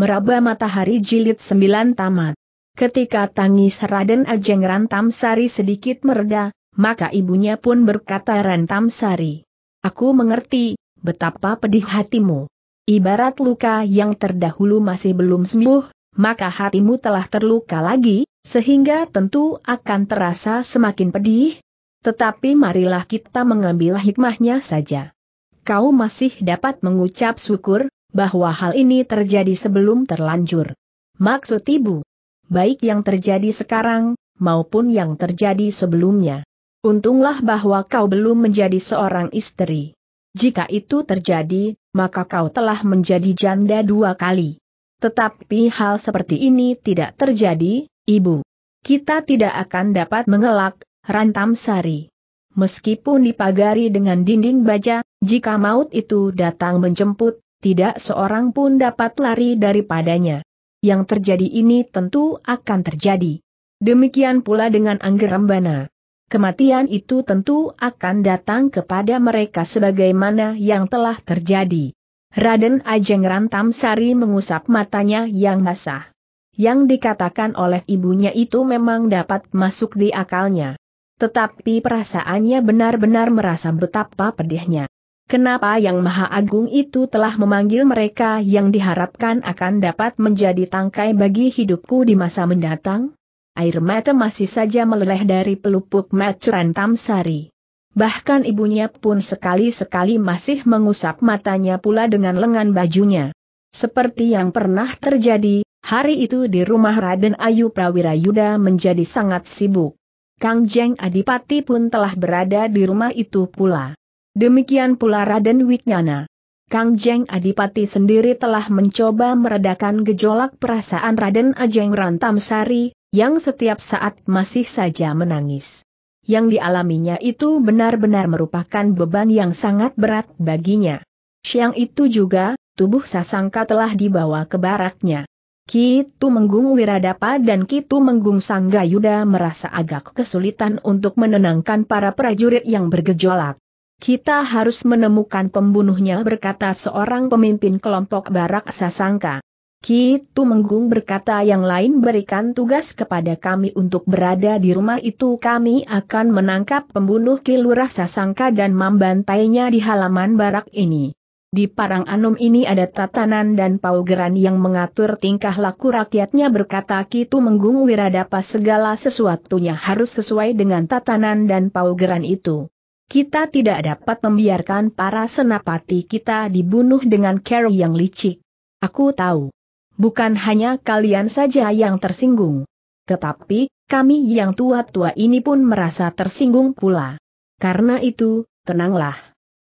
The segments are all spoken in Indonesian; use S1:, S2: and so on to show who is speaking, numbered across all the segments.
S1: Meraba Matahari Jilid 9 Tamat. Ketika tangis Raden Ajeng Rantam Sari sedikit mereda, maka ibunya pun berkata Rantam Sari. Aku mengerti, betapa pedih hatimu. Ibarat luka yang terdahulu masih belum sembuh, maka hatimu telah terluka lagi, sehingga tentu akan terasa semakin pedih. Tetapi marilah kita mengambil hikmahnya saja. Kau masih dapat mengucap syukur, bahwa hal ini terjadi sebelum terlanjur. Maksud ibu, baik yang terjadi sekarang, maupun yang terjadi sebelumnya. Untunglah bahwa kau belum menjadi seorang istri. Jika itu terjadi, maka kau telah menjadi janda dua kali. Tetapi hal seperti ini tidak terjadi, ibu. Kita tidak akan dapat mengelak, rantam sari. Meskipun dipagari dengan dinding baja, jika maut itu datang menjemput, tidak seorang pun dapat lari daripadanya. Yang terjadi ini tentu akan terjadi. Demikian pula dengan Anggerembana. Kematian itu tentu akan datang kepada mereka sebagaimana yang telah terjadi. Raden Ajeng Rantam Sari mengusap matanya yang basah. Yang dikatakan oleh ibunya itu memang dapat masuk di akalnya. Tetapi perasaannya benar-benar merasa betapa pedihnya. Kenapa Yang Maha Agung itu telah memanggil mereka yang diharapkan akan dapat menjadi tangkai bagi hidupku di masa mendatang? Air mata masih saja meleleh dari pelupuk maceran Tamsari. Bahkan ibunya pun sekali-sekali masih mengusap matanya pula dengan lengan bajunya. Seperti yang pernah terjadi, hari itu di rumah Raden Ayu Prawira Yuda menjadi sangat sibuk. Kang Jeng Adipati pun telah berada di rumah itu pula. Demikian pula Raden Wiknyana. Kang Jeng Adipati sendiri telah mencoba meredakan gejolak perasaan Raden Ajeng Rantamsari, yang setiap saat masih saja menangis. Yang dialaminya itu benar-benar merupakan beban yang sangat berat baginya. Siang itu juga, tubuh Sasangka telah dibawa ke baraknya. Kitu Menggung Wiradapa dan Kitu Menggung Yuda merasa agak kesulitan untuk menenangkan para prajurit yang bergejolak. Kita harus menemukan pembunuhnya berkata seorang pemimpin kelompok barak sasangka. Kitu Menggung berkata yang lain berikan tugas kepada kami untuk berada di rumah itu kami akan menangkap pembunuh Kilurah Sasangka dan membantainya di halaman barak ini. Di Parang Anum ini ada tatanan dan paugeran yang mengatur tingkah laku rakyatnya berkata Kitu Menggung Wiradapa segala sesuatunya harus sesuai dengan tatanan dan paugeran itu. Kita tidak dapat membiarkan para senapati kita dibunuh dengan cara yang licik. Aku tahu. Bukan hanya kalian saja yang tersinggung. Tetapi, kami yang tua-tua ini pun merasa tersinggung pula. Karena itu, tenanglah.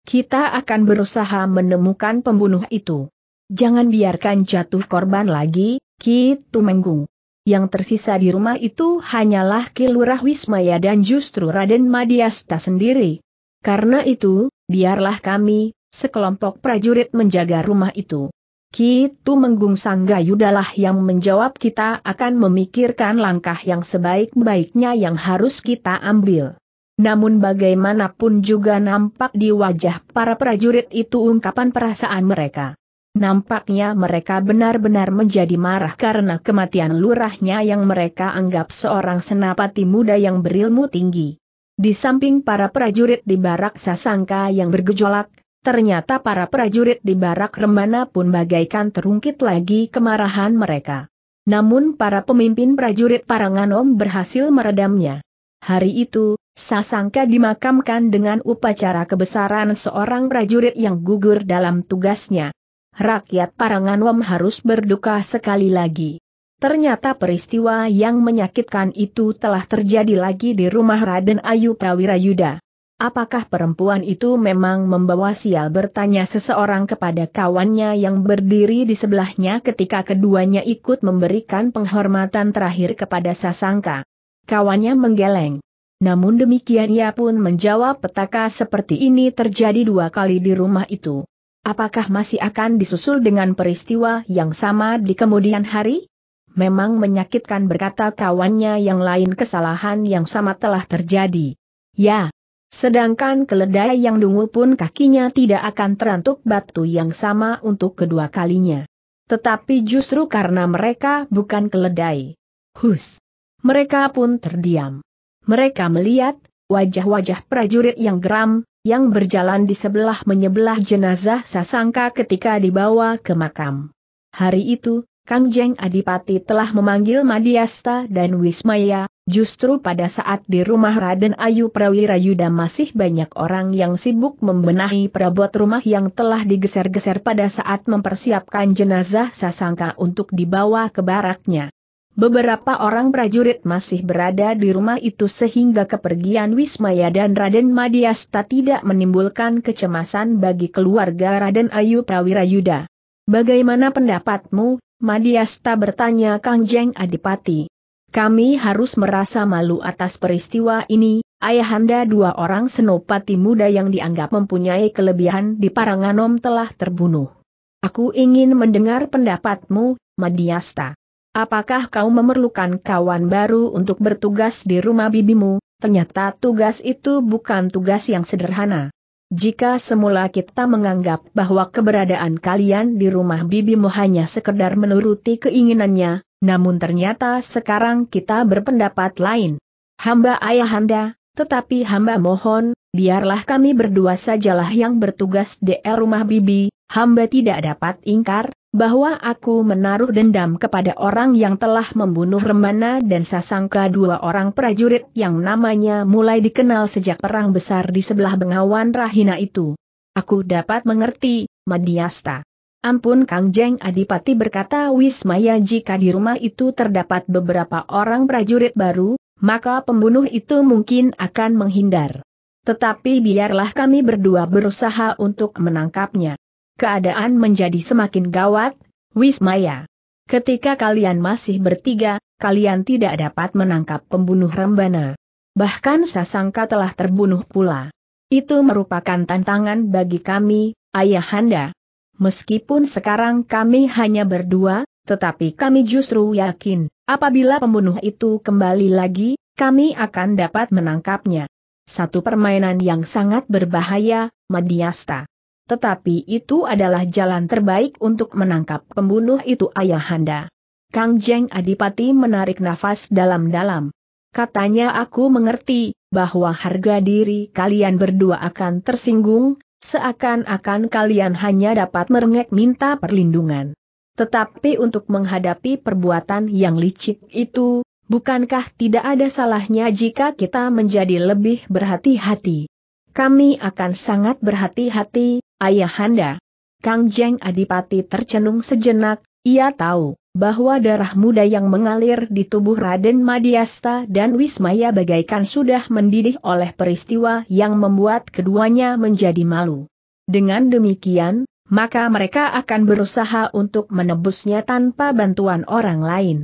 S1: Kita akan berusaha menemukan pembunuh itu. Jangan biarkan jatuh korban lagi, Ki Tumenggung. Yang tersisa di rumah itu hanyalah Kilurah Wismaya dan justru Raden Madiasta sendiri. Karena itu, biarlah kami, sekelompok prajurit menjaga rumah itu. Kitu Menggung Yudalah yang menjawab kita akan memikirkan langkah yang sebaik-baiknya yang harus kita ambil. Namun bagaimanapun juga nampak di wajah para prajurit itu ungkapan perasaan mereka. Nampaknya mereka benar-benar menjadi marah karena kematian lurahnya yang mereka anggap seorang senapati muda yang berilmu tinggi. Di samping para prajurit di barak Sasangka yang bergejolak, ternyata para prajurit di barak Rembana pun bagaikan terungkit lagi kemarahan mereka. Namun para pemimpin prajurit Paranganom berhasil meredamnya. Hari itu, Sasangka dimakamkan dengan upacara kebesaran seorang prajurit yang gugur dalam tugasnya. Rakyat Paranganom harus berduka sekali lagi. Ternyata peristiwa yang menyakitkan itu telah terjadi lagi di rumah Raden Ayu Prawira Yuda. Apakah perempuan itu memang membawa sial bertanya seseorang kepada kawannya yang berdiri di sebelahnya ketika keduanya ikut memberikan penghormatan terakhir kepada Sasangka. Kawannya menggeleng. Namun demikian ia pun menjawab petaka seperti ini terjadi dua kali di rumah itu. Apakah masih akan disusul dengan peristiwa yang sama di kemudian hari? Memang menyakitkan berkata kawannya yang lain kesalahan yang sama telah terjadi. Ya. Sedangkan keledai yang dungu pun kakinya tidak akan terantuk batu yang sama untuk kedua kalinya. Tetapi justru karena mereka bukan keledai. Hus. Mereka pun terdiam. Mereka melihat, wajah-wajah prajurit yang geram, yang berjalan di sebelah menyebelah jenazah sasangka ketika dibawa ke makam. Hari itu, Kang Jeng Adipati telah memanggil Madiasta dan Wismaya, justru pada saat di rumah Raden Ayu Prawira Yuda masih banyak orang yang sibuk membenahi perabot rumah yang telah digeser-geser pada saat mempersiapkan jenazah Sasangka untuk dibawa ke baraknya. Beberapa orang prajurit masih berada di rumah itu sehingga kepergian Wismaya dan Raden Madiasta tidak menimbulkan kecemasan bagi keluarga Raden Ayu Prawira Yuda. Bagaimana pendapatmu, Madiasta bertanya Kang Jeng Adipati. Kami harus merasa malu atas peristiwa ini, ayahanda dua orang senopati muda yang dianggap mempunyai kelebihan di Paranganom telah terbunuh. Aku ingin mendengar pendapatmu, Madiasta. Apakah kau memerlukan kawan baru untuk bertugas di rumah bibimu? Ternyata tugas itu bukan tugas yang sederhana. Jika semula kita menganggap bahwa keberadaan kalian di rumah bibimu hanya sekedar menuruti keinginannya, namun ternyata sekarang kita berpendapat lain. Hamba ayahanda, tetapi hamba mohon, biarlah kami berdua sajalah yang bertugas di rumah bibi, hamba tidak dapat ingkar, bahwa aku menaruh dendam kepada orang yang telah membunuh Remana dan Sasangka dua orang prajurit yang namanya mulai dikenal sejak perang besar di sebelah Bengawan Rahina itu. Aku dapat mengerti, Madiasta. Ampun Kang Jeng Adipati berkata Wismaya jika di rumah itu terdapat beberapa orang prajurit baru, maka pembunuh itu mungkin akan menghindar. Tetapi biarlah kami berdua berusaha untuk menangkapnya keadaan menjadi semakin gawat, Wismaya. Ketika kalian masih bertiga, kalian tidak dapat menangkap pembunuh Rembana. Bahkan Sasangka telah terbunuh pula. Itu merupakan tantangan bagi kami, Ayahanda. Meskipun sekarang kami hanya berdua, tetapi kami justru yakin, apabila pembunuh itu kembali lagi, kami akan dapat menangkapnya. Satu permainan yang sangat berbahaya, Madiasta. Tetapi itu adalah jalan terbaik untuk menangkap pembunuh itu ayahanda. Kang Jeng Adipati menarik nafas dalam-dalam. Katanya aku mengerti, bahwa harga diri kalian berdua akan tersinggung, seakan-akan kalian hanya dapat merengek minta perlindungan. Tetapi untuk menghadapi perbuatan yang licik itu, bukankah tidak ada salahnya jika kita menjadi lebih berhati-hati? Kami akan sangat berhati-hati, Ayahanda. Kang Jeng Adipati tercenung sejenak, ia tahu bahwa darah muda yang mengalir di tubuh Raden Madiasta dan Wismaya bagaikan sudah mendidih oleh peristiwa yang membuat keduanya menjadi malu. Dengan demikian, maka mereka akan berusaha untuk menebusnya tanpa bantuan orang lain.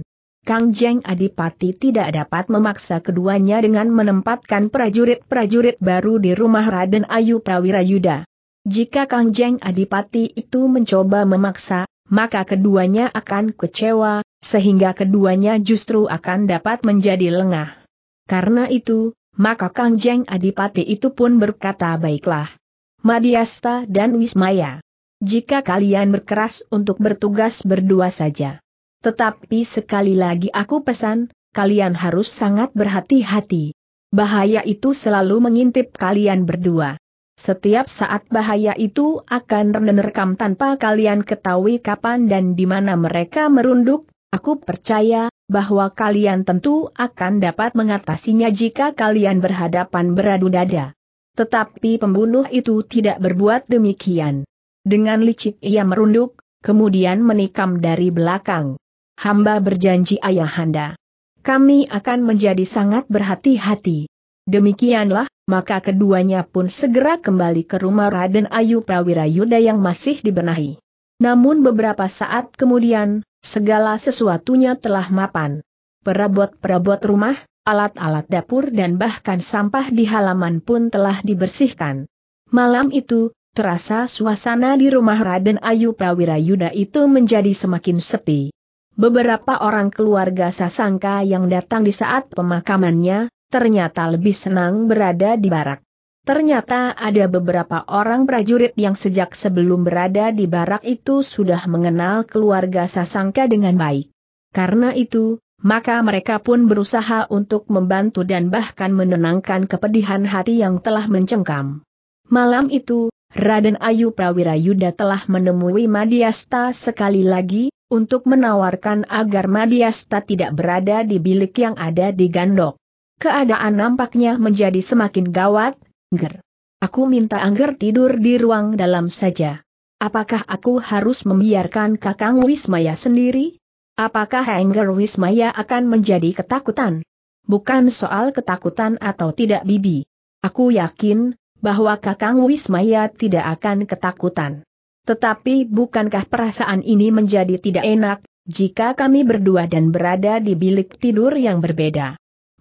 S1: Kang Jeng Adipati tidak dapat memaksa keduanya dengan menempatkan prajurit-prajurit baru di rumah Raden Ayu Prawirayuda. Jika Kangjeng Adipati itu mencoba memaksa, maka keduanya akan kecewa, sehingga keduanya justru akan dapat menjadi lengah. Karena itu, maka Kangjeng Adipati itu pun berkata baiklah. Madiasta dan Wismaya. Jika kalian berkeras untuk bertugas berdua saja. Tetapi sekali lagi aku pesan, kalian harus sangat berhati-hati. Bahaya itu selalu mengintip kalian berdua. Setiap saat bahaya itu akan menerkam tanpa kalian ketahui kapan dan di mana mereka merunduk, aku percaya bahwa kalian tentu akan dapat mengatasinya jika kalian berhadapan beradu dada. Tetapi pembunuh itu tidak berbuat demikian. Dengan licik ia merunduk, kemudian menikam dari belakang. Hamba berjanji ayahanda. Kami akan menjadi sangat berhati-hati. Demikianlah, maka keduanya pun segera kembali ke rumah Raden Ayu Prawira Yuda yang masih dibenahi. Namun beberapa saat kemudian, segala sesuatunya telah mapan. Perabot-perabot rumah, alat-alat dapur dan bahkan sampah di halaman pun telah dibersihkan. Malam itu, terasa suasana di rumah Raden Ayu Prawira Yuda itu menjadi semakin sepi. Beberapa orang keluarga Sasangka yang datang di saat pemakamannya, ternyata lebih senang berada di barak. Ternyata ada beberapa orang prajurit yang sejak sebelum berada di barak itu sudah mengenal keluarga Sasangka dengan baik. Karena itu, maka mereka pun berusaha untuk membantu dan bahkan menenangkan kepedihan hati yang telah mencengkam. Malam itu, Raden Ayu Prawira Yuda telah menemui Madiasta sekali lagi, untuk menawarkan agar Madiasta tidak berada di bilik yang ada di Gandok keadaan nampaknya menjadi semakin gawat, Ger. Aku minta Angger tidur di ruang dalam saja. Apakah aku harus membiarkan Kakang Wismaya sendiri? Apakah Angger Wismaya akan menjadi ketakutan? Bukan soal ketakutan atau tidak Bibi. Aku yakin, bahwa Kakang Wismaya tidak akan ketakutan. Tetapi bukankah perasaan ini menjadi tidak enak, jika kami berdua dan berada di bilik tidur yang berbeda?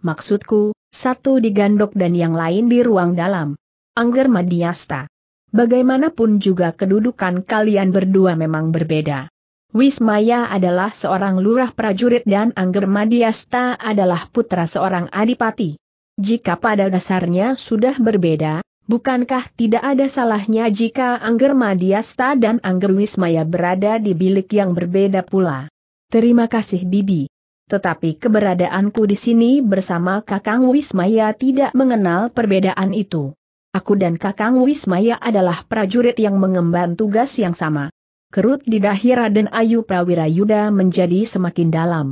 S1: maksudku, satu digandok dan yang lain di ruang dalam. Angger Madiasta. Bagaimanapun juga kedudukan kalian berdua memang berbeda. Wismaya adalah seorang lurah prajurit dan Angger Madiasta adalah putra seorang adipati. Jika pada dasarnya sudah berbeda, bukankah tidak ada salahnya jika Angger Madiasta dan Angger Wismaya berada di bilik yang berbeda pula? Terima kasih Bibi. Tetapi keberadaanku di sini bersama Kakang Wismaya tidak mengenal perbedaan itu. Aku dan Kakang Wismaya adalah prajurit yang mengemban tugas yang sama. Kerut di dahi Raden Ayu Prawira Yuda menjadi semakin dalam.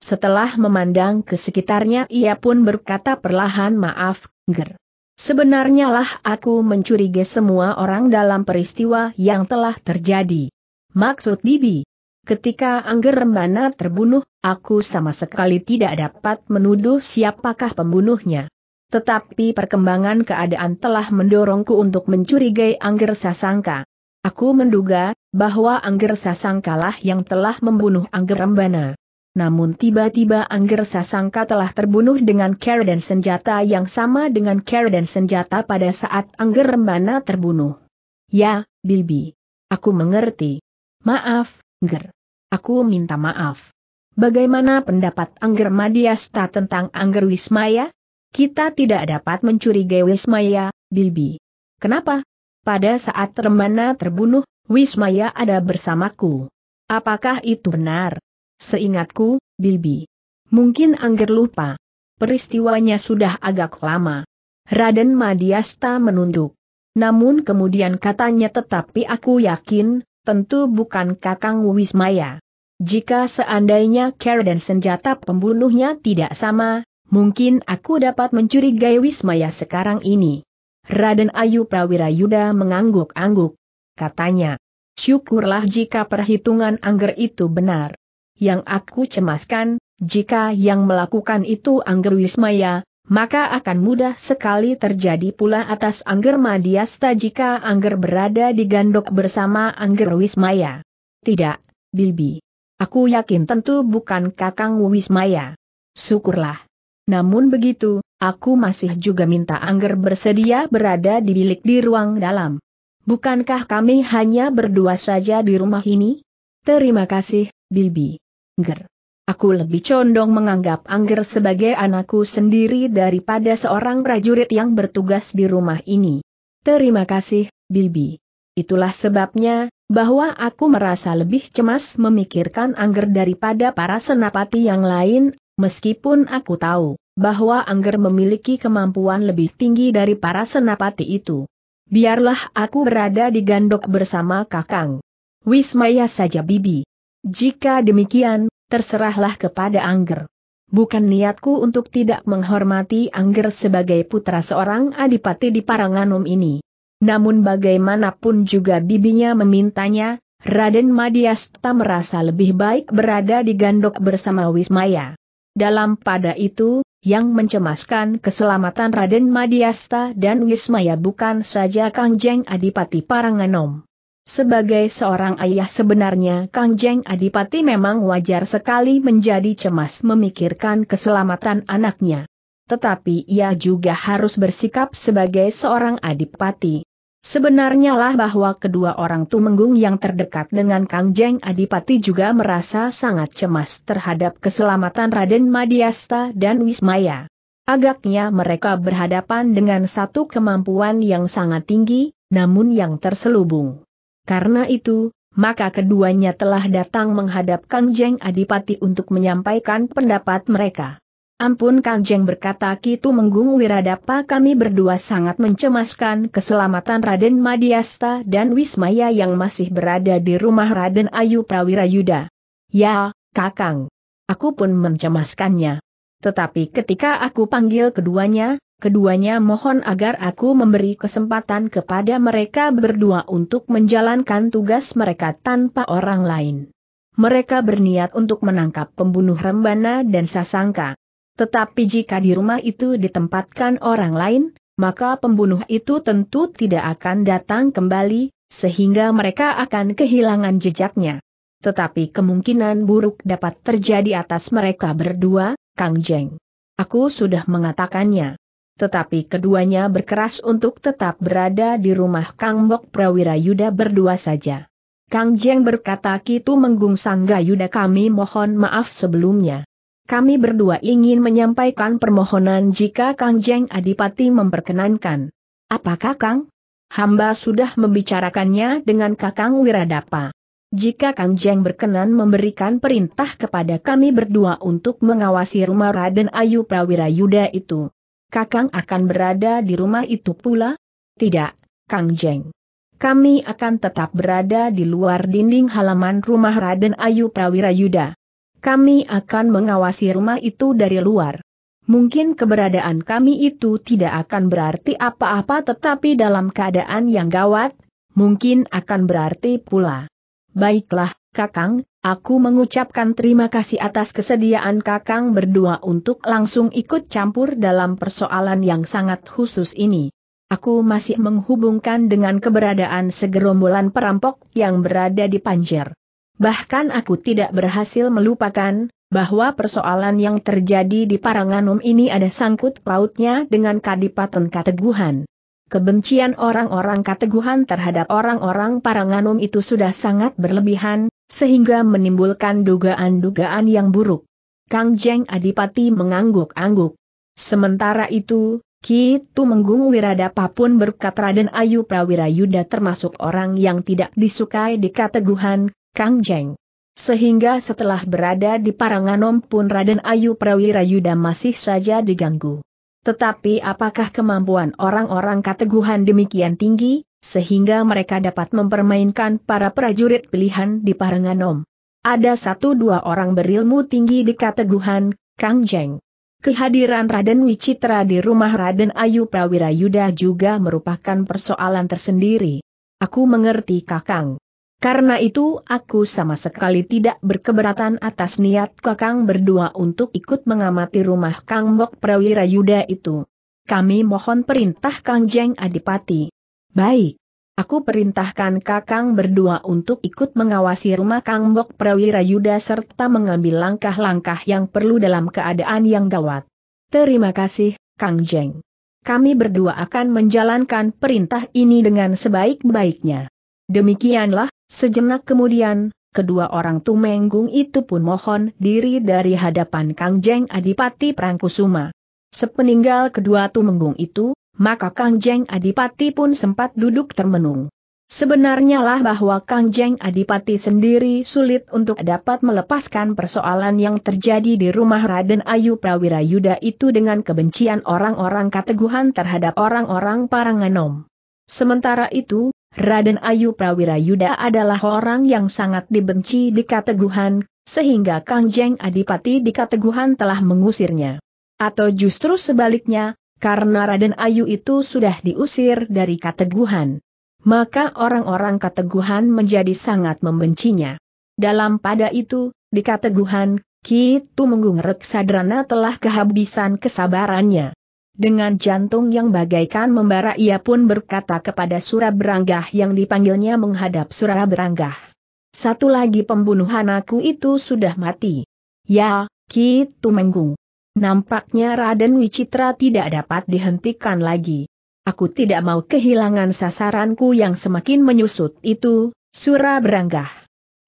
S1: Setelah memandang ke sekitarnya ia pun berkata perlahan maaf, Ger. Sebenarnya lah aku mencurigai semua orang dalam peristiwa yang telah terjadi. Maksud Bibi, ketika Angger Rembana terbunuh, Aku sama sekali tidak dapat menuduh siapakah pembunuhnya. Tetapi perkembangan keadaan telah mendorongku untuk mencurigai Angger Sasangka. Aku menduga bahwa Angger Sasangkalah yang telah membunuh Angger Rembana. Namun tiba-tiba Angger Sasangka telah terbunuh dengan care dan senjata yang sama dengan care dan senjata pada saat Angger Rembana terbunuh. Ya, Bibi. Aku mengerti. Maaf, Angger. Aku minta maaf. Bagaimana pendapat Angger Madiasta tentang Angger Wismaya? Kita tidak dapat mencurigai Wismaya, Bibi. Kenapa? Pada saat Remana terbunuh, Wismaya ada bersamaku. Apakah itu benar? Seingatku, Bibi. Mungkin Angger lupa. Peristiwanya sudah agak lama. Raden Madiasta menunduk. Namun kemudian katanya tetapi aku yakin, tentu bukan Kakang Wismaya. Jika seandainya care dan senjata pembunuhnya tidak sama, mungkin aku dapat mencurigai Wismaya sekarang ini. Raden Ayu Prawira Yuda mengangguk-angguk. Katanya, syukurlah jika perhitungan Angger itu benar. Yang aku cemaskan, jika yang melakukan itu Angger Wismaya, maka akan mudah sekali terjadi pula atas Angger Madiasta jika Angger berada di gandok bersama Angger Wismaya. Tidak, Bibi. Aku yakin tentu bukan Kakang Wismaya. Syukurlah. Namun begitu, aku masih juga minta Angger bersedia berada di bilik di ruang dalam. Bukankah kami hanya berdua saja di rumah ini? Terima kasih, Bibi. Angger, Aku lebih condong menganggap Angger sebagai anakku sendiri daripada seorang prajurit yang bertugas di rumah ini. Terima kasih, Bibi. Itulah sebabnya, bahwa aku merasa lebih cemas memikirkan Angger daripada para senapati yang lain, meskipun aku tahu bahwa Angger memiliki kemampuan lebih tinggi dari para senapati itu. Biarlah aku berada di gandok bersama Kakang. Wismaya saja Bibi. Jika demikian, terserahlah kepada Angger. Bukan niatku untuk tidak menghormati Angger sebagai putra seorang adipati di Paranganum ini. Namun bagaimanapun juga bibinya memintanya, Raden Madiasta merasa lebih baik berada di gandok bersama Wismaya. Dalam pada itu, yang mencemaskan keselamatan Raden Madiasta dan Wismaya bukan saja Kangjeng Adipati Paranganom. Sebagai seorang ayah sebenarnya Kangjeng Adipati memang wajar sekali menjadi cemas memikirkan keselamatan anaknya tetapi ia juga harus bersikap sebagai seorang adipati. Sebenarnya lah bahwa kedua orang Tumenggung yang terdekat dengan Kang Jeng Adipati juga merasa sangat cemas terhadap keselamatan Raden Madiasta dan Wismaya. Agaknya mereka berhadapan dengan satu kemampuan yang sangat tinggi, namun yang terselubung. Karena itu, maka keduanya telah datang menghadap Kang Jeng Adipati untuk menyampaikan pendapat mereka. Ampun Kangjeng berkata Kitu Menggung Wiradapa kami berdua sangat mencemaskan keselamatan Raden Madiasta dan Wismaya yang masih berada di rumah Raden Ayu Prawirayuda. Ya, Kakang. Aku pun mencemaskannya. Tetapi ketika aku panggil keduanya, keduanya mohon agar aku memberi kesempatan kepada mereka berdua untuk menjalankan tugas mereka tanpa orang lain. Mereka berniat untuk menangkap pembunuh Rembana dan Sasangka. Tetapi jika di rumah itu ditempatkan orang lain, maka pembunuh itu tentu tidak akan datang kembali, sehingga mereka akan kehilangan jejaknya. Tetapi kemungkinan buruk dapat terjadi atas mereka berdua, Kang Jeng. Aku sudah mengatakannya. Tetapi keduanya berkeras untuk tetap berada di rumah Kang Bok Prawira Yuda berdua saja. Kang Jeng berkata Kitu Menggung Sangga Yuda kami mohon maaf sebelumnya. Kami berdua ingin menyampaikan permohonan jika Kang Jeng Adipati memperkenankan. Apakah Kang? Hamba sudah membicarakannya dengan Kakang Wiradapa. Jika Kang Jeng berkenan memberikan perintah kepada kami berdua untuk mengawasi rumah Raden Ayu Prawira Yuda itu, Kakang akan berada di rumah itu pula? Tidak, Kang Jeng kami akan tetap berada di luar dinding halaman rumah Raden Ayu Prawira Yuda kami akan mengawasi rumah itu dari luar. Mungkin keberadaan kami itu tidak akan berarti apa-apa tetapi dalam keadaan yang gawat, mungkin akan berarti pula. Baiklah, Kakang, aku mengucapkan terima kasih atas kesediaan Kakang berdua untuk langsung ikut campur dalam persoalan yang sangat khusus ini. Aku masih menghubungkan dengan keberadaan segerombolan perampok yang berada di Panjer. Bahkan aku tidak berhasil melupakan, bahwa persoalan yang terjadi di Paranganum ini ada sangkut pautnya dengan Kadipaten Kateguhan. Kebencian orang-orang Kateguhan terhadap orang-orang Paranganum itu sudah sangat berlebihan, sehingga menimbulkan dugaan-dugaan yang buruk. Kang Jeng Adipati mengangguk-angguk. Sementara itu, Ki Tumenggung Wiradapa pun berkat Raden Ayu Prawira Yuda termasuk orang yang tidak disukai di Kateguhan, Kang Jeng. Sehingga setelah berada di Paranganom pun Raden Ayu Prawira Yuda masih saja diganggu. Tetapi apakah kemampuan orang-orang kateguhan demikian tinggi, sehingga mereka dapat mempermainkan para prajurit pilihan di Paranganom? Ada satu dua orang berilmu tinggi di kateguhan, Kang Jeng. Kehadiran Raden Wicitra di rumah Raden Ayu Prawira Yuda juga merupakan persoalan tersendiri. Aku mengerti Kakang. Karena itu aku sama sekali tidak berkeberatan atas niat kakang berdua untuk ikut mengamati rumah Kang Bok Prawira Yuda itu. Kami mohon perintah Kang Jeng Adipati. Baik. Aku perintahkan kakang berdua untuk ikut mengawasi rumah Kang Bok Prawira Yuda serta mengambil langkah-langkah yang perlu dalam keadaan yang gawat. Terima kasih, Kang Jeng. Kami berdua akan menjalankan perintah ini dengan sebaik-baiknya. Demikianlah, Sejenak kemudian, kedua orang Tumenggung itu pun mohon diri dari hadapan Kangjeng Adipati Prangkusuma. Sepeninggal kedua Tumenggung itu, maka Kangjeng Adipati pun sempat duduk termenung. Sebenarnya lah bahwa Kangjeng Adipati sendiri sulit untuk dapat melepaskan persoalan yang terjadi di rumah Raden Ayu Prawira Yuda itu dengan kebencian orang-orang kateguhan terhadap orang-orang Paranganom. Sementara itu, Raden Ayu Prawira Yuda adalah orang yang sangat dibenci di Kateguhan, sehingga Kangjeng Adipati di Kateguhan telah mengusirnya. Atau justru sebaliknya, karena Raden Ayu itu sudah diusir dari Kateguhan. Maka orang-orang Kateguhan menjadi sangat membencinya. Dalam pada itu, di Kateguhan, Kitu Menggung Reksadrana telah kehabisan kesabarannya. Dengan jantung yang bagaikan membara ia pun berkata kepada Surah Beranggah yang dipanggilnya menghadap Surah Beranggah. Satu lagi pembunuhan aku itu sudah mati. Ya, Ki Tumenggung. Nampaknya Raden Wicitra tidak dapat dihentikan lagi. Aku tidak mau kehilangan sasaranku yang semakin menyusut itu, Surah Beranggah.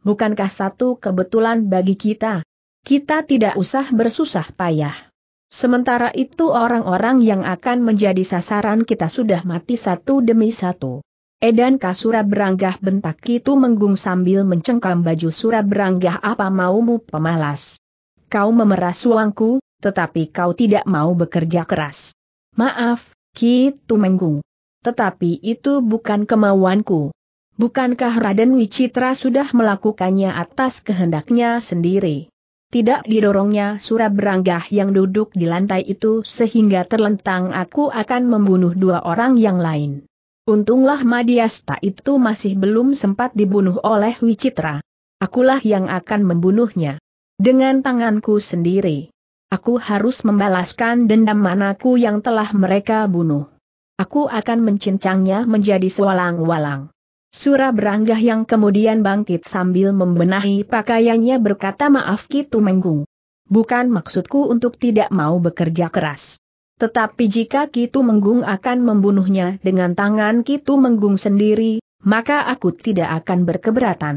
S1: Bukankah satu kebetulan bagi kita? Kita tidak usah bersusah payah. Sementara itu orang-orang yang akan menjadi sasaran kita sudah mati satu demi satu. Edan Kasura beranggah bentak itu menggung sambil mencengkam baju Sura beranggah apa maumu pemalas. Kau memeras uangku, tetapi kau tidak mau bekerja keras. Maaf, Kitu menggung. Tetapi itu bukan kemauanku. Bukankah Raden Wicitra sudah melakukannya atas kehendaknya sendiri? Tidak didorongnya surat beranggah yang duduk di lantai itu sehingga terlentang aku akan membunuh dua orang yang lain. Untunglah Madiasta itu masih belum sempat dibunuh oleh Wicitra. Akulah yang akan membunuhnya. Dengan tanganku sendiri. Aku harus membalaskan dendam manaku yang telah mereka bunuh. Aku akan mencincangnya menjadi sewalang-walang. Surah beranggah yang kemudian bangkit sambil membenahi pakaiannya berkata maaf Kitu Menggung. Bukan maksudku untuk tidak mau bekerja keras. Tetapi jika Kitu Menggung akan membunuhnya dengan tangan Kitu Menggung sendiri, maka aku tidak akan berkeberatan.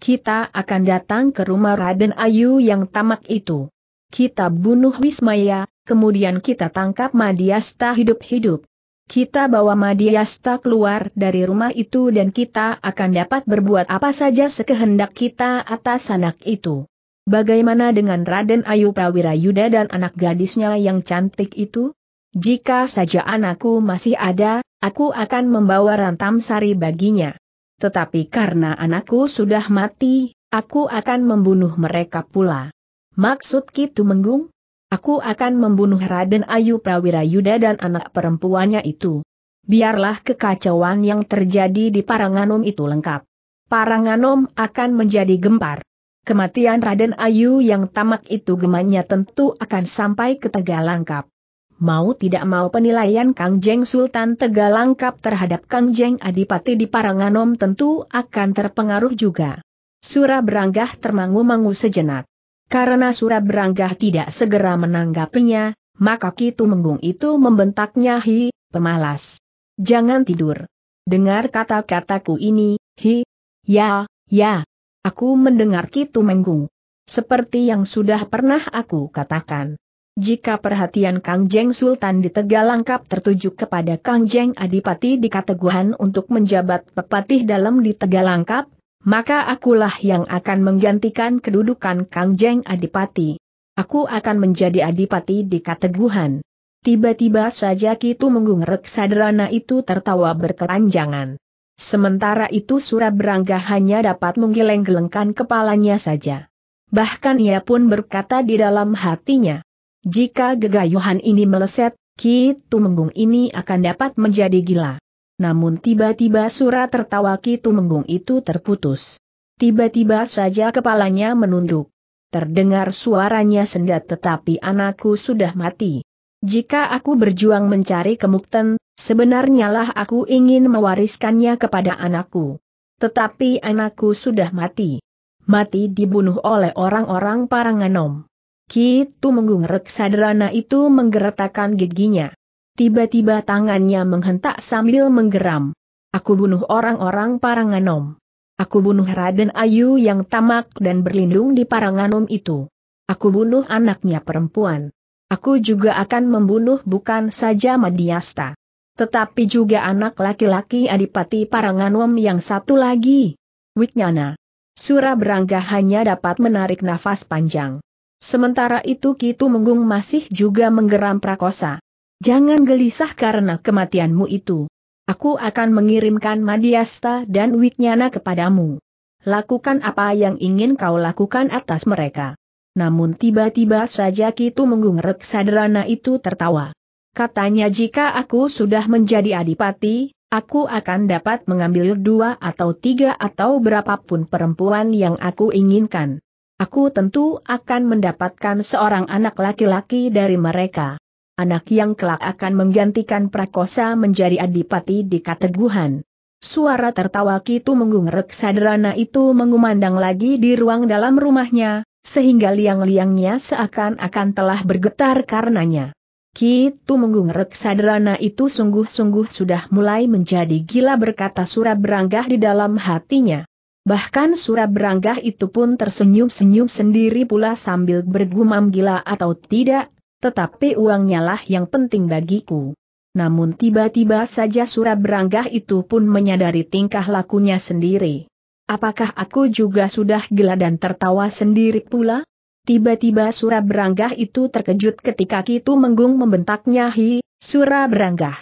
S1: Kita akan datang ke rumah Raden Ayu yang tamak itu. Kita bunuh Wismaya, kemudian kita tangkap Madiasta hidup-hidup. Kita bawa Madiasta keluar dari rumah itu dan kita akan dapat berbuat apa saja sekehendak kita atas anak itu. Bagaimana dengan Raden Ayu Prawira Yuda dan anak gadisnya yang cantik itu? Jika saja anakku masih ada, aku akan membawa rantam sari baginya. Tetapi karena anakku sudah mati, aku akan membunuh mereka pula. Maksud Kitu Menggung? Aku akan membunuh Raden Ayu Prawira Yuda dan anak perempuannya itu. Biarlah kekacauan yang terjadi di Paranganom itu lengkap. Paranganom akan menjadi gempar. Kematian Raden Ayu yang tamak itu gemanya tentu akan sampai ke Tegalangkap. Mau tidak mau penilaian Kang Jeng Sultan Tegalangkap terhadap Kang Jeng Adipati di Paranganom tentu akan terpengaruh juga. Surah beranggah termangu-mangu sejenak. Karena surah beranggah tidak segera menanggapinya, maka Kitu Menggung itu membentaknya Hi, pemalas. Jangan tidur. Dengar kata-kataku ini, Hi. Ya, ya. Aku mendengar Kitu Menggung. Seperti yang sudah pernah aku katakan. Jika perhatian Kang Jeng Sultan di Tegalangkap tertuju kepada Kang Jeng Adipati di Kateguhan untuk menjabat pepatih dalam di Tegalangkap, maka akulah yang akan menggantikan kedudukan Kang Jeng Adipati. Aku akan menjadi adipati di Kateguhan. Tiba-tiba saja Kitu Menggungrek Sadrana itu tertawa berkeranjangan. Sementara itu Surabrangga hanya dapat menggeleng-gelengkan kepalanya saja. Bahkan ia pun berkata di dalam hatinya, jika gegayuhan ini meleset, Ki Tumenggung ini akan dapat menjadi gila. Namun tiba-tiba surat tertawa Kitu menggung itu terputus. Tiba-tiba saja kepalanya menunduk. Terdengar suaranya sendat tetapi anakku sudah mati. Jika aku berjuang mencari kemukten, sebenarnya lah aku ingin mewariskannya kepada anakku. Tetapi anakku sudah mati. Mati dibunuh oleh orang-orang Paranganom. Kitu Tumenggung Reksadrana itu menggeretakkan giginya. Tiba-tiba tangannya menghentak sambil menggeram. Aku bunuh orang-orang Paranganom. Aku bunuh Raden Ayu yang tamak dan berlindung di Paranganom itu. Aku bunuh anaknya perempuan. Aku juga akan membunuh bukan saja Madiasta. Tetapi juga anak laki-laki Adipati Paranganom yang satu lagi. Wiknyana. Surabrangga hanya dapat menarik nafas panjang. Sementara itu Kitu Menggung masih juga menggeram prakosa. Jangan gelisah karena kematianmu itu. Aku akan mengirimkan Madiasta dan Wiknyana kepadamu. Lakukan apa yang ingin kau lakukan atas mereka. Namun tiba-tiba saja Kitu menggungrek sadrana itu tertawa. Katanya jika aku sudah menjadi adipati, aku akan dapat mengambil dua atau tiga atau berapapun perempuan yang aku inginkan. Aku tentu akan mendapatkan seorang anak laki-laki dari mereka anak yang kelak akan menggantikan Prakosa menjadi adipati di Kateguhan. Suara tertawa Kitu Menggung sadrana itu mengumandang lagi di ruang dalam rumahnya, sehingga liang-liangnya seakan-akan telah bergetar karenanya. Kitu Menggung sadrana itu sungguh-sungguh sudah mulai menjadi gila berkata surat Beranggah di dalam hatinya. Bahkan surat Beranggah itu pun tersenyum-senyum sendiri pula sambil bergumam gila atau tidak, tetapi uangnya lah yang penting bagiku. Namun tiba-tiba saja surat Beranggah itu pun menyadari tingkah lakunya sendiri. Apakah aku juga sudah gila dan tertawa sendiri pula? Tiba-tiba surat Beranggah itu terkejut ketika Kitu Menggung membentaknya Hi, surat Beranggah.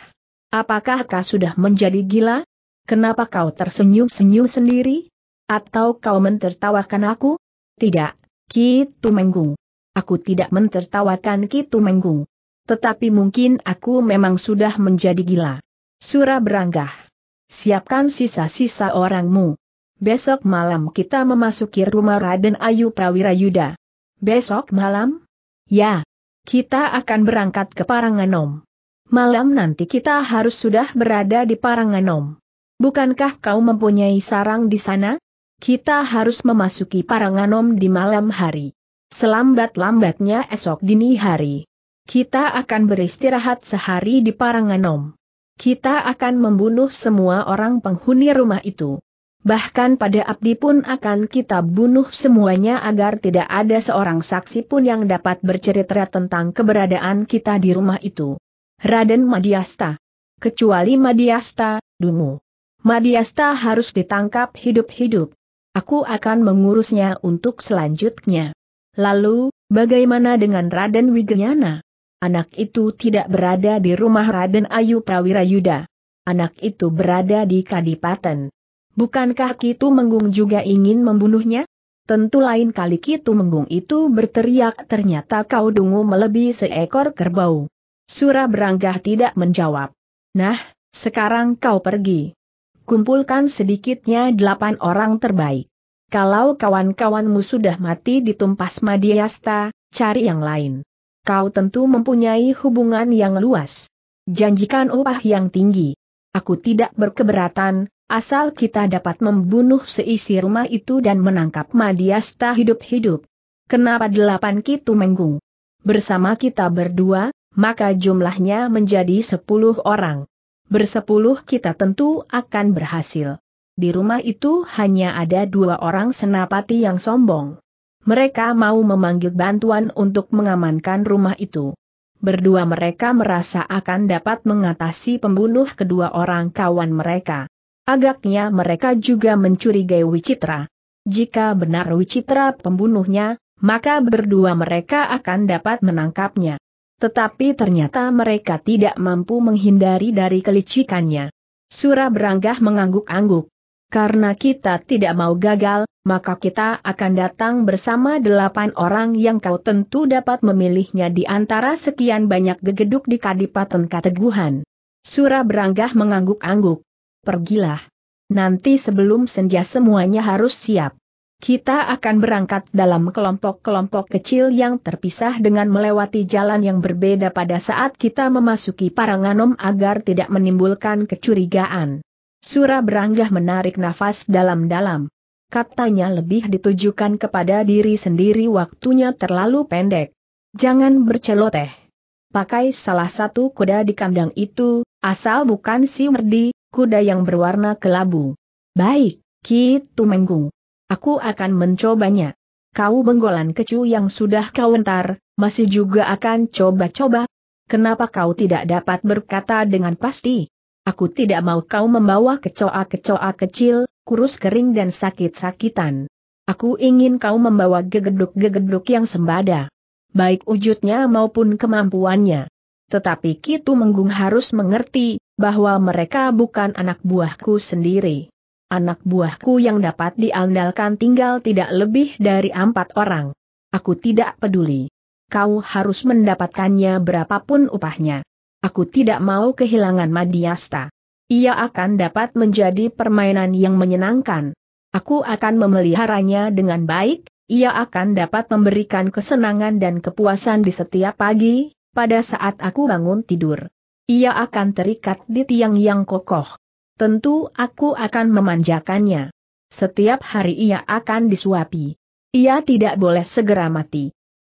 S1: Apakah kau sudah menjadi gila? Kenapa kau tersenyum-senyum sendiri? Atau kau mentertawakan aku? Tidak, Kitu Menggung. Aku tidak mentertawakan Kitu Menggung. Tetapi mungkin aku memang sudah menjadi gila. Sura beranggah. Siapkan sisa-sisa orangmu. Besok malam kita memasuki rumah Raden Ayu Prawira Yuda. Besok malam? Ya. Kita akan berangkat ke Paranganom. Malam nanti kita harus sudah berada di Paranganom. Bukankah kau mempunyai sarang di sana? Kita harus memasuki Paranganom di malam hari. Selambat-lambatnya esok dini hari. Kita akan beristirahat sehari di Paranganom. Kita akan membunuh semua orang penghuni rumah itu. Bahkan pada abdi pun akan kita bunuh semuanya agar tidak ada seorang saksi pun yang dapat bercerita tentang keberadaan kita di rumah itu. Raden Madiasta. Kecuali Madiasta, dungu. Madiasta harus ditangkap hidup-hidup. Aku akan mengurusnya untuk selanjutnya. Lalu, bagaimana dengan Raden Wigenyana? Anak itu tidak berada di rumah Raden Ayu Prawira Yuda. Anak itu berada di Kadipaten. Bukankah Kitu Menggung juga ingin membunuhnya? Tentu lain kali Kitu Menggung itu berteriak ternyata kau dungu melebihi seekor kerbau. Surah beranggah tidak menjawab. Nah, sekarang kau pergi. Kumpulkan sedikitnya delapan orang terbaik. Kalau kawan-kawanmu sudah mati ditumpas Madiasta, cari yang lain. Kau tentu mempunyai hubungan yang luas. Janjikan upah yang tinggi. Aku tidak berkeberatan, asal kita dapat membunuh seisi rumah itu dan menangkap Madiasta hidup-hidup. Kenapa delapan kitu menggung? Bersama kita berdua, maka jumlahnya menjadi sepuluh orang. Bersepuluh kita tentu akan berhasil di rumah itu hanya ada dua orang senapati yang sombong. Mereka mau memanggil bantuan untuk mengamankan rumah itu. Berdua mereka merasa akan dapat mengatasi pembunuh kedua orang kawan mereka. Agaknya mereka juga mencurigai Wicitra. Jika benar Wicitra pembunuhnya, maka berdua mereka akan dapat menangkapnya. Tetapi ternyata mereka tidak mampu menghindari dari kelicikannya. Surah beranggah mengangguk-angguk. Karena kita tidak mau gagal, maka kita akan datang bersama delapan orang yang kau tentu dapat memilihnya di antara sekian banyak gegeduk di Kadipaten Kateguhan. Surah beranggah mengangguk-angguk. Pergilah. Nanti sebelum senja semuanya harus siap. Kita akan berangkat dalam kelompok-kelompok kecil yang terpisah dengan melewati jalan yang berbeda pada saat kita memasuki Paranganom agar tidak menimbulkan kecurigaan. Surah beranggah menarik nafas dalam-dalam. Katanya lebih ditujukan kepada diri sendiri waktunya terlalu pendek. Jangan berceloteh. Pakai salah satu kuda di kandang itu, asal bukan si merdi, kuda yang berwarna kelabu. Baik, Kitu Tumenggung. Aku akan mencobanya. Kau benggolan kecu yang sudah kau entar, masih juga akan coba-coba. Kenapa kau tidak dapat berkata dengan pasti? Aku tidak mau kau membawa kecoa-kecoa kecil, kurus kering dan sakit-sakitan. Aku ingin kau membawa gegeduk-gegeduk yang sembada. Baik wujudnya maupun kemampuannya. Tetapi Kitu Menggung harus mengerti, bahwa mereka bukan anak buahku sendiri. Anak buahku yang dapat diandalkan tinggal tidak lebih dari empat orang. Aku tidak peduli. Kau harus mendapatkannya berapapun upahnya. Aku tidak mau kehilangan Madiasta. Ia akan dapat menjadi permainan yang menyenangkan. Aku akan memeliharanya dengan baik, ia akan dapat memberikan kesenangan dan kepuasan di setiap pagi, pada saat aku bangun tidur. Ia akan terikat di tiang yang kokoh. Tentu aku akan memanjakannya. Setiap hari ia akan disuapi. Ia tidak boleh segera mati.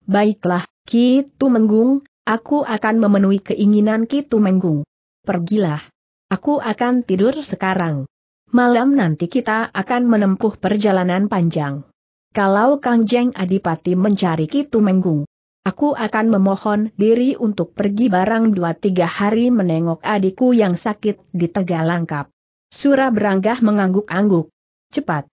S1: Baiklah, Ki Tumenggung, Aku akan memenuhi keinginan Kitu Menggu. Pergilah. Aku akan tidur sekarang. Malam nanti kita akan menempuh perjalanan panjang. Kalau Kang Jeng Adipati mencari Kitu Menggu, aku akan memohon diri untuk pergi barang dua tiga hari menengok adikku yang sakit di Tegal Tegalangkap. Surah beranggah mengangguk-angguk. Cepat.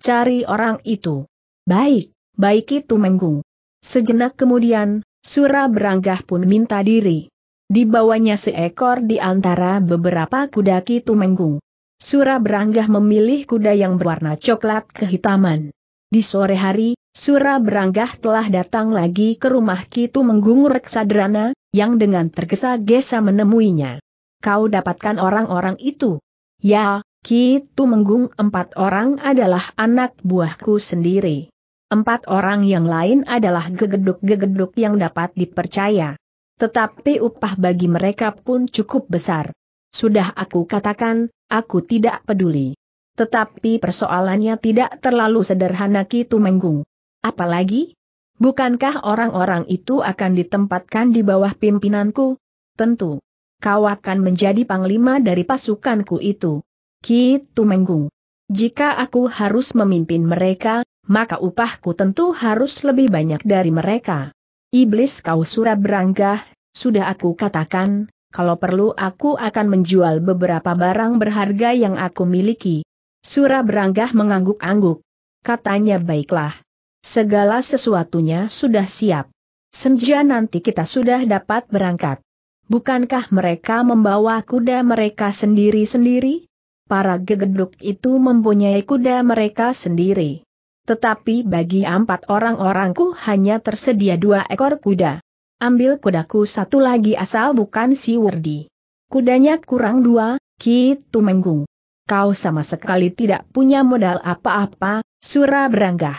S1: Cari orang itu. Baik, baik itu Menggung. Sejenak kemudian, Sura beranggah pun minta diri. Di bawahnya seekor di antara beberapa kuda Kitu menggung. Sura beranggah memilih kuda yang berwarna coklat kehitaman. Di sore hari, Sura beranggah telah datang lagi ke rumah Kitu Menggung Reksadrana, yang dengan tergesa-gesa menemuinya. Kau dapatkan orang-orang itu. Ya, Kitu menggung empat orang adalah anak buahku sendiri. Empat orang yang lain adalah gegeduk-gegeduk yang dapat dipercaya. Tetapi upah bagi mereka pun cukup besar. Sudah aku katakan, aku tidak peduli. Tetapi persoalannya tidak terlalu sederhana Kitu Menggung. Apalagi? Bukankah orang-orang itu akan ditempatkan di bawah pimpinanku? Tentu. Kau akan menjadi panglima dari pasukanku itu. Kitu Menggung. Jika aku harus memimpin mereka, maka upahku tentu harus lebih banyak dari mereka. Iblis kau surah beranggah, sudah aku katakan, kalau perlu aku akan menjual beberapa barang berharga yang aku miliki. Surah beranggah mengangguk-angguk. Katanya baiklah. Segala sesuatunya sudah siap. Senja nanti kita sudah dapat berangkat. Bukankah mereka membawa kuda mereka sendiri-sendiri? Para gegeduk itu mempunyai kuda mereka sendiri. Tetapi bagi empat orang-orangku hanya tersedia dua ekor kuda. Ambil kudaku satu lagi asal bukan si Wardi. Kudanya kurang dua, Ki Tumenggung. Kau sama sekali tidak punya modal apa-apa, Sura beranggah.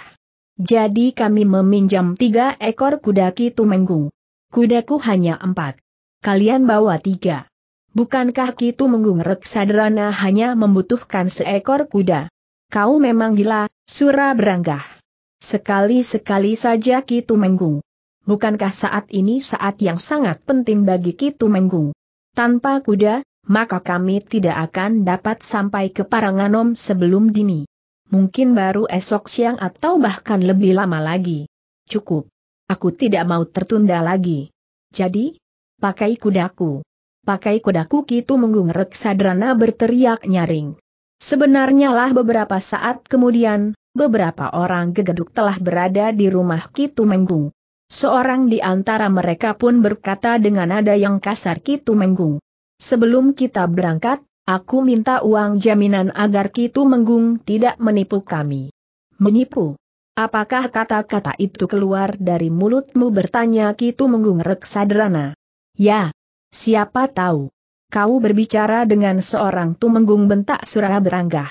S1: Jadi kami meminjam tiga ekor kuda Ki Tumenggung. Kudaku hanya empat. Kalian bawa tiga. Bukankah Ki Tumenggung Reksadrana hanya membutuhkan seekor kuda? kau memang gila, Sura beranggah. Sekali-sekali saja Kitu Menggung. Bukankah saat ini saat yang sangat penting bagi Kitu Menggung? Tanpa kuda, maka kami tidak akan dapat sampai ke Paranganom sebelum dini. Mungkin baru esok siang atau bahkan lebih lama lagi. Cukup. Aku tidak mau tertunda lagi. Jadi, pakai kudaku. Pakai kudaku Kitu Menggung Reksadrana berteriak nyaring. Sebenarnya lah beberapa saat kemudian, beberapa orang gegeduk telah berada di rumah Kitu Menggung. Seorang di antara mereka pun berkata dengan nada yang kasar Kitu Menggung. Sebelum kita berangkat, aku minta uang jaminan agar Kitu Menggung tidak menipu kami. Menipu? Apakah kata-kata itu keluar dari mulutmu bertanya Kitu Menggung Reksadrana? Ya. Siapa tahu? Kau berbicara dengan seorang tumenggung bentak surah beranggah.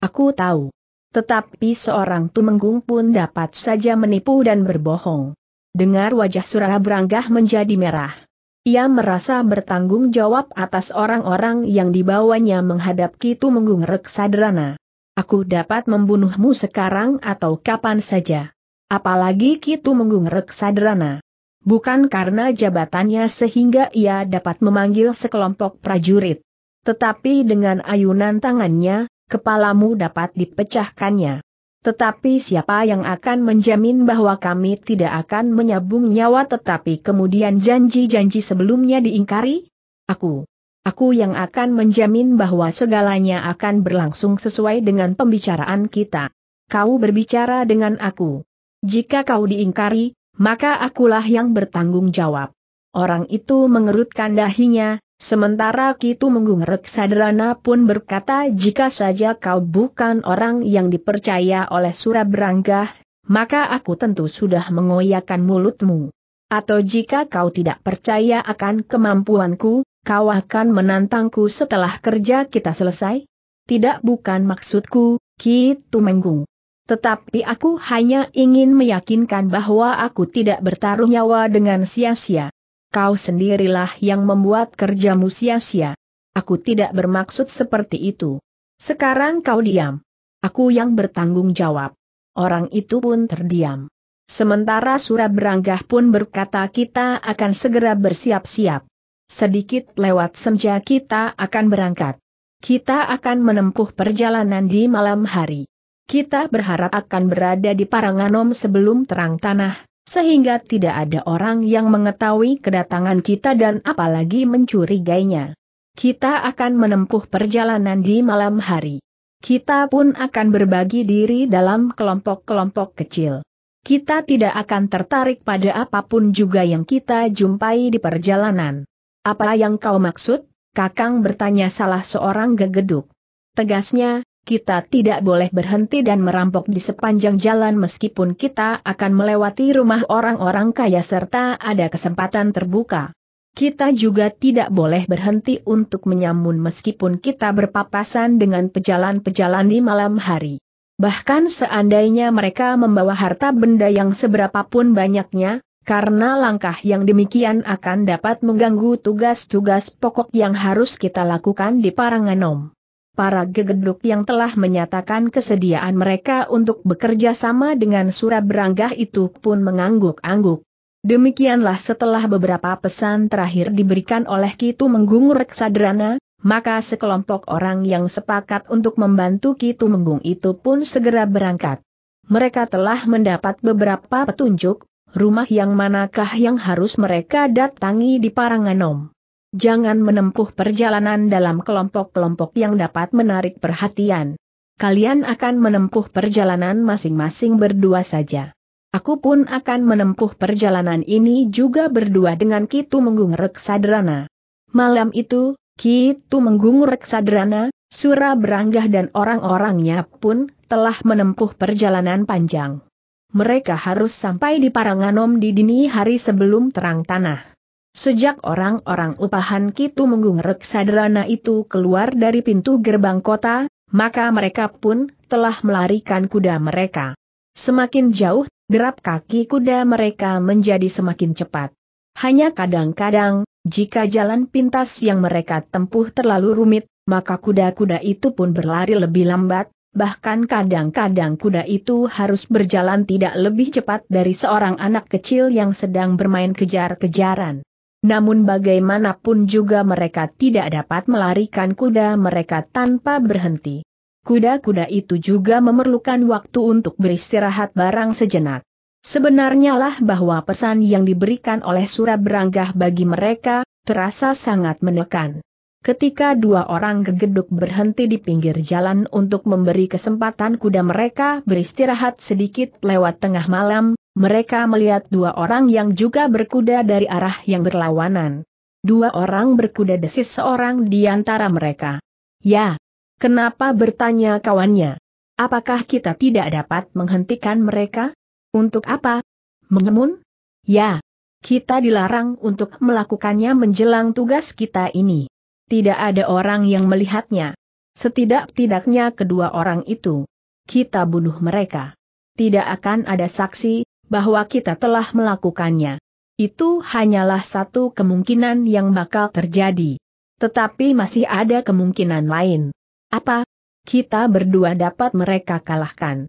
S1: Aku tahu. Tetapi seorang tumenggung pun dapat saja menipu dan berbohong. Dengar wajah surah beranggah menjadi merah. Ia merasa bertanggung jawab atas orang-orang yang dibawanya menghadap Kitu Menggung Reksadrana. Aku dapat membunuhmu sekarang atau kapan saja. Apalagi Kitu Menggung Reksadrana bukan karena jabatannya sehingga ia dapat memanggil sekelompok prajurit. Tetapi dengan ayunan tangannya, kepalamu dapat dipecahkannya. Tetapi siapa yang akan menjamin bahwa kami tidak akan menyabung nyawa tetapi kemudian janji-janji sebelumnya diingkari? Aku. Aku yang akan menjamin bahwa segalanya akan berlangsung sesuai dengan pembicaraan kita. Kau berbicara dengan aku. Jika kau diingkari, maka akulah yang bertanggung jawab. Orang itu mengerutkan dahinya, sementara Kitu Menggungrek Sadrana pun berkata jika saja kau bukan orang yang dipercaya oleh Surabrangga, maka aku tentu sudah mengoyakkan mulutmu. Atau jika kau tidak percaya akan kemampuanku, kau akan menantangku setelah kerja kita selesai? Tidak bukan maksudku, Kitu Menggung. Tetapi aku hanya ingin meyakinkan bahwa aku tidak bertaruh nyawa dengan sia-sia. Kau sendirilah yang membuat kerjamu sia-sia. Aku tidak bermaksud seperti itu. Sekarang kau diam. Aku yang bertanggung jawab. Orang itu pun terdiam. Sementara surat Beranggah pun berkata kita akan segera bersiap-siap. Sedikit lewat senja kita akan berangkat. Kita akan menempuh perjalanan di malam hari. Kita berharap akan berada di Paranganom sebelum terang tanah, sehingga tidak ada orang yang mengetahui kedatangan kita dan apalagi mencurigainya. Kita akan menempuh perjalanan di malam hari. Kita pun akan berbagi diri dalam kelompok-kelompok kecil. Kita tidak akan tertarik pada apapun juga yang kita jumpai di perjalanan. Apa yang kau maksud? Kakang bertanya salah seorang gegeduk. Tegasnya, kita tidak boleh berhenti dan merampok di sepanjang jalan meskipun kita akan melewati rumah orang-orang kaya serta ada kesempatan terbuka. Kita juga tidak boleh berhenti untuk menyamun meskipun kita berpapasan dengan pejalan-pejalan di malam hari. Bahkan seandainya mereka membawa harta benda yang seberapapun banyaknya, karena langkah yang demikian akan dapat mengganggu tugas-tugas pokok yang harus kita lakukan di Paranganom para gegeduk yang telah menyatakan kesediaan mereka untuk bekerja sama dengan surat beranggah itu pun mengangguk-angguk. Demikianlah setelah beberapa pesan terakhir diberikan oleh Kitu Menggung Reksadrana, maka sekelompok orang yang sepakat untuk membantu Kitu Menggung itu pun segera berangkat. Mereka telah mendapat beberapa petunjuk, rumah yang manakah yang harus mereka datangi di Paranganom jangan menempuh perjalanan dalam kelompok-kelompok yang dapat menarik perhatian. Kalian akan menempuh perjalanan masing-masing berdua saja. Aku pun akan menempuh perjalanan ini juga berdua dengan Kitu Menggung Reksadrana. Malam itu, Kitu Menggung Reksadrana, Sura Beranggah dan orang-orangnya pun telah menempuh perjalanan panjang. Mereka harus sampai di Paranganom di dini hari sebelum terang tanah. Sejak orang-orang upahan Kitu menggung Sadrana itu keluar dari pintu gerbang kota, maka mereka pun telah melarikan kuda mereka. Semakin jauh, derap kaki kuda mereka menjadi semakin cepat. Hanya kadang-kadang, jika jalan pintas yang mereka tempuh terlalu rumit, maka kuda-kuda itu pun berlari lebih lambat, bahkan kadang-kadang kuda itu harus berjalan tidak lebih cepat dari seorang anak kecil yang sedang bermain kejar-kejaran. Namun bagaimanapun juga mereka tidak dapat melarikan kuda mereka tanpa berhenti. Kuda-kuda itu juga memerlukan waktu untuk beristirahat barang sejenak. Sebenarnya lah bahwa pesan yang diberikan oleh surat beranggah bagi mereka, terasa sangat menekan. Ketika dua orang gegeduk berhenti di pinggir jalan untuk memberi kesempatan kuda mereka beristirahat sedikit lewat tengah malam, mereka melihat dua orang yang juga berkuda dari arah yang berlawanan. Dua orang berkuda desis seorang di antara mereka. Ya, kenapa bertanya kawannya? Apakah kita tidak dapat menghentikan mereka? Untuk apa? Mengemun? Ya, kita dilarang untuk melakukannya menjelang tugas kita ini. Tidak ada orang yang melihatnya. Setidak-tidaknya kedua orang itu. Kita bunuh mereka. Tidak akan ada saksi, bahwa kita telah melakukannya. Itu hanyalah satu kemungkinan yang bakal terjadi. Tetapi masih ada kemungkinan lain. Apa? Kita berdua dapat mereka kalahkan.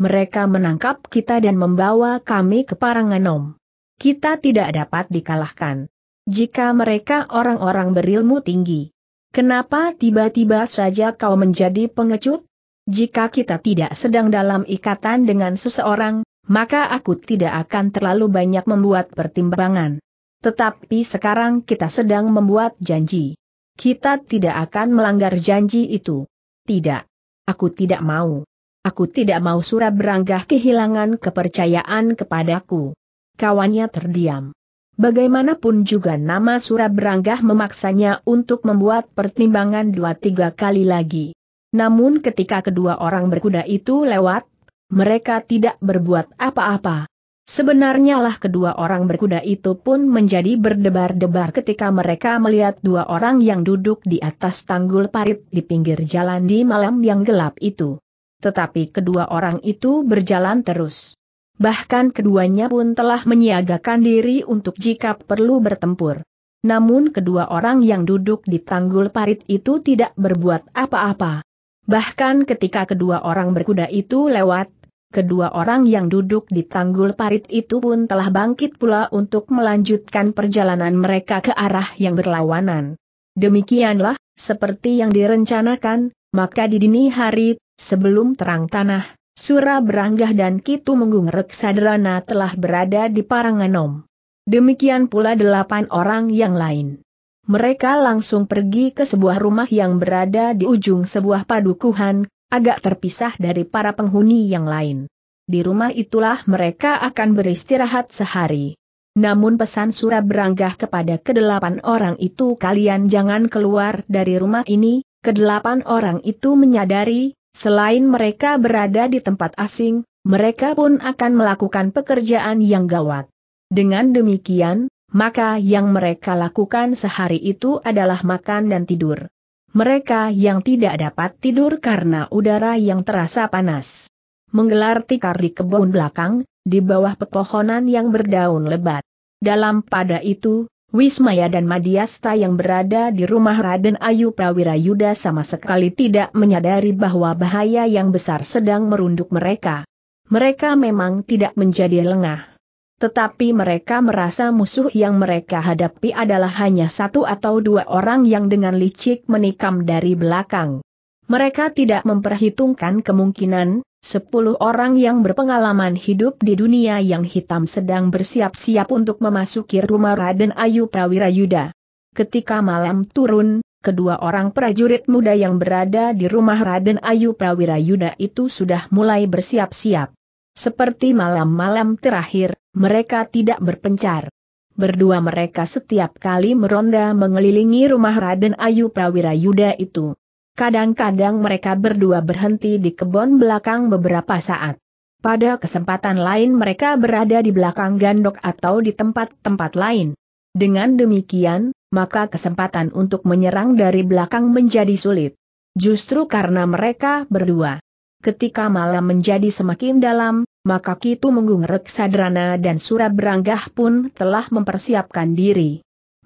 S1: Mereka menangkap kita dan membawa kami ke Paranganom. Kita tidak dapat dikalahkan jika mereka orang-orang berilmu tinggi. Kenapa tiba-tiba saja kau menjadi pengecut? Jika kita tidak sedang dalam ikatan dengan seseorang, maka aku tidak akan terlalu banyak membuat pertimbangan. Tetapi sekarang kita sedang membuat janji. Kita tidak akan melanggar janji itu. Tidak. Aku tidak mau. Aku tidak mau surat beranggah kehilangan kepercayaan kepadaku. Kawannya terdiam. Bagaimanapun juga nama surat Beranggah memaksanya untuk membuat pertimbangan dua tiga kali lagi. Namun ketika kedua orang berkuda itu lewat, mereka tidak berbuat apa-apa. Sebenarnya lah kedua orang berkuda itu pun menjadi berdebar-debar ketika mereka melihat dua orang yang duduk di atas tanggul parit di pinggir jalan di malam yang gelap itu. Tetapi kedua orang itu berjalan terus bahkan keduanya pun telah menyiagakan diri untuk jika perlu bertempur. Namun kedua orang yang duduk di tanggul parit itu tidak berbuat apa-apa. Bahkan ketika kedua orang berkuda itu lewat, kedua orang yang duduk di tanggul parit itu pun telah bangkit pula untuk melanjutkan perjalanan mereka ke arah yang berlawanan. Demikianlah, seperti yang direncanakan, maka di dini hari, sebelum terang tanah, Sura Beranggah dan Kitu Menggung Reksadrana telah berada di Paranganom. Demikian pula delapan orang yang lain. Mereka langsung pergi ke sebuah rumah yang berada di ujung sebuah padukuhan, agak terpisah dari para penghuni yang lain. Di rumah itulah mereka akan beristirahat sehari. Namun pesan Surah Beranggah kepada kedelapan orang itu kalian jangan keluar dari rumah ini, kedelapan orang itu menyadari Selain mereka berada di tempat asing, mereka pun akan melakukan pekerjaan yang gawat. Dengan demikian, maka yang mereka lakukan sehari itu adalah makan dan tidur. Mereka yang tidak dapat tidur karena udara yang terasa panas. Menggelar tikar di kebun belakang, di bawah pepohonan yang berdaun lebat. Dalam pada itu, Wismaya dan Madiasta yang berada di rumah Raden Ayu Prawira Yuda sama sekali tidak menyadari bahwa bahaya yang besar sedang merunduk mereka. Mereka memang tidak menjadi lengah. Tetapi mereka merasa musuh yang mereka hadapi adalah hanya satu atau dua orang yang dengan licik menikam dari belakang. Mereka tidak memperhitungkan kemungkinan, sepuluh orang yang berpengalaman hidup di dunia yang hitam sedang bersiap-siap untuk memasuki rumah Raden Ayu Prawira Yuda. Ketika malam turun, kedua orang prajurit muda yang berada di rumah Raden Ayu Prawira Yuda itu sudah mulai bersiap-siap. Seperti malam-malam terakhir, mereka tidak berpencar. Berdua mereka setiap kali meronda mengelilingi rumah Raden Ayu Prawira Yuda itu. Kadang-kadang mereka berdua berhenti di kebun belakang beberapa saat. Pada kesempatan lain mereka berada di belakang gandok atau di tempat-tempat lain. Dengan demikian, maka kesempatan untuk menyerang dari belakang menjadi sulit. Justru karena mereka berdua. Ketika malam menjadi semakin dalam, maka Kitu Menggung Reksadrana dan Surabrangah pun telah mempersiapkan diri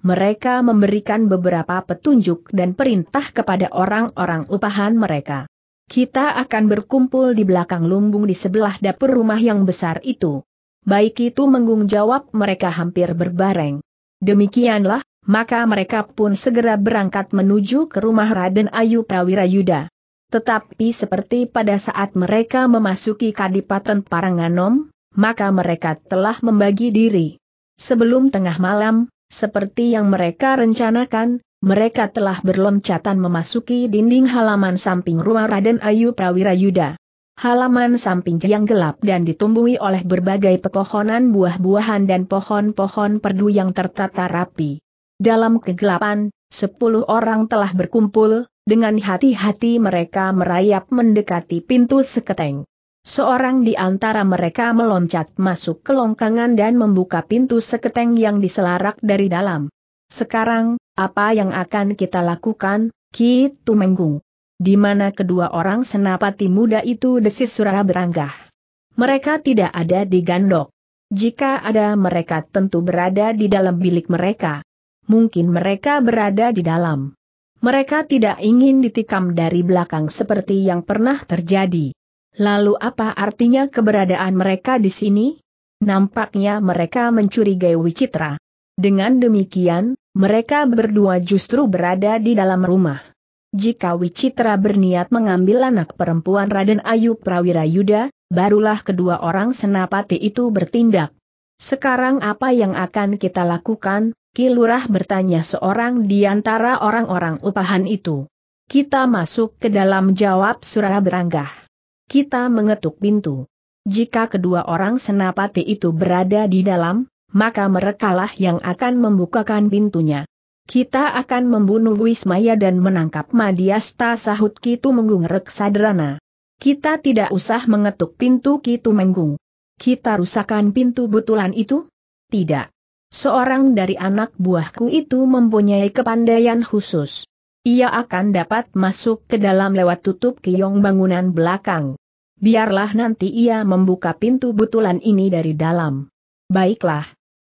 S1: mereka memberikan beberapa petunjuk dan perintah kepada orang-orang upahan mereka. Kita akan berkumpul di belakang lumbung di sebelah dapur rumah yang besar itu. Baik itu menggung jawab mereka hampir berbareng. Demikianlah, maka mereka pun segera berangkat menuju ke rumah Raden Ayu Prawirayuda. Tetapi seperti pada saat mereka memasuki Kadipaten Paranganom, maka mereka telah membagi diri. Sebelum tengah malam, seperti yang mereka rencanakan, mereka telah berloncatan memasuki dinding halaman samping rumah Raden Ayu Prawira Yuda. Halaman samping yang gelap dan ditumbuhi oleh berbagai pepohonan buah-buahan dan pohon-pohon perdu yang tertata rapi. Dalam kegelapan, sepuluh orang telah berkumpul, dengan hati-hati mereka merayap mendekati pintu seketeng. Seorang di antara mereka meloncat masuk ke longkangan dan membuka pintu seketeng yang diselarak dari dalam. Sekarang, apa yang akan kita lakukan, Ki Tumenggung? Di mana kedua orang senapati muda itu desis surah beranggah. Mereka tidak ada di gandok. Jika ada mereka tentu berada di dalam bilik mereka. Mungkin mereka berada di dalam. Mereka tidak ingin ditikam dari belakang seperti yang pernah terjadi. Lalu apa artinya keberadaan mereka di sini? Nampaknya mereka mencurigai Wicitra. Dengan demikian, mereka berdua justru berada di dalam rumah. Jika Wicitra berniat mengambil anak perempuan Raden Ayu Prawira Yuda, barulah kedua orang senapati itu bertindak. Sekarang apa yang akan kita lakukan? Kilurah bertanya seorang di antara orang-orang upahan itu. Kita masuk ke dalam jawab Surah beranggah kita mengetuk pintu. Jika kedua orang senapati itu berada di dalam, maka merekalah yang akan membukakan pintunya. Kita akan membunuh Wismaya dan menangkap Madiasta sahut Kitu Menggung Reksadrana. Kita tidak usah mengetuk pintu Kitu Menggung. Kita rusakan pintu butulan itu? Tidak. Seorang dari anak buahku itu mempunyai kepandaian khusus ia akan dapat masuk ke dalam lewat tutup kiyong bangunan belakang. Biarlah nanti ia membuka pintu butulan ini dari dalam. Baiklah.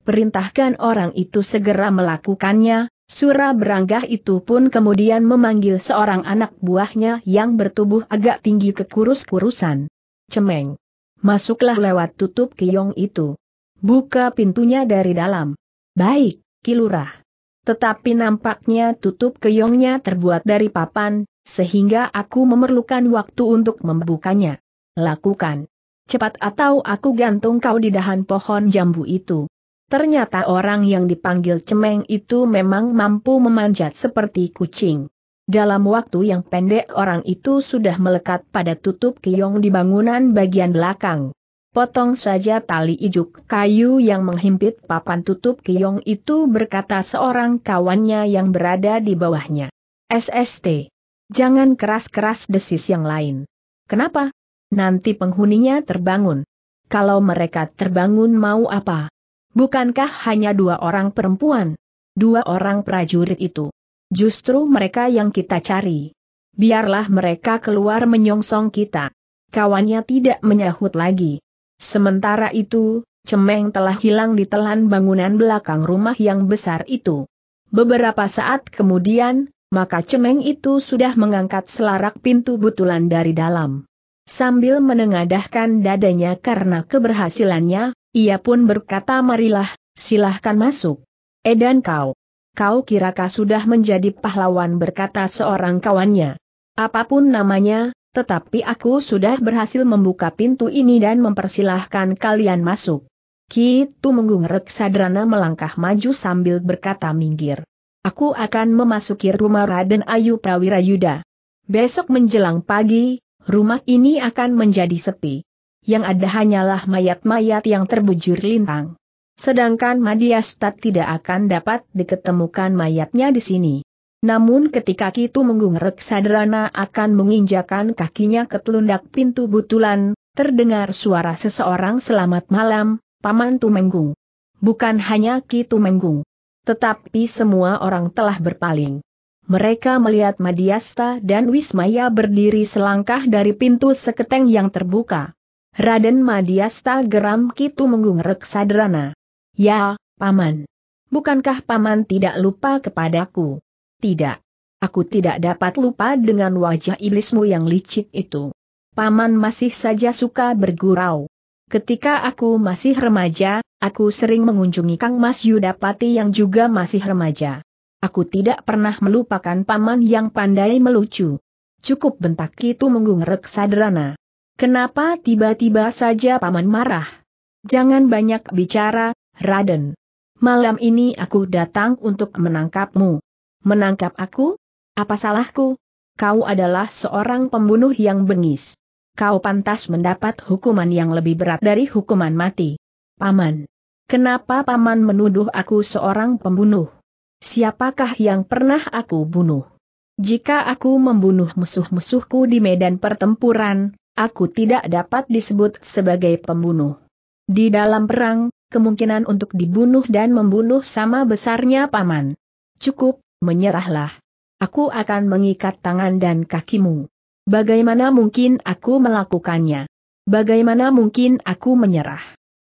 S1: Perintahkan orang itu segera melakukannya, Sura beranggah itu pun kemudian memanggil seorang anak buahnya yang bertubuh agak tinggi kekurus-kurusan. Cemeng. Masuklah lewat tutup kiyong itu. Buka pintunya dari dalam. Baik, Kilurah. Tetapi nampaknya tutup keyongnya terbuat dari papan, sehingga aku memerlukan waktu untuk membukanya. Lakukan. Cepat atau aku gantung kau di dahan pohon jambu itu. Ternyata orang yang dipanggil cemeng itu memang mampu memanjat seperti kucing. Dalam waktu yang pendek orang itu sudah melekat pada tutup keyong di bangunan bagian belakang potong saja tali ijuk kayu yang menghimpit papan tutup kiong itu berkata seorang kawannya yang berada di bawahnya. SST. Jangan keras-keras desis yang lain. Kenapa? Nanti penghuninya terbangun. Kalau mereka terbangun mau apa? Bukankah hanya dua orang perempuan? Dua orang prajurit itu. Justru mereka yang kita cari. Biarlah mereka keluar menyongsong kita. Kawannya tidak menyahut lagi. Sementara itu, Cemeng telah hilang di telan bangunan belakang rumah yang besar itu. Beberapa saat kemudian, maka Cemeng itu sudah mengangkat selarak pintu butulan dari dalam. Sambil menengadahkan dadanya karena keberhasilannya, ia pun berkata marilah, silahkan masuk. Edan kau. Kau kirakah sudah menjadi pahlawan berkata seorang kawannya. Apapun namanya, tetapi aku sudah berhasil membuka pintu ini dan mempersilahkan kalian masuk. Kitu Menggung Sadrana melangkah maju sambil berkata minggir. Aku akan memasuki rumah Raden Ayu Prawira Yuda. Besok menjelang pagi, rumah ini akan menjadi sepi. Yang ada hanyalah mayat-mayat yang terbujur lintang. Sedangkan Madiastat tidak akan dapat diketemukan mayatnya di sini. Namun ketika Kitu Menggungrek Sadrana akan menginjakan kakinya ke telundak pintu butulan, terdengar suara seseorang selamat malam, Paman Tumenggung. Bukan hanya Kitu Menggung. Tetapi semua orang telah berpaling. Mereka melihat Madiasta dan Wismaya berdiri selangkah dari pintu seketeng yang terbuka. Raden Madiasta geram Kitu Menggung Sadrana. Ya, Paman. Bukankah Paman tidak lupa kepadaku? Tidak. Aku tidak dapat lupa dengan wajah iblismu yang licik itu. Paman masih saja suka bergurau. Ketika aku masih remaja, aku sering mengunjungi Kang Mas Yudapati yang juga masih remaja. Aku tidak pernah melupakan paman yang pandai melucu. Cukup bentak itu menggungrek sadrana. Kenapa tiba-tiba saja paman marah? Jangan banyak bicara, Raden. Malam ini aku datang untuk menangkapmu. Menangkap aku? Apa salahku? Kau adalah seorang pembunuh yang bengis. Kau pantas mendapat hukuman yang lebih berat dari hukuman mati. Paman. Kenapa Paman menuduh aku seorang pembunuh? Siapakah yang pernah aku bunuh? Jika aku membunuh musuh-musuhku di medan pertempuran, aku tidak dapat disebut sebagai pembunuh. Di dalam perang, kemungkinan untuk dibunuh dan membunuh sama besarnya paman. Cukup, menyerahlah. Aku akan mengikat tangan dan kakimu. Bagaimana mungkin aku melakukannya? Bagaimana mungkin aku menyerah?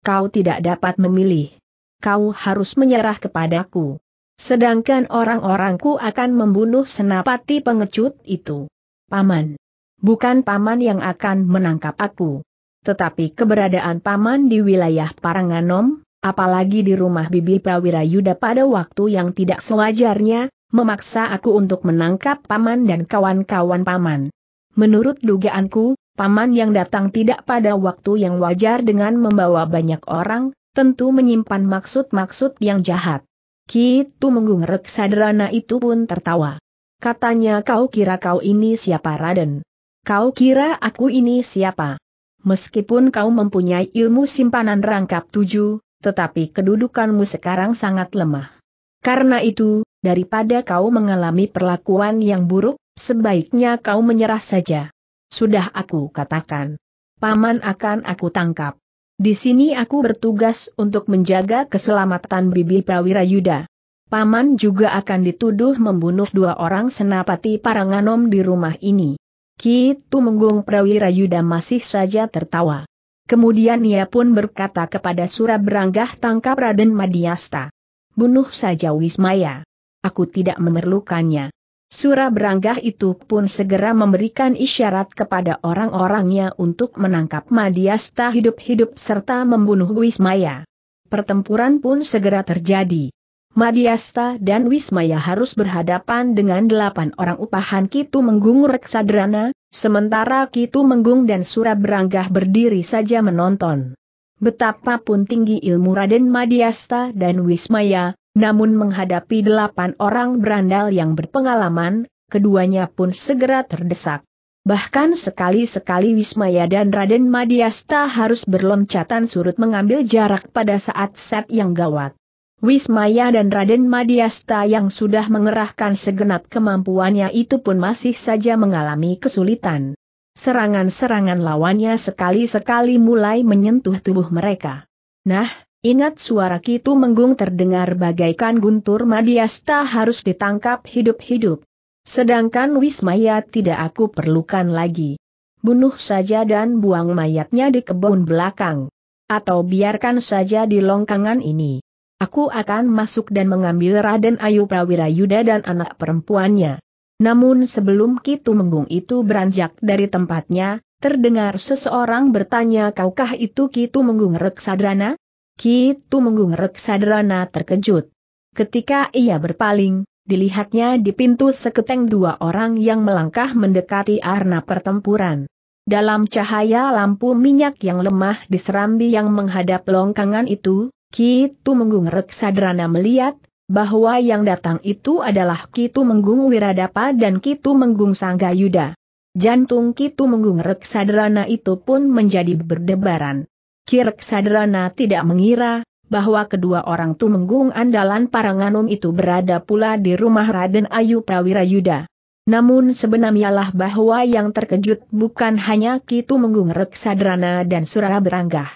S1: Kau tidak dapat memilih. Kau harus menyerah kepadaku. Sedangkan orang-orangku akan membunuh senapati pengecut itu. Paman. Bukan paman yang akan menangkap aku. Tetapi keberadaan paman di wilayah Paranganom, apalagi di rumah Bibi Prawira Yuda pada waktu yang tidak sewajarnya, memaksa aku untuk menangkap paman dan kawan-kawan paman. Menurut dugaanku, paman yang datang tidak pada waktu yang wajar dengan membawa banyak orang, tentu menyimpan maksud-maksud yang jahat. Kitu Menggung reksadrana itu pun tertawa. Katanya kau kira kau ini siapa Raden? Kau kira aku ini siapa? Meskipun kau mempunyai ilmu simpanan rangkap tujuh, tetapi kedudukanmu sekarang sangat lemah. Karena itu, daripada kau mengalami perlakuan yang buruk, sebaiknya kau menyerah saja. Sudah aku katakan. Paman akan aku tangkap. Di sini aku bertugas untuk menjaga keselamatan Bibi Prawira Yuda. Paman juga akan dituduh membunuh dua orang senapati Paranganom di rumah ini. Kitu Menggung Prawira Yuda masih saja tertawa. Kemudian ia pun berkata kepada Surabranggah tangkap Raden Madiasta. Bunuh saja Wismaya aku tidak memerlukannya. Surah beranggah itu pun segera memberikan isyarat kepada orang-orangnya untuk menangkap Madiasta hidup-hidup serta membunuh Wismaya. Pertempuran pun segera terjadi. Madiasta dan Wismaya harus berhadapan dengan delapan orang upahan Kitu Menggung Reksadrana, sementara Kitu Menggung dan Surah beranggah berdiri saja menonton. Betapapun tinggi ilmu Raden Madiasta dan Wismaya, namun menghadapi delapan orang berandal yang berpengalaman, keduanya pun segera terdesak. Bahkan sekali-sekali Wismaya dan Raden Madiasta harus berloncatan surut mengambil jarak pada saat set yang gawat. Wismaya dan Raden Madiasta yang sudah mengerahkan segenap kemampuannya itu pun masih saja mengalami kesulitan. Serangan-serangan lawannya sekali-sekali mulai menyentuh tubuh mereka. Nah, Ingat suara Kitu Menggung terdengar bagaikan guntur Madiasta harus ditangkap hidup-hidup. Sedangkan Wismaya tidak aku perlukan lagi. Bunuh saja dan buang mayatnya di kebun belakang. Atau biarkan saja di longkangan ini. Aku akan masuk dan mengambil Raden Ayu Prawirayuda dan anak perempuannya. Namun sebelum Kitu Menggung itu beranjak dari tempatnya, terdengar seseorang bertanya kaukah itu Kitu Menggung Reksadrana? Kitu menggungerek sadrana terkejut. Ketika ia berpaling, dilihatnya di pintu seketeng dua orang yang melangkah mendekati arna pertempuran. Dalam cahaya lampu minyak yang lemah di serambi yang menghadap longkangan itu, Kitu Menggung Reksadrana melihat, bahwa yang datang itu adalah Kitu Menggung Wiradapa dan Kitu Menggung Sanggayuda. Jantung Kitu Menggung Reksadrana itu pun menjadi berdebaran. Kirk Sadrana tidak mengira, bahwa kedua orang tumenggung andalan Paranganum itu berada pula di rumah Raden Ayu Prawira Yuda. Namun sebenarnyalah bahwa yang terkejut bukan hanya Kitu Menggung Reksadrana dan Surara Beranggah.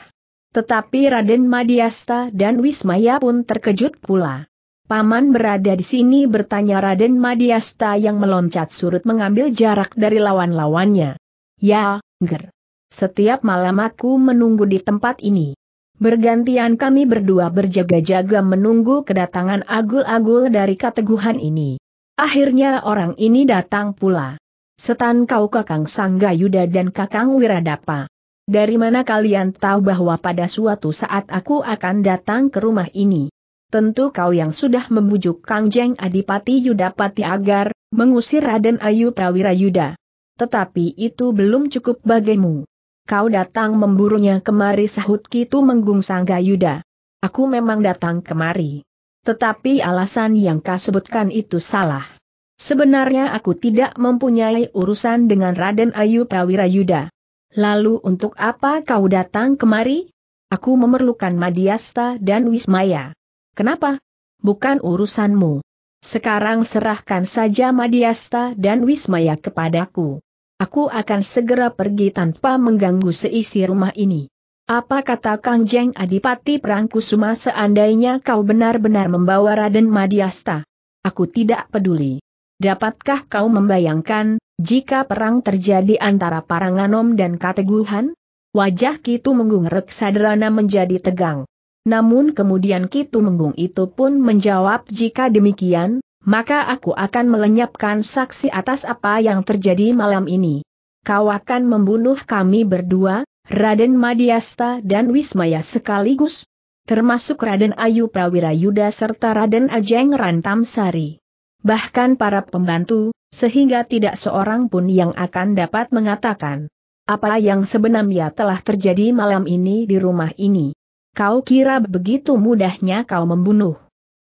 S1: Tetapi Raden Madiasta dan Wismaya pun terkejut pula. Paman berada di sini bertanya Raden Madiasta yang meloncat surut mengambil jarak dari lawan-lawannya. Ya, ger. Setiap malam aku menunggu di tempat ini. Bergantian kami berdua berjaga-jaga menunggu kedatangan agul-agul dari keteguhan ini. Akhirnya orang ini datang pula. Setan kau Kakang Sangga Yuda dan Kakang Wiradapa. Dari mana kalian tahu bahwa pada suatu saat aku akan datang ke rumah ini? Tentu kau yang sudah membujuk Kang Jeng Adipati Yudapati agar mengusir Raden Ayu Prawira Yuda. Tetapi itu belum cukup bagimu. Kau datang memburunya kemari sahut Kitu Menggung Sanggayuda. Aku memang datang kemari. Tetapi alasan yang kau sebutkan itu salah. Sebenarnya aku tidak mempunyai urusan dengan Raden Ayu Prawira Yuda. Lalu untuk apa kau datang kemari? Aku memerlukan Madiasta dan Wismaya. Kenapa? Bukan urusanmu. Sekarang serahkan saja Madiasta dan Wismaya kepadaku. Aku akan segera pergi tanpa mengganggu seisi rumah ini. Apa kata Kang Jeng Adipati Prangkusuma seandainya kau benar-benar membawa Raden Madiasta? Aku tidak peduli. Dapatkah kau membayangkan, jika perang terjadi antara Paranganom dan Kateguhan? Wajah Kitu Menggung reksadrana menjadi tegang. Namun kemudian Kitu Menggung itu pun menjawab jika demikian, maka aku akan melenyapkan saksi atas apa yang terjadi malam ini. Kau akan membunuh kami berdua, Raden Madiasta dan Wismaya sekaligus, termasuk Raden Ayu Prawira Yuda serta Raden Ajeng Rantamsari. Bahkan para pembantu, sehingga tidak seorang pun yang akan dapat mengatakan apa yang sebenarnya telah terjadi malam ini di rumah ini. Kau kira begitu mudahnya kau membunuh?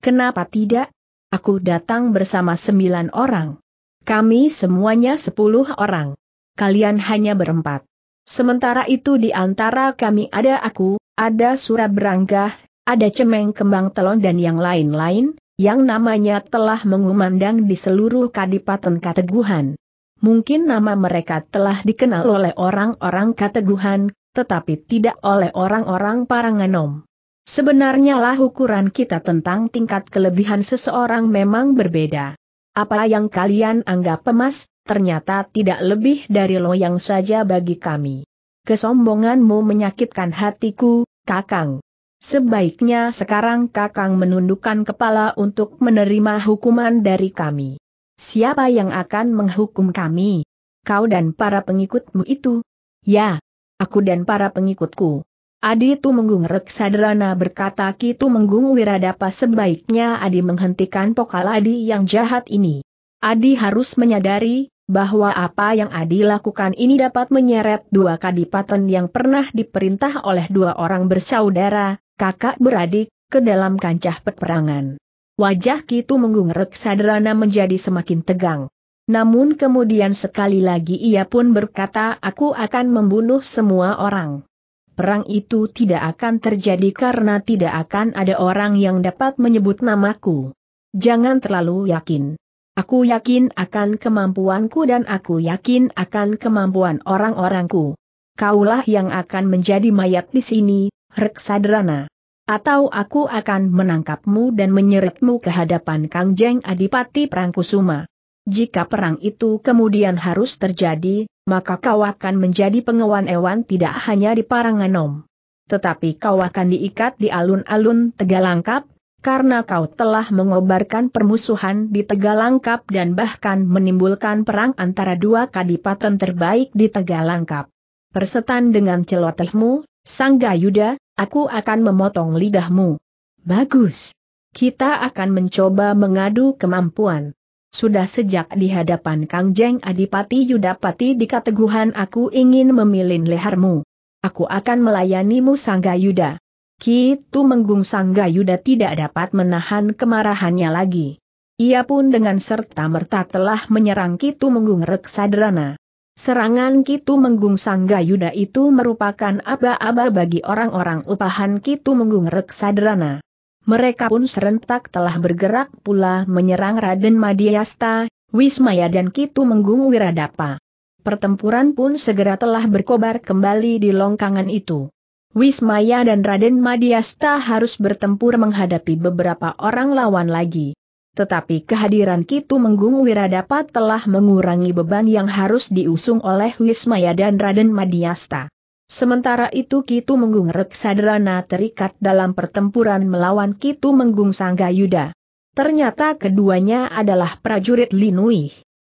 S1: Kenapa tidak? Aku datang bersama sembilan orang. Kami semuanya sepuluh orang. Kalian hanya berempat. Sementara itu di antara kami ada aku, ada surat Surabrangga, ada Cemeng Kembang Telon dan yang lain-lain, yang namanya telah mengumandang di seluruh Kadipaten Kateguhan. Mungkin nama mereka telah dikenal oleh orang-orang Kateguhan, tetapi tidak oleh orang-orang Paranganom. Sebenarnya lah ukuran kita tentang tingkat kelebihan seseorang memang berbeda. Apa yang kalian anggap emas, ternyata tidak lebih dari loyang saja bagi kami. Kesombonganmu menyakitkan hatiku, Kakang. Sebaiknya sekarang Kakang menundukkan kepala untuk menerima hukuman dari kami. Siapa yang akan menghukum kami? Kau dan para pengikutmu itu? Ya, aku dan para pengikutku. Adi itu Tumenggung Reksadrana berkata Ki Tumenggung Wiradapa sebaiknya Adi menghentikan pokal Adi yang jahat ini. Adi harus menyadari, bahwa apa yang Adi lakukan ini dapat menyeret dua kadipaten yang pernah diperintah oleh dua orang bersaudara, kakak beradik, ke dalam kancah peperangan. Wajah Kitu Menggung Reksadrana menjadi semakin tegang. Namun kemudian sekali lagi ia pun berkata aku akan membunuh semua orang perang itu tidak akan terjadi karena tidak akan ada orang yang dapat menyebut namaku. Jangan terlalu yakin. Aku yakin akan kemampuanku dan aku yakin akan kemampuan orang-orangku. Kaulah yang akan menjadi mayat di sini, Reksadrana. Atau aku akan menangkapmu dan menyeretmu ke hadapan Kangjeng Adipati Prangkusuma. Jika perang itu kemudian harus terjadi, maka kau akan menjadi pengawan ewan tidak hanya di Paranganom. Tetapi kau akan diikat di alun-alun Tegalangkap, karena kau telah mengobarkan permusuhan di Tegalangkap dan bahkan menimbulkan perang antara dua kadipaten terbaik di Tegalangkap. Persetan dengan celotehmu, Sangga Yuda, aku akan memotong lidahmu. Bagus. Kita akan mencoba mengadu kemampuan. Sudah sejak di hadapan Kang Jeng Adipati Yudapati di kateguhan aku ingin memilin lehermu. Aku akan melayanimu Sangga Yuda. Kitu Menggung Sangga Yuda tidak dapat menahan kemarahannya lagi. Ia pun dengan serta-merta telah menyerang Kitu Menggung Reksadrana. Serangan Kitu Menggung Sangga Yuda itu merupakan aba-aba bagi orang-orang upahan Kitu Menggung Reksadrana mereka pun serentak telah bergerak pula menyerang Raden Madiasta, Wismaya dan Kitu Menggung Wiradapa. Pertempuran pun segera telah berkobar kembali di longkangan itu. Wismaya dan Raden Madiasta harus bertempur menghadapi beberapa orang lawan lagi. Tetapi kehadiran Kitu Menggung Wiradapa telah mengurangi beban yang harus diusung oleh Wismaya dan Raden Madiasta. Sementara itu Kitu Menggung Sadrana terikat dalam pertempuran melawan Kitu Menggung Sanggayuda. Ternyata keduanya adalah prajurit Linui.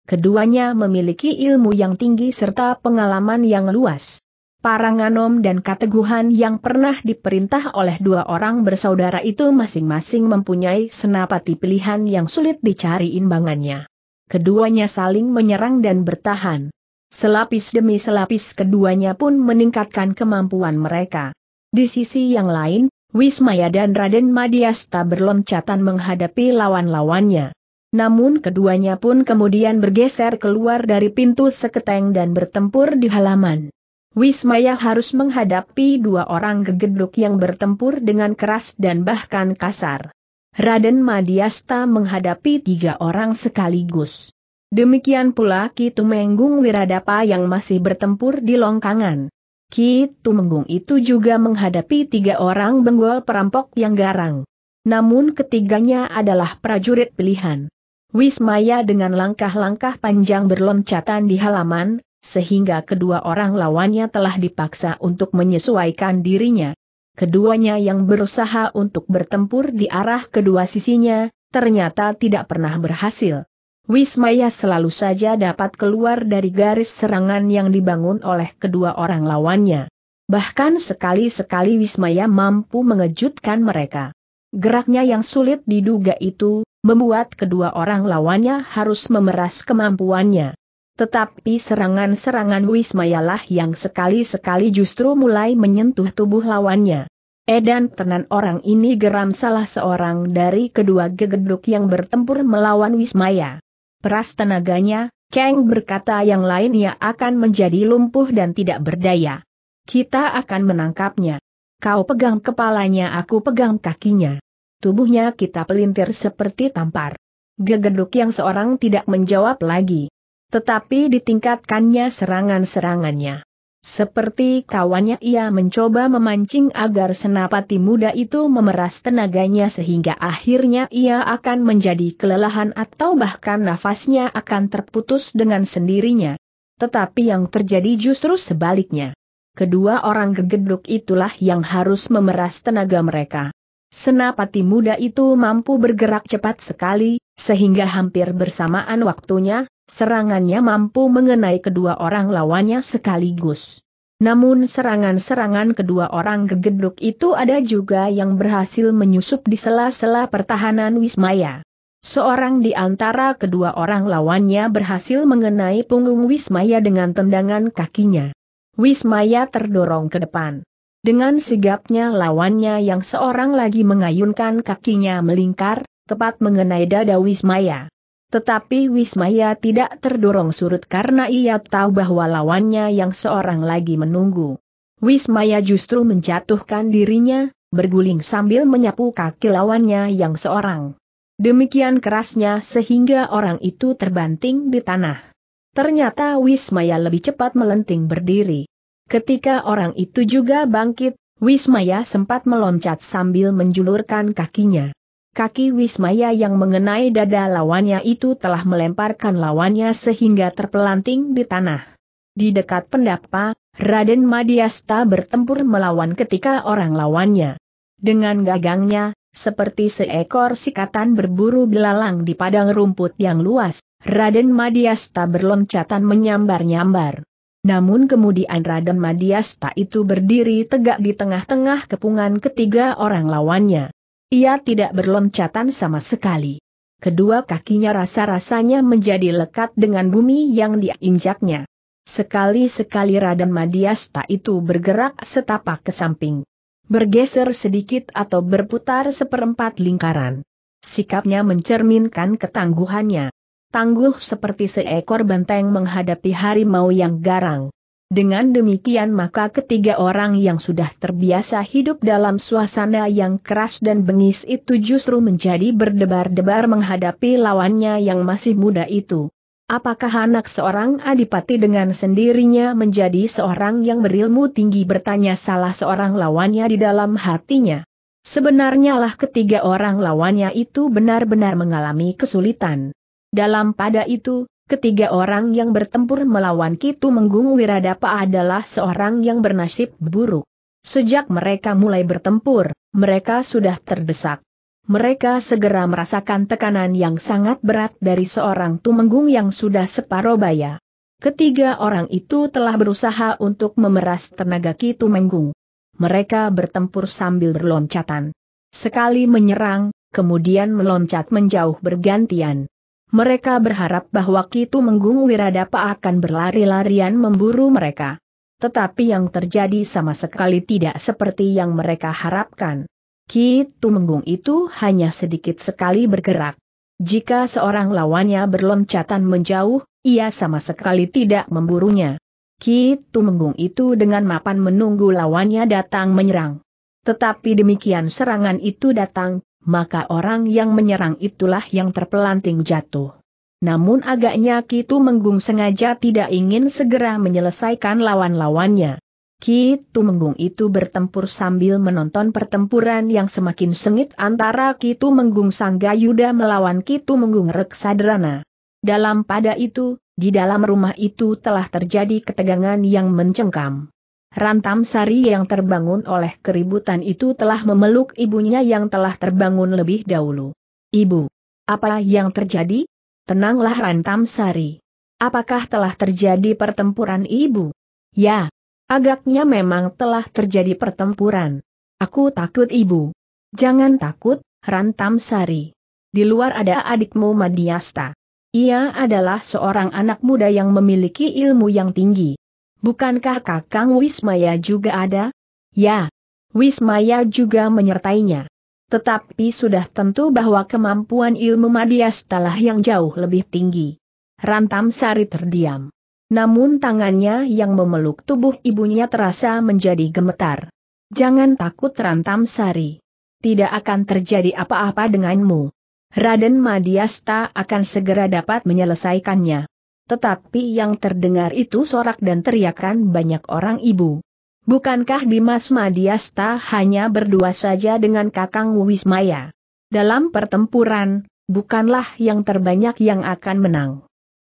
S1: Keduanya memiliki ilmu yang tinggi serta pengalaman yang luas. Paranganom dan Kateguhan yang pernah diperintah oleh dua orang bersaudara itu masing-masing mempunyai senapati pilihan yang sulit dicari imbangannya. Keduanya saling menyerang dan bertahan. Selapis demi selapis keduanya pun meningkatkan kemampuan mereka. Di sisi yang lain, Wismaya dan Raden Madiasta berloncatan menghadapi lawan-lawannya. Namun keduanya pun kemudian bergeser keluar dari pintu seketeng dan bertempur di halaman. Wismaya harus menghadapi dua orang gegeduk yang bertempur dengan keras dan bahkan kasar. Raden Madiasta menghadapi tiga orang sekaligus. Demikian pula Ki Tumenggung Wiradapa yang masih bertempur di longkangan. Ki Tumenggung itu juga menghadapi tiga orang benggol perampok yang garang. Namun ketiganya adalah prajurit pilihan. Wismaya dengan langkah-langkah panjang berloncatan di halaman, sehingga kedua orang lawannya telah dipaksa untuk menyesuaikan dirinya. Keduanya yang berusaha untuk bertempur di arah kedua sisinya, ternyata tidak pernah berhasil. Wismaya selalu saja dapat keluar dari garis serangan yang dibangun oleh kedua orang lawannya. Bahkan sekali-sekali Wismaya mampu mengejutkan mereka. Geraknya yang sulit diduga itu, membuat kedua orang lawannya harus memeras kemampuannya. Tetapi serangan-serangan Wismaya lah yang sekali-sekali justru mulai menyentuh tubuh lawannya. Edan tenan orang ini geram salah seorang dari kedua gegeduk yang bertempur melawan Wismaya. Peras tenaganya, Kang berkata yang lain ia akan menjadi lumpuh dan tidak berdaya. Kita akan menangkapnya. Kau pegang kepalanya aku pegang kakinya. Tubuhnya kita pelintir seperti tampar. Gegeduk yang seorang tidak menjawab lagi. Tetapi ditingkatkannya serangan-serangannya. Seperti kawannya ia mencoba memancing agar senapati muda itu memeras tenaganya sehingga akhirnya ia akan menjadi kelelahan atau bahkan nafasnya akan terputus dengan sendirinya. Tetapi yang terjadi justru sebaliknya. Kedua orang gegeduk itulah yang harus memeras tenaga mereka. Senapati muda itu mampu bergerak cepat sekali, sehingga hampir bersamaan waktunya, Serangannya mampu mengenai kedua orang lawannya sekaligus. Namun serangan-serangan kedua orang gegeduk itu ada juga yang berhasil menyusup di sela-sela pertahanan Wismaya. Seorang di antara kedua orang lawannya berhasil mengenai punggung Wismaya dengan tendangan kakinya. Wismaya terdorong ke depan. Dengan sigapnya lawannya yang seorang lagi mengayunkan kakinya melingkar, tepat mengenai dada Wismaya. Tetapi Wismaya tidak terdorong surut karena ia tahu bahwa lawannya yang seorang lagi menunggu. Wismaya justru menjatuhkan dirinya, berguling sambil menyapu kaki lawannya yang seorang. Demikian kerasnya sehingga orang itu terbanting di tanah. Ternyata Wismaya lebih cepat melenting berdiri. Ketika orang itu juga bangkit, Wismaya sempat meloncat sambil menjulurkan kakinya. Kaki Wismaya yang mengenai dada lawannya itu telah melemparkan lawannya sehingga terpelanting di tanah. Di dekat pendapa, Raden Madiasta bertempur melawan ketika orang lawannya. Dengan gagangnya, seperti seekor sikatan berburu belalang di padang rumput yang luas, Raden Madiasta berloncatan menyambar-nyambar. Namun kemudian Raden Madiasta itu berdiri tegak di tengah-tengah kepungan ketiga orang lawannya. Ia tidak berloncatan sama sekali. Kedua kakinya rasa-rasanya menjadi lekat dengan bumi yang diinjaknya. Sekali-sekali Raden Madiasta itu bergerak setapak ke samping. Bergeser sedikit atau berputar seperempat lingkaran. Sikapnya mencerminkan ketangguhannya. Tangguh seperti seekor banteng menghadapi harimau yang garang. Dengan demikian maka ketiga orang yang sudah terbiasa hidup dalam suasana yang keras dan bengis itu justru menjadi berdebar-debar menghadapi lawannya yang masih muda itu. Apakah anak seorang adipati dengan sendirinya menjadi seorang yang berilmu tinggi bertanya salah seorang lawannya di dalam hatinya? Sebenarnya lah ketiga orang lawannya itu benar-benar mengalami kesulitan. Dalam pada itu, Ketiga orang yang bertempur melawan Kitu Menggung Wiradapa adalah seorang yang bernasib buruk. Sejak mereka mulai bertempur, mereka sudah terdesak. Mereka segera merasakan tekanan yang sangat berat dari seorang tumenggung yang sudah separuh baya. Ketiga orang itu telah berusaha untuk memeras tenaga Ki Tumenggung. Mereka bertempur sambil berloncatan. Sekali menyerang, kemudian meloncat menjauh bergantian. Mereka berharap bahwa Kitu Menggung Wiradapa akan berlari-larian memburu mereka. Tetapi yang terjadi sama sekali tidak seperti yang mereka harapkan. Kitu Menggung itu hanya sedikit sekali bergerak. Jika seorang lawannya berloncatan menjauh, ia sama sekali tidak memburunya. Kitu Menggung itu dengan mapan menunggu lawannya datang menyerang. Tetapi demikian serangan itu datang, maka orang yang menyerang itulah yang terpelanting jatuh. Namun agaknya Kitu Menggung sengaja tidak ingin segera menyelesaikan lawan-lawannya. Kitu Menggung itu bertempur sambil menonton pertempuran yang semakin sengit antara Kitu Menggung Sanggayuda melawan Kitu Menggung Reksadrana. Dalam pada itu, di dalam rumah itu telah terjadi ketegangan yang mencengkam. Rantam Sari yang terbangun oleh keributan itu telah memeluk ibunya yang telah terbangun lebih dahulu. Ibu, apa yang terjadi? Tenanglah Rantam Sari. Apakah telah terjadi pertempuran ibu? Ya, agaknya memang telah terjadi pertempuran. Aku takut ibu. Jangan takut, Rantam Sari. Di luar ada adikmu Madiasta. Ia adalah seorang anak muda yang memiliki ilmu yang tinggi. Bukankah Kakang Wismaya juga ada? Ya, Wismaya juga menyertainya. Tetapi sudah tentu bahwa kemampuan ilmu Madias telah yang jauh lebih tinggi. Rantam Sari terdiam. Namun tangannya yang memeluk tubuh ibunya terasa menjadi gemetar. Jangan takut Rantam Sari. Tidak akan terjadi apa-apa denganmu. Raden Madiasta akan segera dapat menyelesaikannya. Tetapi yang terdengar itu sorak dan teriakan banyak orang ibu. Bukankah Dimas Madiasta hanya berdua saja dengan Kakang Wismaya? Dalam pertempuran, bukanlah yang terbanyak yang akan menang.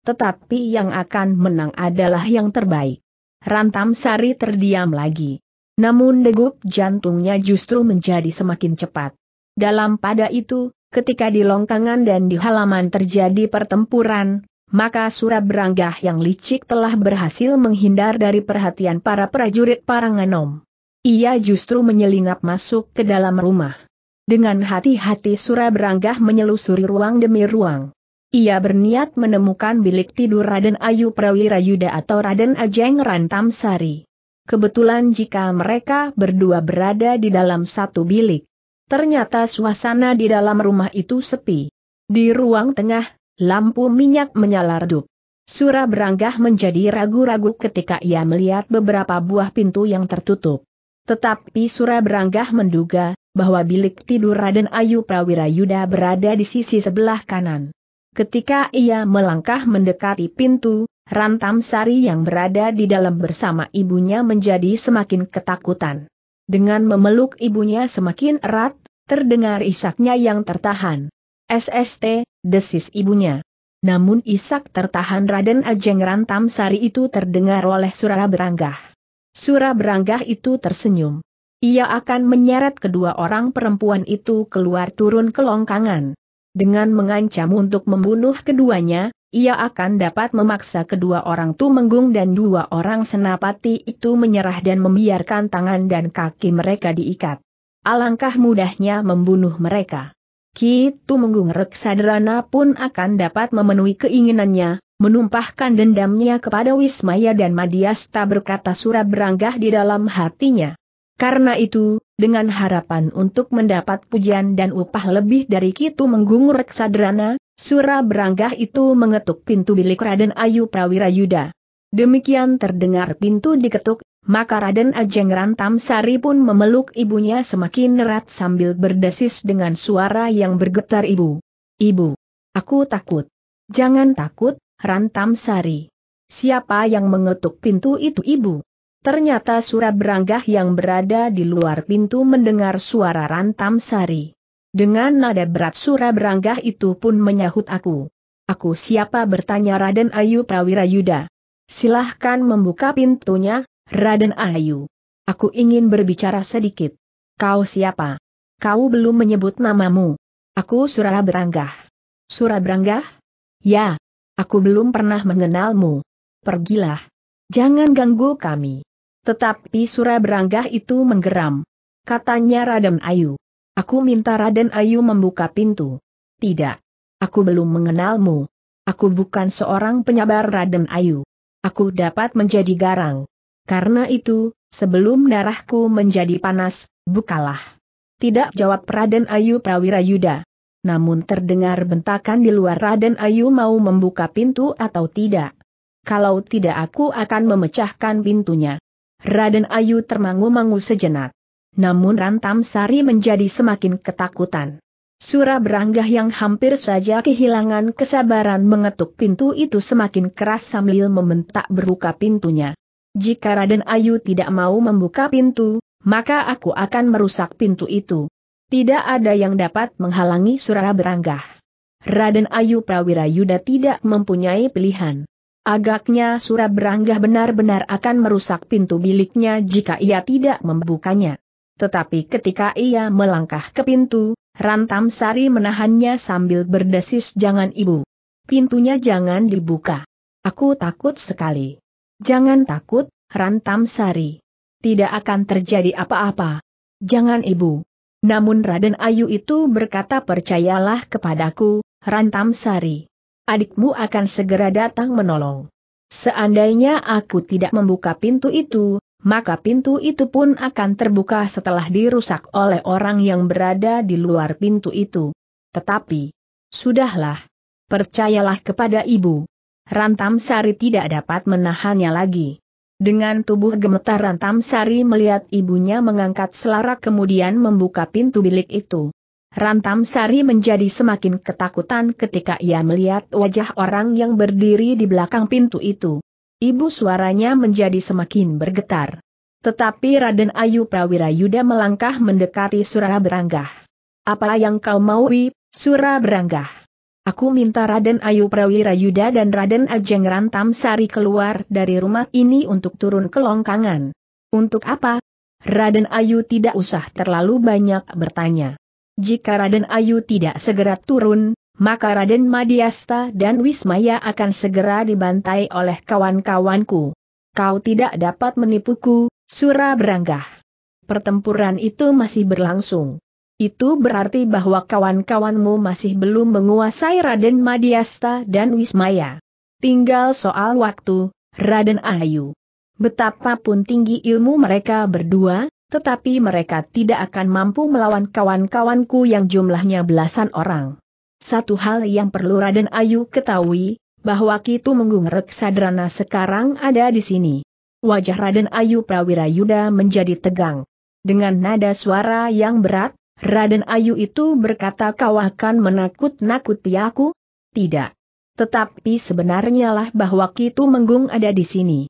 S1: Tetapi yang akan menang adalah yang terbaik. Rantam Sari terdiam lagi. Namun degup jantungnya justru menjadi semakin cepat. Dalam pada itu, ketika di longkangan dan di halaman terjadi pertempuran, maka beranggah yang licik telah berhasil menghindar dari perhatian para prajurit Paranganom. Ia justru menyelinap masuk ke dalam rumah. Dengan hati-hati beranggah menyelusuri ruang demi ruang. Ia berniat menemukan bilik tidur Raden Ayu Prawira Yuda atau Raden Ajeng Rantamsari. Kebetulan jika mereka berdua berada di dalam satu bilik. Ternyata suasana di dalam rumah itu sepi. Di ruang tengah, Lampu minyak menyala redup. Surah beranggah menjadi ragu-ragu ketika ia melihat beberapa buah pintu yang tertutup. Tetapi Surah beranggah menduga, bahwa bilik tidur Raden Ayu Prawira Yuda berada di sisi sebelah kanan. Ketika ia melangkah mendekati pintu, Rantam Sari yang berada di dalam bersama ibunya menjadi semakin ketakutan. Dengan memeluk ibunya semakin erat, terdengar isaknya yang tertahan. SST, desis ibunya. Namun isak tertahan Raden Ajeng Rantam Sari itu terdengar oleh Surah Beranggah. Surah Beranggah itu tersenyum. Ia akan menyeret kedua orang perempuan itu keluar turun ke longkangan. Dengan mengancam untuk membunuh keduanya, ia akan dapat memaksa kedua orang Tumenggung dan dua orang Senapati itu menyerah dan membiarkan tangan dan kaki mereka diikat. Alangkah mudahnya membunuh mereka. Kitu Menggung Reksadrana pun akan dapat memenuhi keinginannya, menumpahkan dendamnya kepada Wismaya dan Madiasta berkata surat beranggah di dalam hatinya. Karena itu, dengan harapan untuk mendapat pujian dan upah lebih dari Kitu Menggung Reksadrana, Sura beranggah itu mengetuk pintu bilik Raden Ayu Prawira Yuda. Demikian terdengar pintu diketuk, maka Raden Ajeng Rantam Sari pun memeluk ibunya semakin erat sambil berdesis dengan suara yang bergetar ibu. Ibu, aku takut. Jangan takut, Rantam Sari. Siapa yang mengetuk pintu itu ibu? Ternyata surat Beranggah yang berada di luar pintu mendengar suara Rantam Sari. Dengan nada berat surat Beranggah itu pun menyahut aku. Aku siapa bertanya Raden Ayu Prawira Yuda. Silahkan membuka pintunya, Raden Ayu. Aku ingin berbicara sedikit. Kau siapa? Kau belum menyebut namamu. Aku Surah Beranggah. Surah Beranggah? Ya, aku belum pernah mengenalmu. Pergilah. Jangan ganggu kami. Tetapi Surah Beranggah itu menggeram. Katanya Raden Ayu. Aku minta Raden Ayu membuka pintu. Tidak. Aku belum mengenalmu. Aku bukan seorang penyabar Raden Ayu. Aku dapat menjadi garang. Karena itu, sebelum darahku menjadi panas, bukalah. Tidak jawab Raden Ayu Prawira Yuda. Namun terdengar bentakan di luar Raden Ayu mau membuka pintu atau tidak. Kalau tidak aku akan memecahkan pintunya. Raden Ayu termangu-mangu sejenak. Namun Rantam Sari menjadi semakin ketakutan. Surah beranggah yang hampir saja kehilangan kesabaran mengetuk pintu itu semakin keras sambil membentak berbuka pintunya. Jika Raden Ayu tidak mau membuka pintu, maka aku akan merusak pintu itu. Tidak ada yang dapat menghalangi Surara beranggah. Raden Ayu Prawira Yuda tidak mempunyai pilihan. Agaknya Surara beranggah benar-benar akan merusak pintu biliknya jika ia tidak membukanya. Tetapi ketika ia melangkah ke pintu, Rantam Sari menahannya sambil berdesis jangan ibu. Pintunya jangan dibuka. Aku takut sekali. Jangan takut, rantam Sari. Tidak akan terjadi apa-apa. Jangan ibu. Namun Raden Ayu itu berkata percayalah kepadaku, rantam Sari. Adikmu akan segera datang menolong. Seandainya aku tidak membuka pintu itu, maka pintu itu pun akan terbuka setelah dirusak oleh orang yang berada di luar pintu itu. Tetapi, sudahlah. Percayalah kepada ibu. Rantam Sari tidak dapat menahannya lagi. Dengan tubuh gemetar Rantam Sari melihat ibunya mengangkat selarak kemudian membuka pintu bilik itu. Rantam Sari menjadi semakin ketakutan ketika ia melihat wajah orang yang berdiri di belakang pintu itu. Ibu suaranya menjadi semakin bergetar. Tetapi Raden Ayu Prawira Yuda melangkah mendekati Beranggah. Apa yang kau mau, Wi, Beranggah? Aku minta Raden Ayu Prawira Yuda dan Raden Ajeng Rantam Sari keluar dari rumah ini untuk turun ke longkangan. Untuk apa? Raden Ayu tidak usah terlalu banyak bertanya. Jika Raden Ayu tidak segera turun, maka Raden Madiasta dan Wismaya akan segera dibantai oleh kawan-kawanku. Kau tidak dapat menipuku, Sura Beranggah. Pertempuran itu masih berlangsung. Itu berarti bahwa kawan-kawanmu masih belum menguasai Raden Madiasta dan Wismaya. Tinggal soal waktu, Raden Ayu. Betapapun tinggi ilmu mereka berdua, tetapi mereka tidak akan mampu melawan kawan-kawanku yang jumlahnya belasan orang. Satu hal yang perlu Raden Ayu ketahui, bahwa Kitu Menggung Reksadrana sekarang ada di sini. Wajah Raden Ayu Prawira Yuda menjadi tegang. Dengan nada suara yang berat, Raden Ayu itu berkata kau akan menakut-nakuti aku? Tidak. Tetapi sebenarnya lah bahwa Kitu Menggung ada di sini.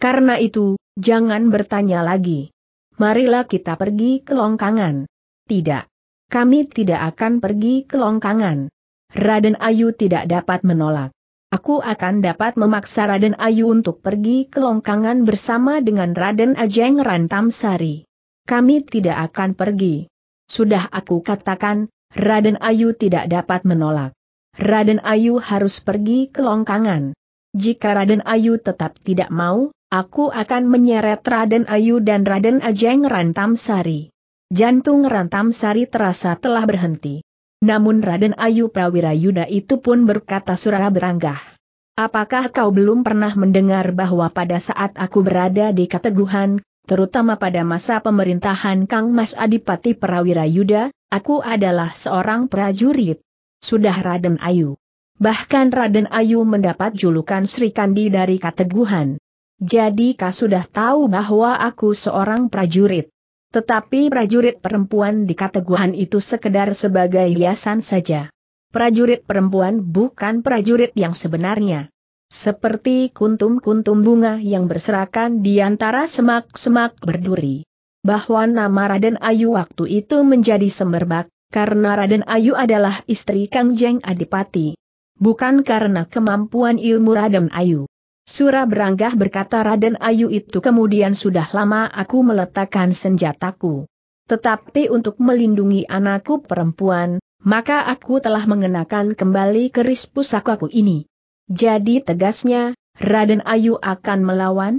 S1: Karena itu, jangan bertanya lagi. Marilah kita pergi ke Longkangan. Tidak. Kami tidak akan pergi ke Longkangan. Raden Ayu tidak dapat menolak. Aku akan dapat memaksa Raden Ayu untuk pergi ke Longkangan bersama dengan Raden Ajeng Rantamsari. Kami tidak akan pergi. Sudah aku katakan, Raden Ayu tidak dapat menolak. Raden Ayu harus pergi ke Longkangan. Jika Raden Ayu tetap tidak mau, aku akan menyeret Raden Ayu dan Raden Ajeng Rantam Sari. Jantung Rantam Sari terasa telah berhenti. Namun Raden Ayu Prawira Yuda itu pun berkata surah beranggah. Apakah kau belum pernah mendengar bahwa pada saat aku berada di Kateguhan, terutama pada masa pemerintahan Kang Mas Adipati Prawira Yuda, aku adalah seorang prajurit. Sudah Raden Ayu. Bahkan Raden Ayu mendapat julukan Sri Kandi dari Kateguhan. Jadi kau sudah tahu bahwa aku seorang prajurit. Tetapi prajurit perempuan di Kateguhan itu sekedar sebagai hiasan saja. Prajurit perempuan bukan prajurit yang sebenarnya. Seperti kuntum-kuntum bunga yang berserakan di antara semak-semak berduri. Bahwa nama Raden Ayu waktu itu menjadi semerbak, karena Raden Ayu adalah istri Kang Jeng Adipati. Bukan karena kemampuan ilmu Raden Ayu. Surah beranggah berkata Raden Ayu itu kemudian sudah lama aku meletakkan senjataku. Tetapi untuk melindungi anakku perempuan, maka aku telah mengenakan kembali keris pusakaku ini. Jadi tegasnya, Raden Ayu akan melawan?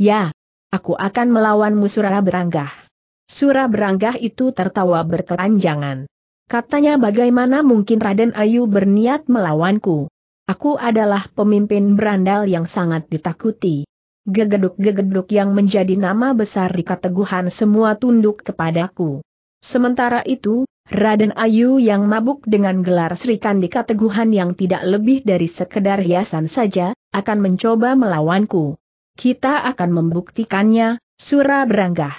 S1: Ya, aku akan melawanmu Surah Beranggah. Surah Beranggah itu tertawa berkelanjangan. Katanya bagaimana mungkin Raden Ayu berniat melawanku? Aku adalah pemimpin berandal yang sangat ditakuti. Gegeduk-gegeduk yang menjadi nama besar di Kateguhan semua tunduk kepadaku. Sementara itu, Raden Ayu yang mabuk dengan gelar Sri Kandika Teguhan yang tidak lebih dari sekedar hiasan saja, akan mencoba melawanku. Kita akan membuktikannya, Sura beranggah.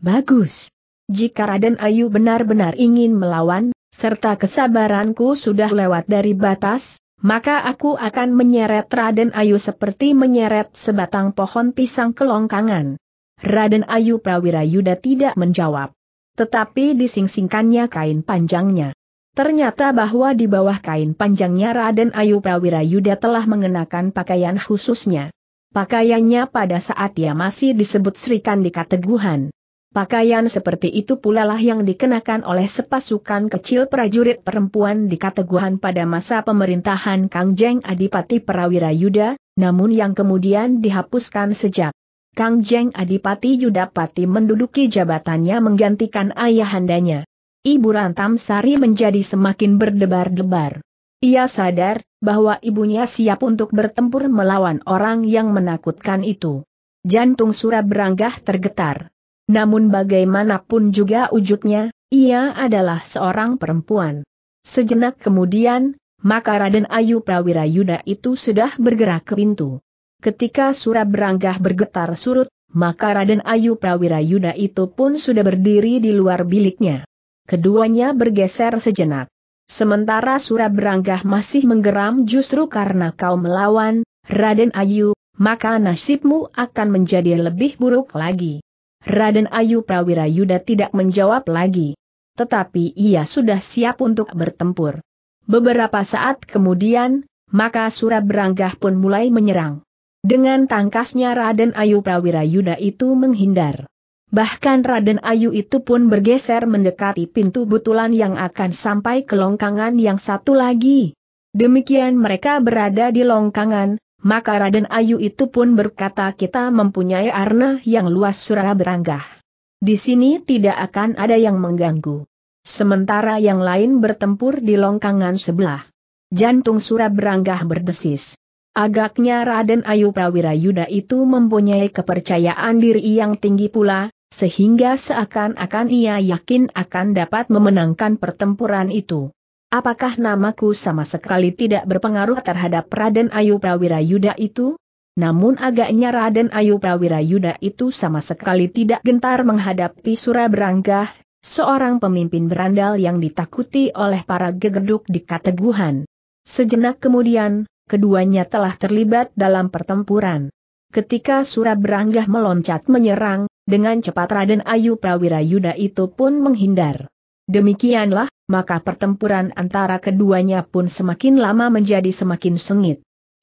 S1: Bagus. Jika Raden Ayu benar-benar ingin melawan, serta kesabaranku sudah lewat dari batas, maka aku akan menyeret Raden Ayu seperti menyeret sebatang pohon pisang kelongkangan. Raden Ayu Prawira Yuda tidak menjawab. Tetapi disingsingkannya kain panjangnya. Ternyata bahwa di bawah kain panjangnya Raden Ayu Prawirayuda telah mengenakan pakaian khususnya. Pakaiannya pada saat ia masih disebut di Kateguhan. Pakaian seperti itu pula lah yang dikenakan oleh sepasukan kecil prajurit perempuan di Kateguhan pada masa pemerintahan Kangjeng Adipati Prawira Yuda, namun yang kemudian dihapuskan sejak Kang Jeng Adipati Yudapati menduduki jabatannya menggantikan ayahandanya. Ibu Rantam Sari menjadi semakin berdebar-debar. Ia sadar bahwa ibunya siap untuk bertempur melawan orang yang menakutkan itu. Jantung Surab beranggah tergetar. Namun bagaimanapun juga wujudnya, ia adalah seorang perempuan. Sejenak kemudian, maka Raden Ayu Yuda itu sudah bergerak ke pintu. Ketika surah beranggah bergetar surut, maka Raden Ayu Yuda itu pun sudah berdiri di luar biliknya. Keduanya bergeser sejenak. Sementara surah beranggah masih menggeram justru karena kau melawan, Raden Ayu, maka nasibmu akan menjadi lebih buruk lagi. Raden Ayu Prawirayuda tidak menjawab lagi. Tetapi ia sudah siap untuk bertempur. Beberapa saat kemudian, maka beranggah pun mulai menyerang. Dengan tangkasnya Raden Ayu Prawirayuda itu menghindar. Bahkan Raden Ayu itu pun bergeser mendekati pintu butulan yang akan sampai ke longkangan yang satu lagi. Demikian mereka berada di longkangan, maka Raden Ayu itu pun berkata kita mempunyai arna yang luas surah beranggah. Di sini tidak akan ada yang mengganggu. Sementara yang lain bertempur di longkangan sebelah. Jantung surah Beranggah berdesis. Agaknya Raden Ayu Prawira Yuda itu mempunyai kepercayaan diri yang tinggi pula, sehingga seakan-akan ia yakin akan dapat memenangkan pertempuran itu. Apakah namaku sama sekali tidak berpengaruh terhadap Raden Ayu Prawira Yuda itu? Namun agaknya Raden Ayu Prawira Yuda itu sama sekali tidak gentar menghadapi Surabrangga, seorang pemimpin berandal yang ditakuti oleh para gegeduk di Kateguhan. Sejenak kemudian, keduanya telah terlibat dalam pertempuran. Ketika Beranggah meloncat menyerang, dengan cepat Raden Ayu Prawira Yuda itu pun menghindar. Demikianlah, maka pertempuran antara keduanya pun semakin lama menjadi semakin sengit.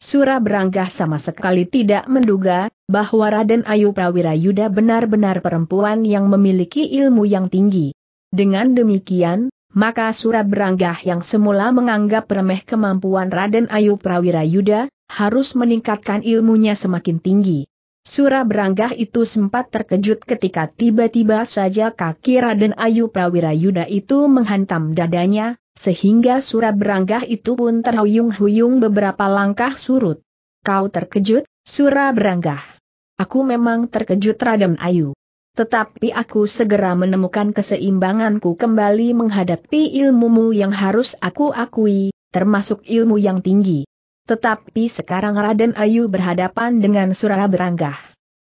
S1: Beranggah sama sekali tidak menduga bahwa Raden Ayu Prawira Yuda benar-benar perempuan yang memiliki ilmu yang tinggi. Dengan demikian, maka surat Beranggah yang semula menganggap remeh kemampuan Raden Ayu Prawira Yuda, harus meningkatkan ilmunya semakin tinggi. Surah Beranggah itu sempat terkejut ketika tiba-tiba saja kaki Raden Ayu Prawira Yuda itu menghantam dadanya, sehingga Surah Beranggah itu pun terhuyung-huyung beberapa langkah surut. Kau terkejut, Surah Beranggah? Aku memang terkejut Raden Ayu. Tetapi aku segera menemukan keseimbanganku kembali menghadapi ilmumu yang harus aku akui, termasuk ilmu yang tinggi. Tetapi sekarang Raden Ayu berhadapan dengan Surara Beranggah.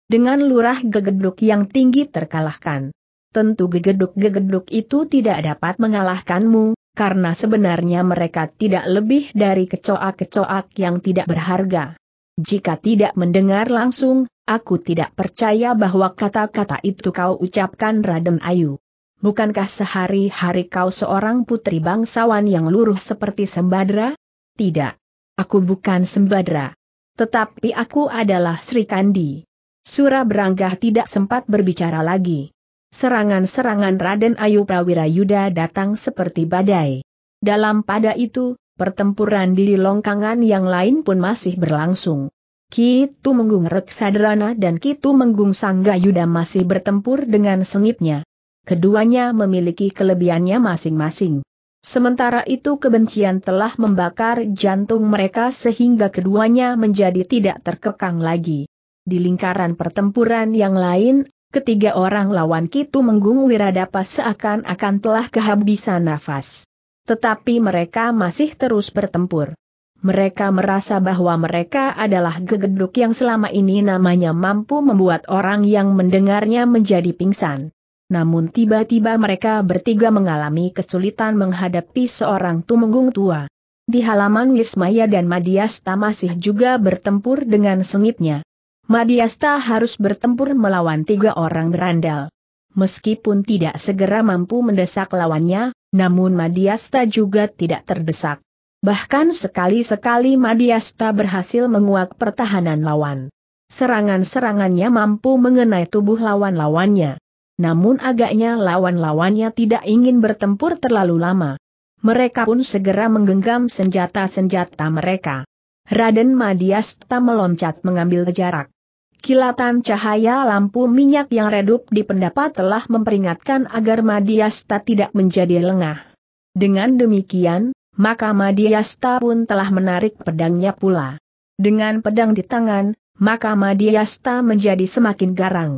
S1: Dengan lurah gegeduk yang tinggi terkalahkan. Tentu gegeduk-gegeduk itu tidak dapat mengalahkanmu, karena sebenarnya mereka tidak lebih dari kecoak-kecoak yang tidak berharga. Jika tidak mendengar langsung, aku tidak percaya bahwa kata-kata itu kau ucapkan Raden Ayu. Bukankah sehari-hari kau seorang putri bangsawan yang luruh seperti Sembadra? Tidak. Aku bukan Sembadra. Tetapi aku adalah Sri Kandi. Surah Beranggah tidak sempat berbicara lagi. Serangan-serangan Raden Ayu Prawira Yuda datang seperti badai. Dalam pada itu, pertempuran di longkangan yang lain pun masih berlangsung. Kitu Menggung Reksadrana dan Kitu Menggung Yuda masih bertempur dengan sengitnya. Keduanya memiliki kelebihannya masing-masing. Sementara itu kebencian telah membakar jantung mereka sehingga keduanya menjadi tidak terkekang lagi. Di lingkaran pertempuran yang lain, ketiga orang lawan Kitu Menggung Wiradapa seakan-akan telah kehabisan nafas tetapi mereka masih terus bertempur. Mereka merasa bahwa mereka adalah gegeduk yang selama ini namanya mampu membuat orang yang mendengarnya menjadi pingsan. Namun tiba-tiba mereka bertiga mengalami kesulitan menghadapi seorang tumenggung tua. Di halaman Wismaya dan Madiasta masih juga bertempur dengan sengitnya. Madiasta harus bertempur melawan tiga orang berandal. Meskipun tidak segera mampu mendesak lawannya, namun Madiasta juga tidak terdesak. Bahkan sekali-sekali Madiasta berhasil menguak pertahanan lawan. Serangan-serangannya mampu mengenai tubuh lawan-lawannya. Namun agaknya lawan-lawannya tidak ingin bertempur terlalu lama. Mereka pun segera menggenggam senjata-senjata mereka. Raden Madiasta meloncat mengambil jarak. Kilatan cahaya lampu minyak yang redup di pendapat telah memperingatkan agar Madiasta tidak menjadi lengah. Dengan demikian, maka Madiasta pun telah menarik pedangnya pula. Dengan pedang di tangan, maka Madiasta menjadi semakin garang.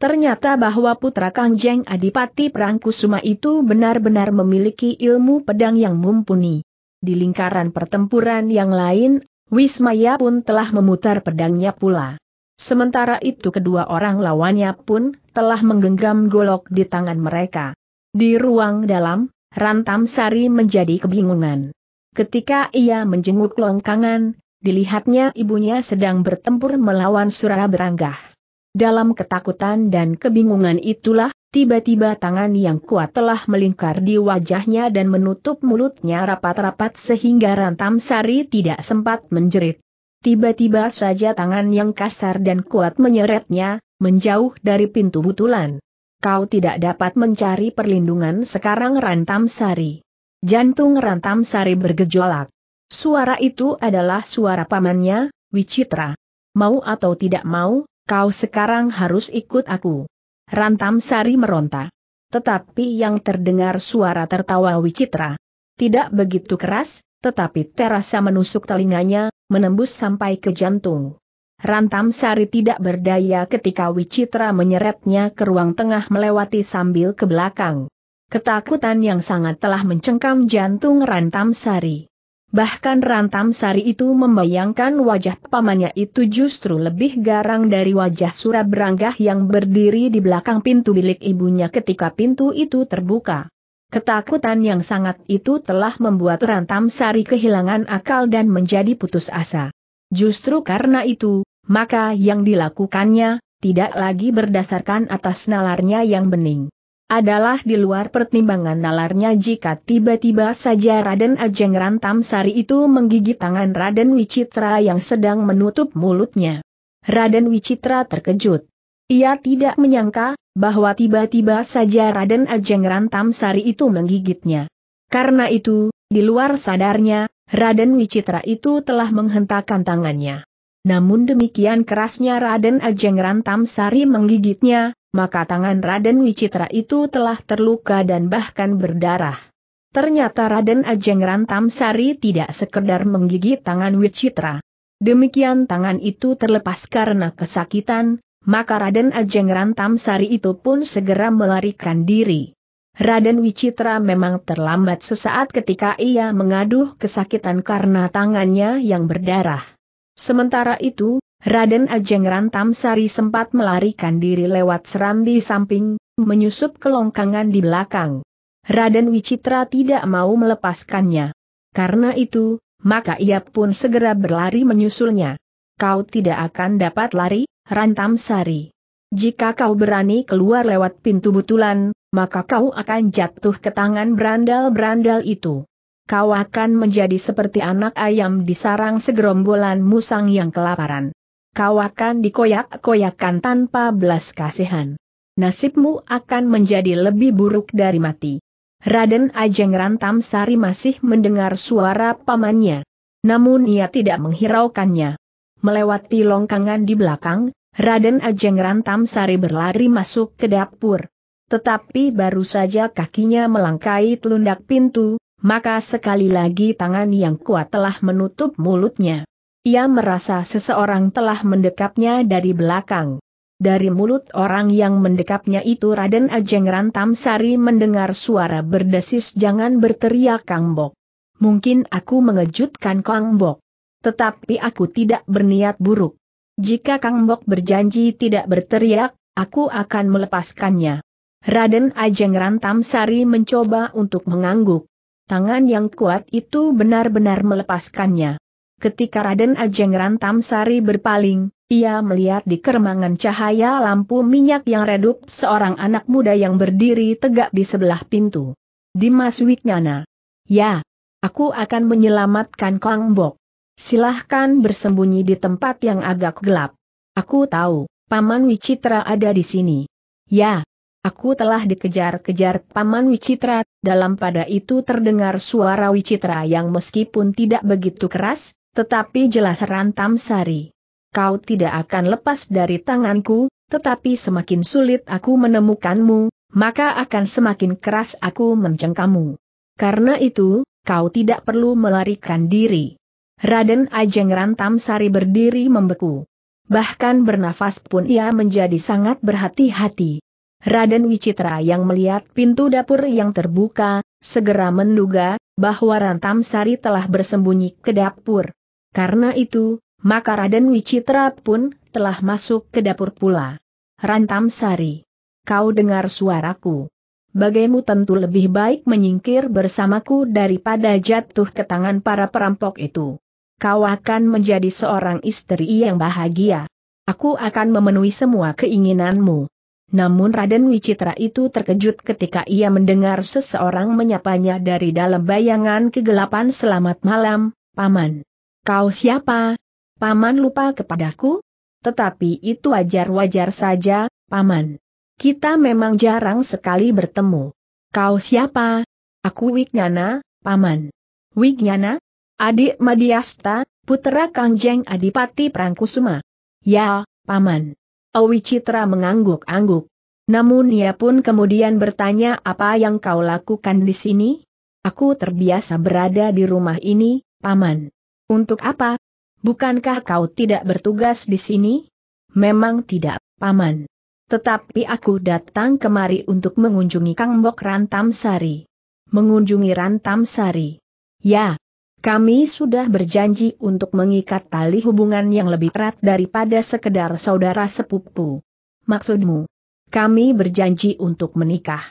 S1: Ternyata bahwa putra Kangjeng Adipati Perangkusuma itu benar-benar memiliki ilmu pedang yang mumpuni. Di lingkaran pertempuran yang lain, Wismaya pun telah memutar pedangnya pula. Sementara itu kedua orang lawannya pun telah menggenggam golok di tangan mereka. Di ruang dalam, Rantam Sari menjadi kebingungan. Ketika ia menjenguk longkangan, dilihatnya ibunya sedang bertempur melawan Surara Beranggah. Dalam ketakutan dan kebingungan itulah, tiba-tiba tangan yang kuat telah melingkar di wajahnya dan menutup mulutnya rapat-rapat sehingga Rantam Sari tidak sempat menjerit. Tiba-tiba saja tangan yang kasar dan kuat menyeretnya, menjauh dari pintu butulan. Kau tidak dapat mencari perlindungan sekarang Rantam Sari. Jantung Rantam Sari bergejolak. Suara itu adalah suara pamannya, Wicitra. Mau atau tidak mau, kau sekarang harus ikut aku. Rantam Sari meronta. Tetapi yang terdengar suara tertawa Wicitra. Tidak begitu keras, tetapi terasa menusuk telinganya, menembus sampai ke jantung. Rantam Sari tidak berdaya ketika Wicitra menyeretnya ke ruang tengah melewati sambil ke belakang. Ketakutan yang sangat telah mencengkam jantung Rantam Sari. Bahkan Rantam Sari itu membayangkan wajah pamannya itu justru lebih garang dari wajah surat beranggah yang berdiri di belakang pintu bilik ibunya ketika pintu itu terbuka. Ketakutan yang sangat itu telah membuat Rantam Sari kehilangan akal dan menjadi putus asa. Justru karena itu, maka yang dilakukannya, tidak lagi berdasarkan atas nalarnya yang bening. Adalah di luar pertimbangan nalarnya jika tiba-tiba saja Raden Ajeng Rantam Sari itu menggigit tangan Raden Wicitra yang sedang menutup mulutnya. Raden Wicitra terkejut. Ia tidak menyangka, bahwa tiba-tiba saja Raden Ajeng Rantam Sari itu menggigitnya. Karena itu, di luar sadarnya, Raden Wicitra itu telah menghentakkan tangannya. Namun demikian kerasnya Raden Ajeng Rantam Sari menggigitnya, maka tangan Raden Wicitra itu telah terluka dan bahkan berdarah. Ternyata Raden Ajeng Rantam Sari tidak sekedar menggigit tangan Wicitra. Demikian tangan itu terlepas karena kesakitan, maka Raden Ajeng Rantam Sari itu pun segera melarikan diri. Raden Wicitra memang terlambat sesaat ketika ia mengaduh kesakitan karena tangannya yang berdarah. Sementara itu, Raden Ajeng Rantam Sari sempat melarikan diri lewat serambi samping, menyusup kelongkangan di belakang. Raden Wicitra tidak mau melepaskannya. Karena itu, maka ia pun segera berlari menyusulnya. Kau tidak akan dapat lari, Rantam Sari. Jika kau berani keluar lewat pintu butulan, maka kau akan jatuh ke tangan berandal-berandal itu. Kau akan menjadi seperti anak ayam di sarang segerombolan musang yang kelaparan. Kau akan dikoyak-koyakan tanpa belas kasihan. Nasibmu akan menjadi lebih buruk dari mati. Raden Ajeng Rantam Sari masih mendengar suara pamannya. Namun ia tidak menghiraukannya melewati longkangan di belakang, Raden Ajeng Rantam Sari berlari masuk ke dapur. Tetapi baru saja kakinya melangkai telundak pintu, maka sekali lagi tangan yang kuat telah menutup mulutnya. Ia merasa seseorang telah mendekapnya dari belakang. Dari mulut orang yang mendekapnya itu Raden Ajeng Rantam Sari mendengar suara berdesis jangan berteriak Kang Bok. Mungkin aku mengejutkan Kang Bok. Tetapi aku tidak berniat buruk. Jika Kang Bok berjanji tidak berteriak, aku akan melepaskannya. Raden Ajeng Rantam Sari mencoba untuk mengangguk. Tangan yang kuat itu benar-benar melepaskannya. Ketika Raden Ajeng Rantam Sari berpaling, ia melihat di keremangan cahaya lampu minyak yang redup seorang anak muda yang berdiri tegak di sebelah pintu. Dimas Wiknana. Ya, aku akan menyelamatkan Kang Bok. Silahkan bersembunyi di tempat yang agak gelap. Aku tahu, Paman Wicitra ada di sini. Ya, aku telah dikejar-kejar Paman Wicitra, dalam pada itu terdengar suara Wicitra yang meskipun tidak begitu keras, tetapi jelas rantam sari. Kau tidak akan lepas dari tanganku, tetapi semakin sulit aku menemukanmu, maka akan semakin keras aku mencengkamu. Karena itu, kau tidak perlu melarikan diri. Raden Ajeng Rantam Sari berdiri membeku. Bahkan bernafas pun ia menjadi sangat berhati-hati. Raden Wicitra yang melihat pintu dapur yang terbuka, segera menduga bahwa Rantam Sari telah bersembunyi ke dapur. Karena itu, maka Raden Wicitra pun telah masuk ke dapur pula. Rantam Sari, kau dengar suaraku. Bagaimu tentu lebih baik menyingkir bersamaku daripada jatuh ke tangan para perampok itu kau akan menjadi seorang istri yang bahagia. Aku akan memenuhi semua keinginanmu. Namun Raden Wicitra itu terkejut ketika ia mendengar seseorang menyapanya dari dalam bayangan kegelapan selamat malam, Paman. Kau siapa? Paman lupa kepadaku? Tetapi itu wajar-wajar saja, Paman. Kita memang jarang sekali bertemu. Kau siapa? Aku Wignana, Paman. Wignana? Adik Madiasta, putera Kangjeng Adipati Prangkusuma. Ya, Paman. Owi Citra mengangguk-angguk. Namun ia pun kemudian bertanya apa yang kau lakukan di sini? Aku terbiasa berada di rumah ini, Paman. Untuk apa? Bukankah kau tidak bertugas di sini? Memang tidak, Paman. Tetapi aku datang kemari untuk mengunjungi Kang Bok Rantam Mengunjungi Rantamsari? Ya, kami sudah berjanji untuk mengikat tali hubungan yang lebih erat daripada sekedar saudara sepupu. Maksudmu? Kami berjanji untuk menikah.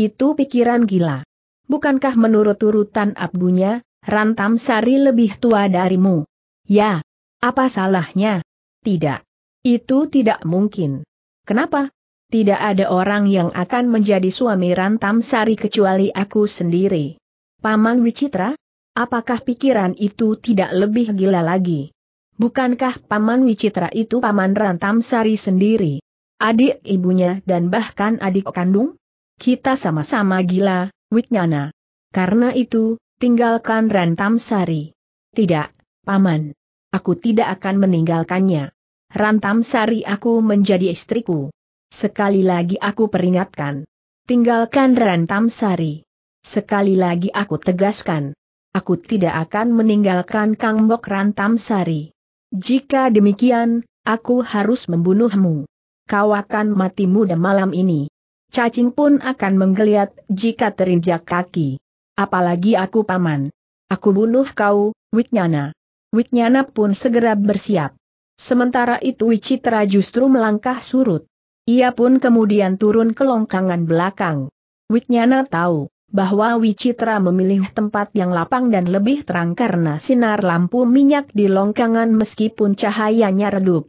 S1: Itu pikiran gila. Bukankah menurut urutan abdunya, Rantam Sari lebih tua darimu? Ya. Apa salahnya? Tidak. Itu tidak mungkin. Kenapa? Tidak ada orang yang akan menjadi suami Rantam Sari kecuali aku sendiri. Paman Wicitra, Apakah pikiran itu tidak lebih gila lagi? Bukankah Paman Wicitra itu Paman Rantam Sari sendiri? Adik ibunya dan bahkan adik kandung? Kita sama-sama gila, Wiknyana. Karena itu, tinggalkan Rantam Sari. Tidak, Paman. Aku tidak akan meninggalkannya. Rantam Sari aku menjadi istriku. Sekali lagi aku peringatkan. Tinggalkan Rantam Sari. Sekali lagi aku tegaskan. Aku tidak akan meninggalkan Kang Bok Rantam Sari. Jika demikian, aku harus membunuhmu. Kau akan mati muda malam ini. Cacing pun akan menggeliat jika terinjak kaki. Apalagi aku paman. Aku bunuh kau, Wiknyana. Wiknyana pun segera bersiap. Sementara itu Wicitra justru melangkah surut. Ia pun kemudian turun ke longkangan belakang. Wiknyana tahu, bahwa Wicitra memilih tempat yang lapang dan lebih terang karena sinar lampu minyak di longkangan meskipun cahayanya redup.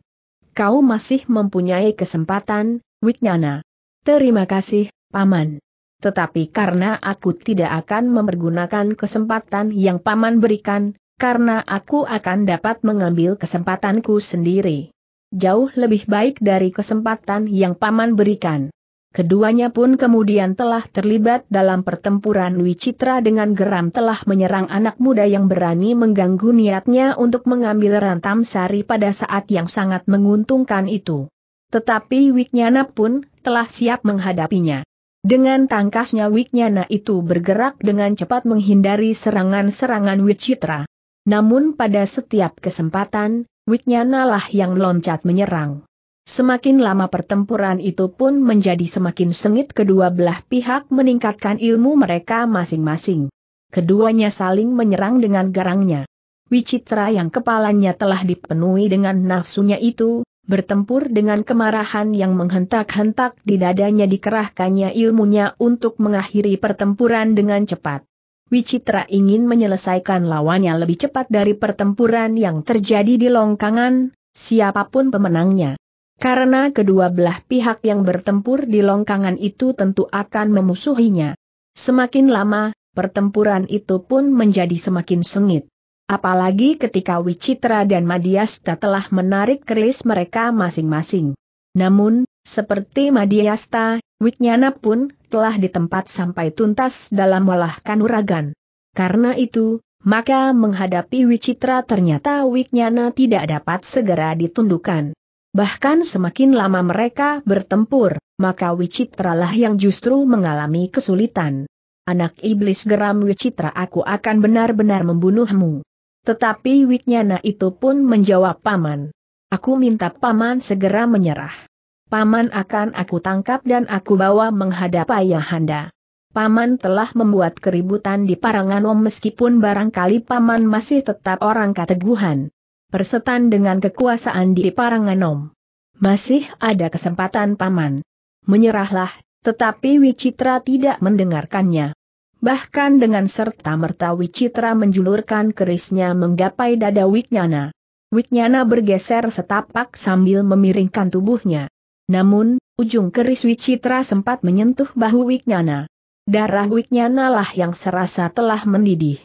S1: Kau masih mempunyai kesempatan, Wiknyana. Terima kasih, Paman. Tetapi karena aku tidak akan mempergunakan kesempatan yang Paman berikan, karena aku akan dapat mengambil kesempatanku sendiri. Jauh lebih baik dari kesempatan yang Paman berikan. Keduanya pun kemudian telah terlibat dalam pertempuran Wicitra dengan geram telah menyerang anak muda yang berani mengganggu niatnya untuk mengambil rantam sari pada saat yang sangat menguntungkan itu. Tetapi Wiknyana pun telah siap menghadapinya. Dengan tangkasnya Wiknyana itu bergerak dengan cepat menghindari serangan-serangan Wicitra. Namun pada setiap kesempatan, Wiknyana lah yang loncat menyerang. Semakin lama pertempuran itu pun menjadi semakin sengit kedua belah pihak meningkatkan ilmu mereka masing-masing. Keduanya saling menyerang dengan garangnya. Wicitra yang kepalanya telah dipenuhi dengan nafsunya itu, bertempur dengan kemarahan yang menghentak-hentak di dadanya dikerahkannya ilmunya untuk mengakhiri pertempuran dengan cepat. Wicitra ingin menyelesaikan lawannya lebih cepat dari pertempuran yang terjadi di longkangan, siapapun pemenangnya. Karena kedua belah pihak yang bertempur di longkangan itu tentu akan memusuhinya. Semakin lama, pertempuran itu pun menjadi semakin sengit. Apalagi ketika Wicitra dan Madiasta telah menarik keris mereka masing-masing. Namun, seperti Madiasta, Wiknyana pun telah ditempat sampai tuntas dalam olah kanuragan. Karena itu, maka menghadapi Wicitra ternyata Wiknyana tidak dapat segera ditundukkan. Bahkan semakin lama mereka bertempur, maka Wicitralah yang justru mengalami kesulitan. Anak iblis geram Wicitra aku akan benar-benar membunuhmu. Tetapi Wiknyana itu pun menjawab paman. Aku minta paman segera menyerah. Paman akan aku tangkap dan aku bawa menghadap ayahanda. Paman telah membuat keributan di Paranganom meskipun barangkali paman masih tetap orang kateguhan persetan dengan kekuasaan di Paranganom. Masih ada kesempatan paman. Menyerahlah, tetapi Wicitra tidak mendengarkannya. Bahkan dengan serta-merta Wicitra menjulurkan kerisnya menggapai dada Wiknyana. Wiknyana bergeser setapak sambil memiringkan tubuhnya. Namun, ujung keris Wicitra sempat menyentuh bahu Wiknyana. Darah Wiknyana lah yang serasa telah mendidih.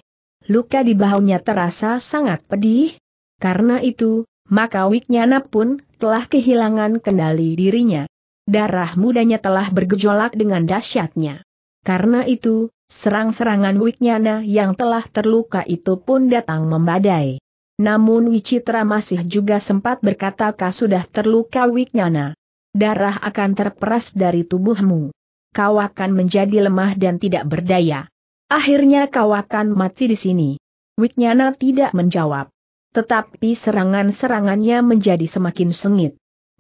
S1: Luka di bahunya terasa sangat pedih, karena itu, maka Wiknyana pun telah kehilangan kendali dirinya. Darah mudanya telah bergejolak dengan dahsyatnya. Karena itu, serang-serangan Wiknyana yang telah terluka itu pun datang membadai. Namun Wicitra masih juga sempat berkata kau sudah terluka Wiknyana. Darah akan terperas dari tubuhmu. Kau akan menjadi lemah dan tidak berdaya. Akhirnya kau akan mati di sini. Wiknyana tidak menjawab. Tetapi serangan-serangannya menjadi semakin sengit.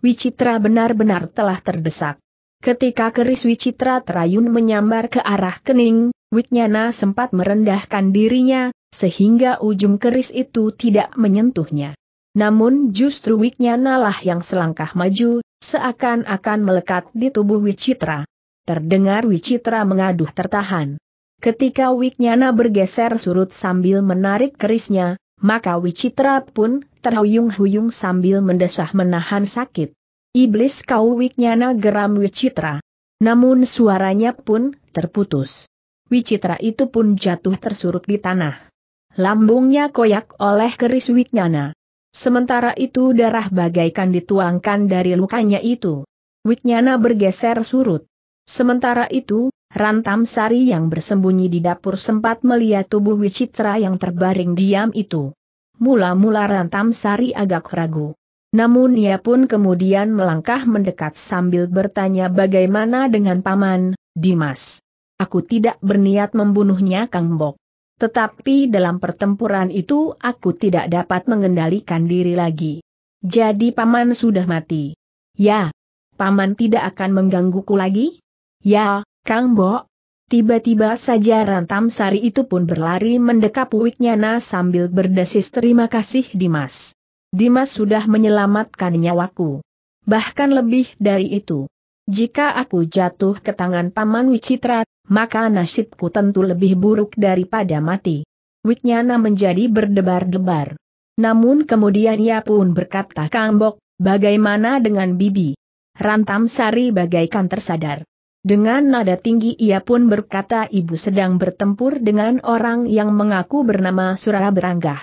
S1: Wicitra benar-benar telah terdesak. Ketika keris Wicitra terayun menyambar ke arah kening, Wiknyana sempat merendahkan dirinya, sehingga ujung keris itu tidak menyentuhnya. Namun justru Wiknyana lah yang selangkah maju, seakan-akan melekat di tubuh Wicitra. Terdengar Wicitra mengaduh tertahan. Ketika Wiknyana bergeser surut sambil menarik kerisnya, maka Wicitra pun terhuyung-huyung sambil mendesah menahan sakit. Iblis kau wiknyana geram Wicitra. Namun suaranya pun terputus. Wicitra itu pun jatuh tersurut di tanah. Lambungnya koyak oleh keris Wiknyana. Sementara itu darah bagaikan dituangkan dari lukanya itu. Wiknyana bergeser surut. Sementara itu, Rantam Sari yang bersembunyi di dapur sempat melihat tubuh Wicitra yang terbaring diam itu. Mula-mula Rantam Sari agak ragu. Namun ia pun kemudian melangkah mendekat sambil bertanya bagaimana dengan paman, Dimas. Aku tidak berniat membunuhnya Kang Bok. Tetapi dalam pertempuran itu aku tidak dapat mengendalikan diri lagi. Jadi paman sudah mati. Ya. Paman tidak akan menggangguku lagi? Ya, Kang Bo, Tiba-tiba saja Rantam Sari itu pun berlari mendekap Wiknyana sambil berdesis terima kasih Dimas. Dimas sudah menyelamatkan nyawaku. Bahkan lebih dari itu. Jika aku jatuh ke tangan Paman Wicitra, maka nasibku tentu lebih buruk daripada mati. Wiknyana menjadi berdebar-debar. Namun kemudian ia pun berkata Kang Bok, bagaimana dengan Bibi? Rantam Sari bagaikan tersadar. Dengan nada tinggi ia pun berkata ibu sedang bertempur dengan orang yang mengaku bernama Surara Beranggah.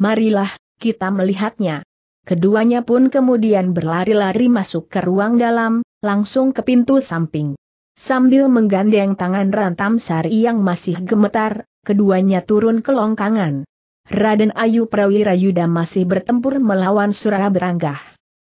S1: Marilah, kita melihatnya. Keduanya pun kemudian berlari-lari masuk ke ruang dalam, langsung ke pintu samping. Sambil menggandeng tangan Rantam Sari yang masih gemetar, keduanya turun ke longkangan. Raden Ayu Prawira Yuda masih bertempur melawan Surara Beranggah.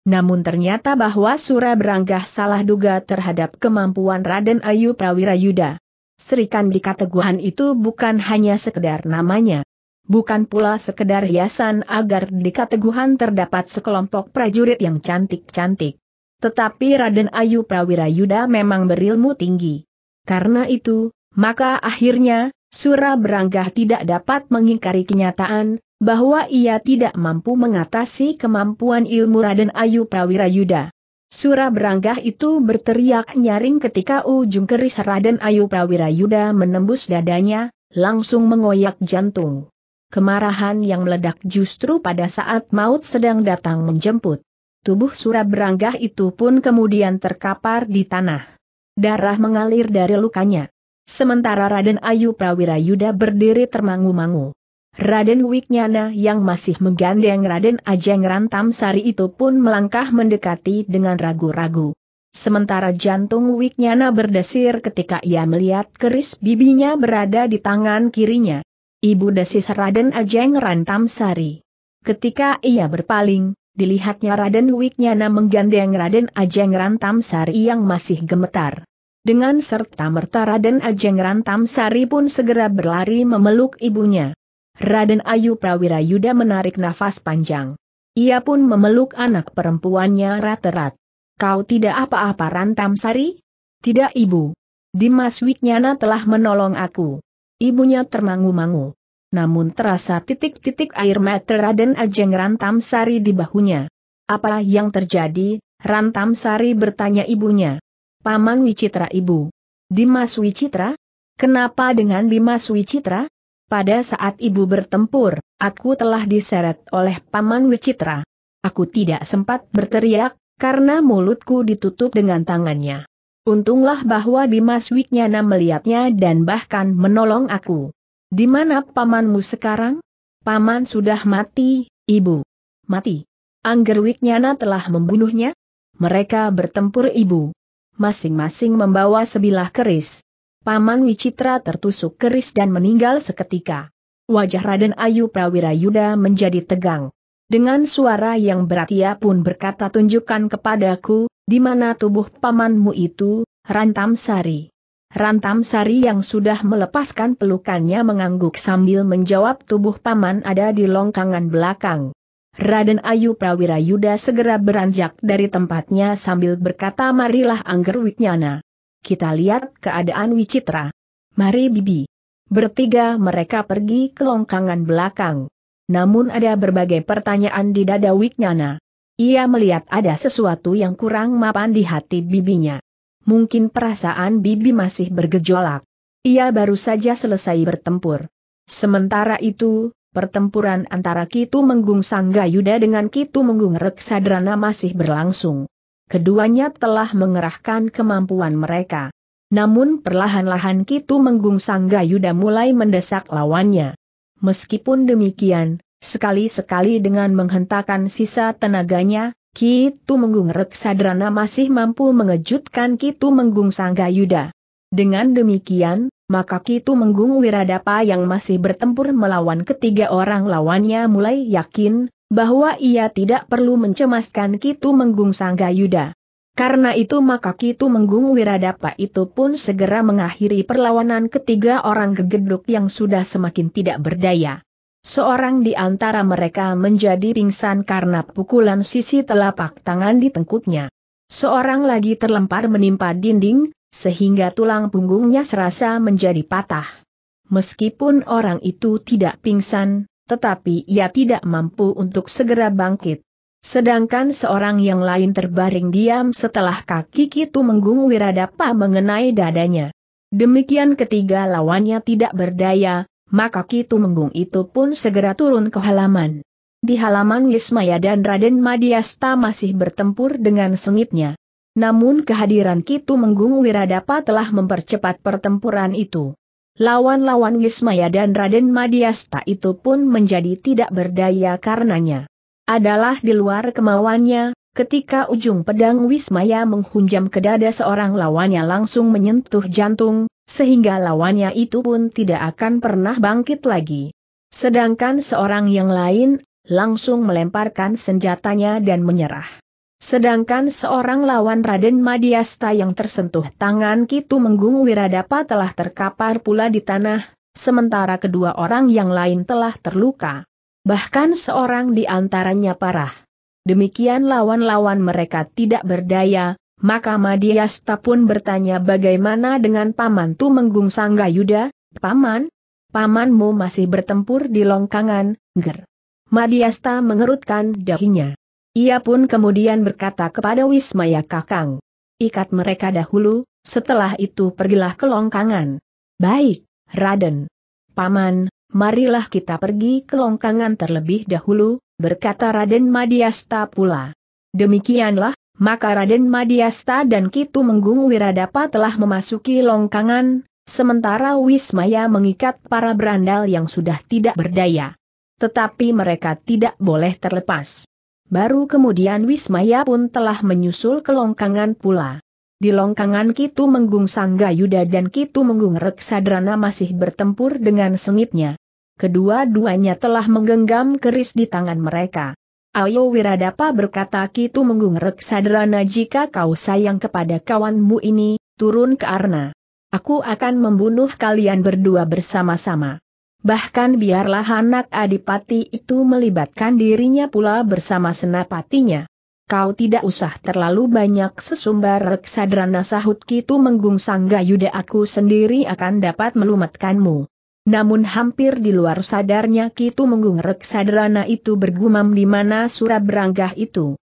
S1: Namun ternyata bahwa Sura beranggah salah duga terhadap kemampuan Raden Ayu Prawira Yuda. Serikan di kategori itu bukan hanya sekedar namanya. Bukan pula sekedar hiasan agar di kategori terdapat sekelompok prajurit yang cantik-cantik. Tetapi Raden Ayu Prawira Yuda memang berilmu tinggi. Karena itu, maka akhirnya, Sura beranggah tidak dapat mengingkari kenyataan, bahwa ia tidak mampu mengatasi kemampuan ilmu Raden Ayu Prawira Yuda. Surah beranggah itu berteriak nyaring ketika ujung keris Raden Ayu Prawira Yuda menembus dadanya, langsung mengoyak jantung. Kemarahan yang meledak justru pada saat maut sedang datang menjemput. Tubuh Surah beranggah itu pun kemudian terkapar di tanah. Darah mengalir dari lukanya. Sementara Raden Ayu Prawira Yuda berdiri termangu-mangu. Raden Wiknyana yang masih menggandeng Raden Ajeng Rantam Sari itu pun melangkah mendekati dengan ragu-ragu. Sementara jantung Wiknyana berdesir ketika ia melihat keris bibinya berada di tangan kirinya. Ibu desis Raden Ajeng Rantam Sari. Ketika ia berpaling, dilihatnya Raden Wiknyana menggandeng Raden Ajeng Rantam Sari yang masih gemetar. Dengan serta merta Raden Ajeng Rantam Sari pun segera berlari memeluk ibunya. Raden Ayu Prawira Yuda menarik nafas panjang. Ia pun memeluk anak perempuannya rat-rat. Kau tidak apa-apa Rantam Sari? Tidak ibu. Dimas Wiknyana telah menolong aku. Ibunya termangu-mangu. Namun terasa titik-titik air mata Raden Ajeng Rantam Sari di bahunya. Apa yang terjadi? Rantam Sari bertanya ibunya. Paman Wicitra ibu. Dimas Wicitra? Kenapa dengan Dimas Wicitra? Pada saat ibu bertempur, aku telah diseret oleh Paman Wicitra. Aku tidak sempat berteriak, karena mulutku ditutup dengan tangannya. Untunglah bahwa Dimas Wiknyana melihatnya dan bahkan menolong aku. Di mana pamanmu sekarang? Paman sudah mati, ibu. Mati. Angger Wiknyana telah membunuhnya? Mereka bertempur ibu. Masing-masing membawa sebilah keris. Paman Wicitra tertusuk keris dan meninggal seketika. Wajah Raden Ayu Prawira Yuda menjadi tegang. Dengan suara yang berat ia pun berkata tunjukkan kepadaku, di mana tubuh pamanmu itu, Rantam Sari. Rantam Sari yang sudah melepaskan pelukannya mengangguk sambil menjawab tubuh paman ada di longkangan belakang. Raden Ayu Prawira Yuda segera beranjak dari tempatnya sambil berkata marilah Angger Wiknyana. Kita lihat keadaan Wicitra. Mari Bibi. Bertiga mereka pergi ke longkangan belakang. Namun ada berbagai pertanyaan di dada Wiknyana. Ia melihat ada sesuatu yang kurang mapan di hati bibinya. Mungkin perasaan bibi masih bergejolak. Ia baru saja selesai bertempur. Sementara itu, pertempuran antara Kitu Menggung Yuda dengan Kitu Menggung Reksadrana masih berlangsung keduanya telah mengerahkan kemampuan mereka. Namun perlahan-lahan Kitu Menggungsang Yuda mulai mendesak lawannya. Meskipun demikian, sekali-sekali dengan menghentakkan sisa tenaganya, Kitu Menggung Reksadrana masih mampu mengejutkan Kitu Menggung sangga Yuda. Dengan demikian, maka Kitu Menggung Wiradapa yang masih bertempur melawan ketiga orang lawannya mulai yakin bahwa ia tidak perlu mencemaskan Kitu Menggung sangga Yuda. Karena itu maka Kitu Menggung Wiradapa itu pun segera mengakhiri perlawanan ketiga orang gegeduk yang sudah semakin tidak berdaya. Seorang di antara mereka menjadi pingsan karena pukulan sisi telapak tangan di tengkuknya. Seorang lagi terlempar menimpa dinding, sehingga tulang punggungnya serasa menjadi patah. Meskipun orang itu tidak pingsan, tetapi ia tidak mampu untuk segera bangkit. Sedangkan seorang yang lain terbaring diam setelah kaki Kitu Menggung Wiradapa mengenai dadanya. Demikian ketiga lawannya tidak berdaya, maka Kitu Menggung itu pun segera turun ke halaman. Di halaman Wismaya dan Raden Madiasta masih bertempur dengan sengitnya. Namun kehadiran Kitu Menggung Wiradapa telah mempercepat pertempuran itu. Lawan-lawan Wismaya dan Raden Madiasta itu pun menjadi tidak berdaya karenanya. Adalah di luar kemauannya, ketika ujung pedang Wismaya menghunjam ke dada seorang lawannya langsung menyentuh jantung, sehingga lawannya itu pun tidak akan pernah bangkit lagi. Sedangkan seorang yang lain, langsung melemparkan senjatanya dan menyerah. Sedangkan seorang lawan Raden Madiasta yang tersentuh tangan Kitu Menggung Wiradapa telah terkapar pula di tanah, sementara kedua orang yang lain telah terluka. Bahkan seorang di antaranya parah. Demikian lawan-lawan mereka tidak berdaya, maka Madiasta pun bertanya bagaimana dengan Paman Tu Menggung Sanggayuda, Paman? Pamanmu masih bertempur di longkangan, ger. Madiasta mengerutkan dahinya. Ia pun kemudian berkata kepada Wismaya Kakang. Ikat mereka dahulu, setelah itu pergilah ke longkangan. Baik, Raden. Paman, marilah kita pergi ke longkangan terlebih dahulu, berkata Raden Madiasta pula. Demikianlah, maka Raden Madiasta dan Kitu Menggung Wiradapa telah memasuki longkangan, sementara Wismaya mengikat para berandal yang sudah tidak berdaya. Tetapi mereka tidak boleh terlepas. Baru kemudian Wismaya pun telah menyusul ke longkangan pula. Di longkangan Kitu Menggung sangga Yuda dan Kitu Menggung Reksadrana masih bertempur dengan sengitnya. Kedua-duanya telah menggenggam keris di tangan mereka. Ayo Wiradapa berkata Kitu Menggung Reksadrana jika kau sayang kepada kawanmu ini, turun ke Arna. Aku akan membunuh kalian berdua bersama-sama. Bahkan biarlah anak adipati itu melibatkan dirinya pula bersama senapatinya. Kau tidak usah terlalu banyak sesumbar reksadrana sahut Kitu menggungsang gayuda aku sendiri akan dapat melumatkanmu. Namun hampir di luar sadarnya Kitu menggung reksadrana itu bergumam di mana surah beranggah itu.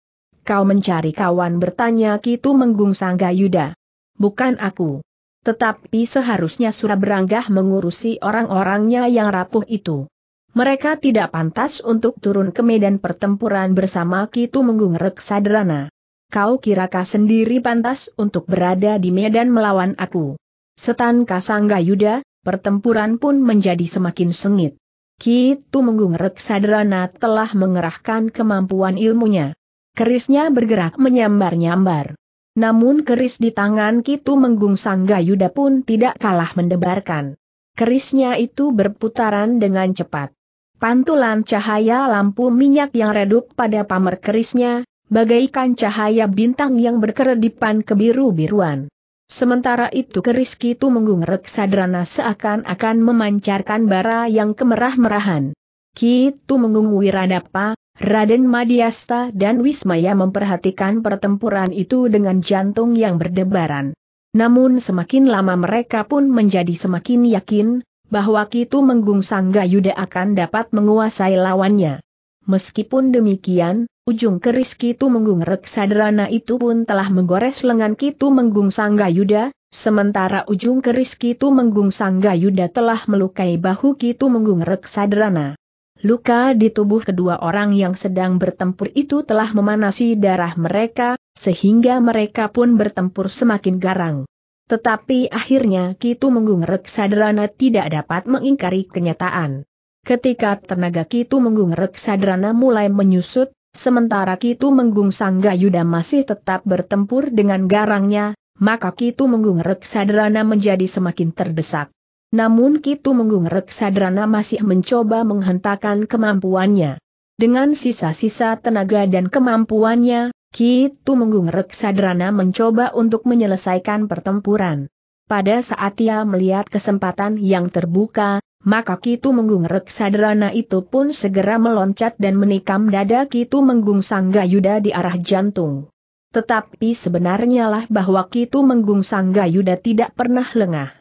S1: Kau mencari kawan bertanya Kitu menggungsang gayuda. Bukan aku. Tetapi seharusnya beranggah mengurusi orang-orangnya yang rapuh itu. Mereka tidak pantas untuk turun ke medan pertempuran bersama Kitu Menggungrek Sadrana. Kau kirakah sendiri pantas untuk berada di medan melawan aku? Setan Kasangga Yuda, pertempuran pun menjadi semakin sengit. Kitu Menggungrek Sadrana telah mengerahkan kemampuan ilmunya. Kerisnya bergerak menyambar-nyambar. Namun keris di tangan Kitu Menggung Sanggayuda pun tidak kalah mendebarkan. Kerisnya itu berputaran dengan cepat. Pantulan cahaya lampu minyak yang redup pada pamer kerisnya, bagaikan cahaya bintang yang berkeredipan kebiru-biruan. Sementara itu keris Kitu Menggung Reksadrana seakan-akan memancarkan bara yang kemerah-merahan. Kitu Menggung Wiradapa, Raden Madiasta dan Wismaya memperhatikan pertempuran itu dengan jantung yang berdebaran. Namun semakin lama mereka pun menjadi semakin yakin, bahwa Kitu Menggung Yuda akan dapat menguasai lawannya. Meskipun demikian, ujung keris Kitu Menggung Reksadrana itu pun telah menggores lengan Kitu Menggung Yuda, sementara ujung keris Kitu Menggung Yuda telah melukai bahu Kitu Menggung Reksadrana. Luka di tubuh kedua orang yang sedang bertempur itu telah memanasi darah mereka, sehingga mereka pun bertempur semakin garang. Tetapi akhirnya Kitu Menggung Sadrana tidak dapat mengingkari kenyataan. Ketika tenaga Kitu Menggung Sadrana mulai menyusut, sementara Kitu Menggung sangga Yuda masih tetap bertempur dengan garangnya, maka Kitu Menggung Reksadrana menjadi semakin terdesak. Namun Kitu Menggung Reksadrana masih mencoba menghentakkan kemampuannya. Dengan sisa-sisa tenaga dan kemampuannya, Kitu Menggung Reksadrana mencoba untuk menyelesaikan pertempuran. Pada saat ia melihat kesempatan yang terbuka, maka Kitu Menggung Reksadrana itu pun segera meloncat dan menikam dada Kitu Menggung Sanggayuda di arah jantung. Tetapi sebenarnya lah bahwa Kitu Menggung Sanggayuda tidak pernah lengah.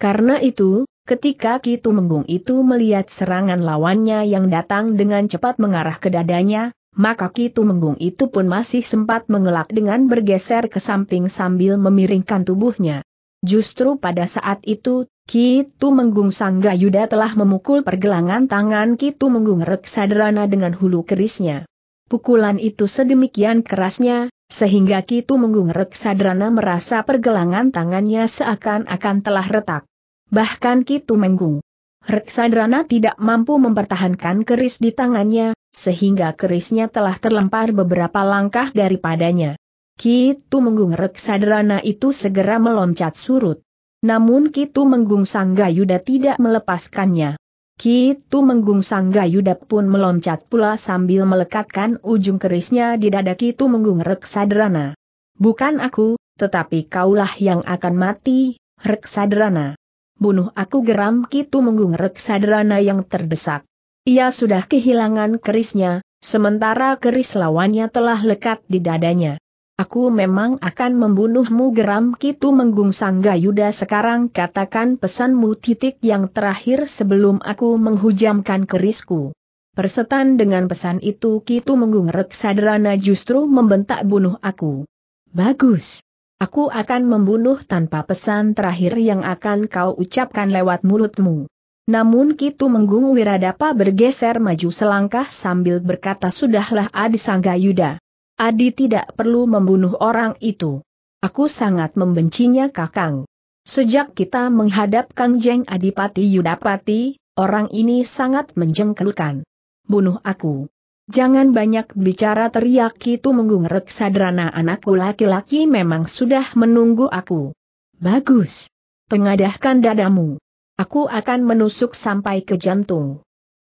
S1: Karena itu, ketika Kitu Menggung itu melihat serangan lawannya yang datang dengan cepat mengarah ke dadanya, maka Kitu Menggung itu pun masih sempat mengelak dengan bergeser ke samping sambil memiringkan tubuhnya. Justru pada saat itu, Kitu Menggung Sangga Yuda telah memukul pergelangan tangan Kitu Menggung Reksadrana dengan hulu kerisnya. Pukulan itu sedemikian kerasnya, sehingga Kitu menggungrek sadrana merasa pergelangan tangannya seakan-akan telah retak. Bahkan Kitu Menggung Reksadrana tidak mampu mempertahankan keris di tangannya, sehingga kerisnya telah terlempar beberapa langkah daripadanya. Kitu Menggung Reksadrana itu segera meloncat surut. Namun Kitu Menggung Sanggayuda tidak melepaskannya. Ki sangga Yuda pun meloncat pula sambil melekatkan ujung kerisnya di dada Ki Menggung Reksadrana. Bukan aku, tetapi kaulah yang akan mati, Reksadrana. Bunuh aku geram Ki Menggung Reksadrana yang terdesak. Ia sudah kehilangan kerisnya, sementara keris lawannya telah lekat di dadanya. Aku memang akan membunuhmu geram Kitu Menggung Sanggayuda sekarang katakan pesanmu titik yang terakhir sebelum aku menghujamkan kerisku. Persetan dengan pesan itu Kitu Menggung Reksadrana justru membentak bunuh aku. Bagus. Aku akan membunuh tanpa pesan terakhir yang akan kau ucapkan lewat mulutmu. Namun Kitu Menggung Wiradapa bergeser maju selangkah sambil berkata sudahlah Adi Sanggayuda. Adi tidak perlu membunuh orang itu. Aku sangat membencinya Kakang. Sejak kita menghadap Kang Jeng Adipati Yudapati, orang ini sangat menjengkelkan. Bunuh aku. Jangan banyak bicara teriak itu menggung sadrana anakku laki-laki memang sudah menunggu aku. Bagus. Pengadahkan dadamu. Aku akan menusuk sampai ke jantung.